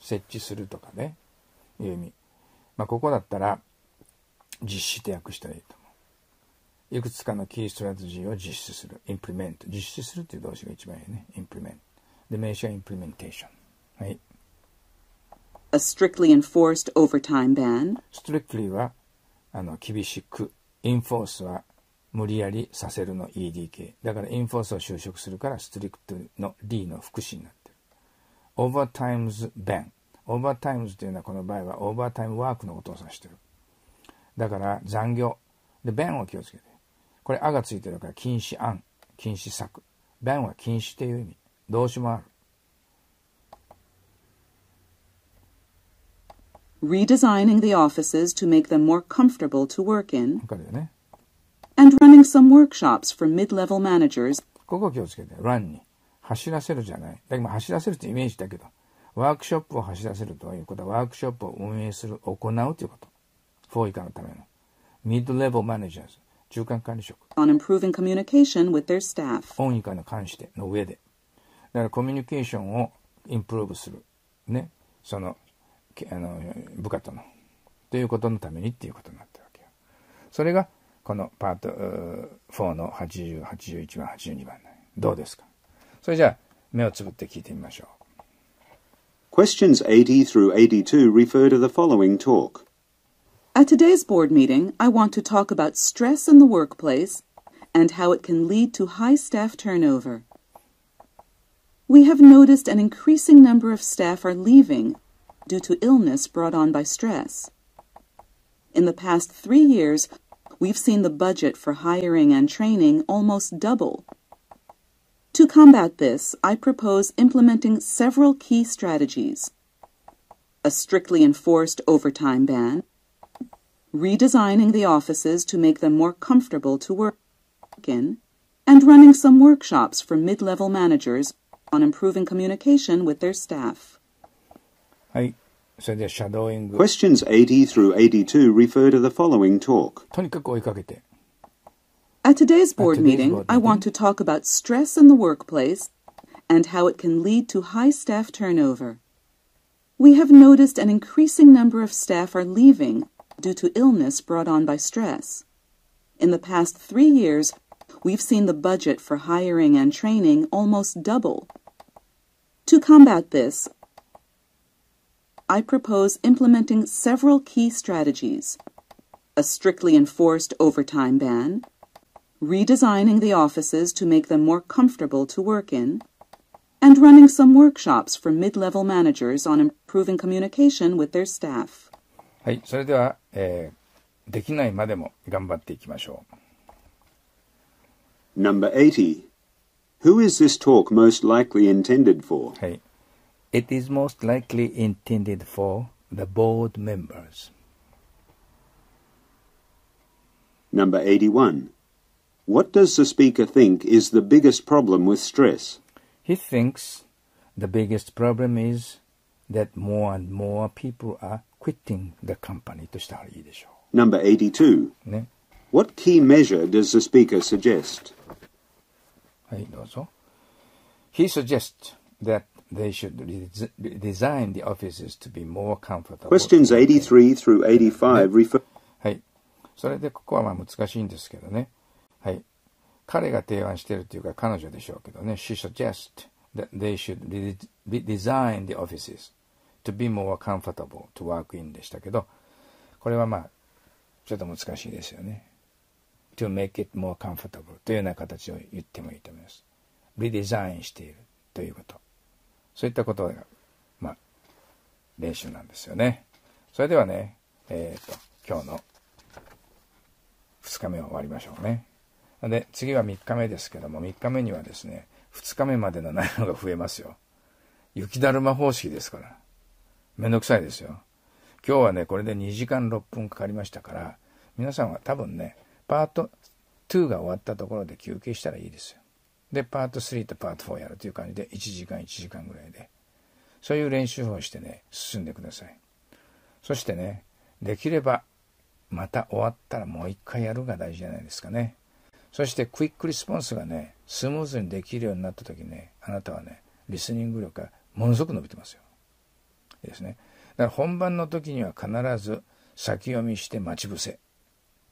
設置するとかね、いう意味。まあ、ここだったら、実施って訳したらいいと思う。いくつかのキーストラテジーを実施する。implement。実施するという動詞が一番いいね。implement。で、名詞は implementation。はい。a strictly enforced overtime ban. strictly は、あの、厳しく。enforce は無理やりさせるの EDK。だからインフォースを就職するからストリクトの D の副詞になってる。オーバータイムズ・ s ンオーバータイムズ m e というのはこの場合はオーバータイムワークのことを指してる。だから残業。で、b ンを気をつけて。これ、あがついてるから禁止案、禁止策。b ンは禁止っていう意味。動詞もある。redesigning the offices to make them more comfortable to work in. わかるよね。and running some workshops for mid-level managers. ここ気をつけて、run に。走らせるじゃない。だけど走らせるってイメージだけど、ワークショップを走らせるということは、ワークショップを運営する、行うということ。4以下のための。mid-level managers、中間管理職。on improving communication with their staff。4以下の関しての上で。だからコミュニケーションをインプローブする。ね。その、あの部下との。ということのためにっていうことになってるわけよ。それがこのパート4の80、81番、82番。どうですかそれじゃあ、目をつぶって聞いてみましょう。Questions 80 through 82 refer to the following talk. At today's board meeting, I want to talk about stress in the workplace and how it can lead to high staff turnover. We have noticed an increasing number of staff are leaving due to illness brought on by stress. In the past three years, we've seen the budget for hiring and training almost double. To combat this, I propose implementing several key strategies. A strictly enforced overtime ban, redesigning the offices to make them more comfortable to work in, and running some workshops for mid-level managers on improving communication with their staff. I それでシャドーイング。Questions 80 through 82 refer to the following talk. とにかく追いかけて。At today's board meeting, I want to talk about stress in the workplace and how it can lead to high staff turnover. We have noticed an increasing number of staff are leaving due to illness brought on by stress. In the past three years, we've seen the budget for hiring and training almost double. To combat this, I propose implementing several key strategies a strictly enforced overtime ban, redesigning the offices to make them more comfortable to work in, and running some workshops for mid level managers on improving communication with their staff. はい、それでは、えー、できないまでも頑張っていきましょう。Number 80 Who is this talk most likely intended for? はい。it is most likely intended for the board members. Number 81. What does the speaker think is the biggest problem with stress? He thinks the biggest problem is that more and more people are quitting the company Number 82. What key measure does the speaker suggest? He suggests that They should re- design the offices to be more comfortable. Questions 83 through 85 refer. はい。それでここはまあ難しいんですけどね。はい。彼が提案しているというか彼女でしょうけどね。She suggests that they should re- design the offices to be more comfortable to work in でしたけど、これはまあちょっと難しいですよね。to make it more comfortable というような形を言ってもいいと思います。Redesign しているということ。そういったことが、まあ、練習なんですよね。それではね、えっ、ー、と、今日の2日目を終わりましょうね。で、次は3日目ですけども、3日目にはですね、2日目までの内容が増えますよ。雪だるま方式ですから。めんどくさいですよ。今日はね、これで2時間6分かかりましたから、皆さんは多分ね、パート2が終わったところで休憩したらいいですよ。で、パート3とパート4やるという感じで、1時間1時間ぐらいで。そういう練習法をしてね、進んでください。そしてね、できれば、また終わったらもう一回やるが大事じゃないですかね。そして、クイックリスポンスがね、スムーズにできるようになった時ね、あなたはね、リスニング力がものすごく伸びてますよ。いいですね。だから本番の時には必ず先読みして待ち伏せ。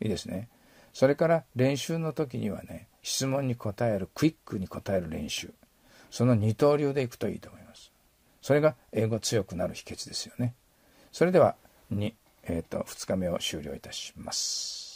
いいですね。それから練習の時にはね、質問に答えるクイックに答える練習その二刀流でいくといいと思いますそれが英語強くなる秘訣ですよねそれでは2、えと2日目を終了いたします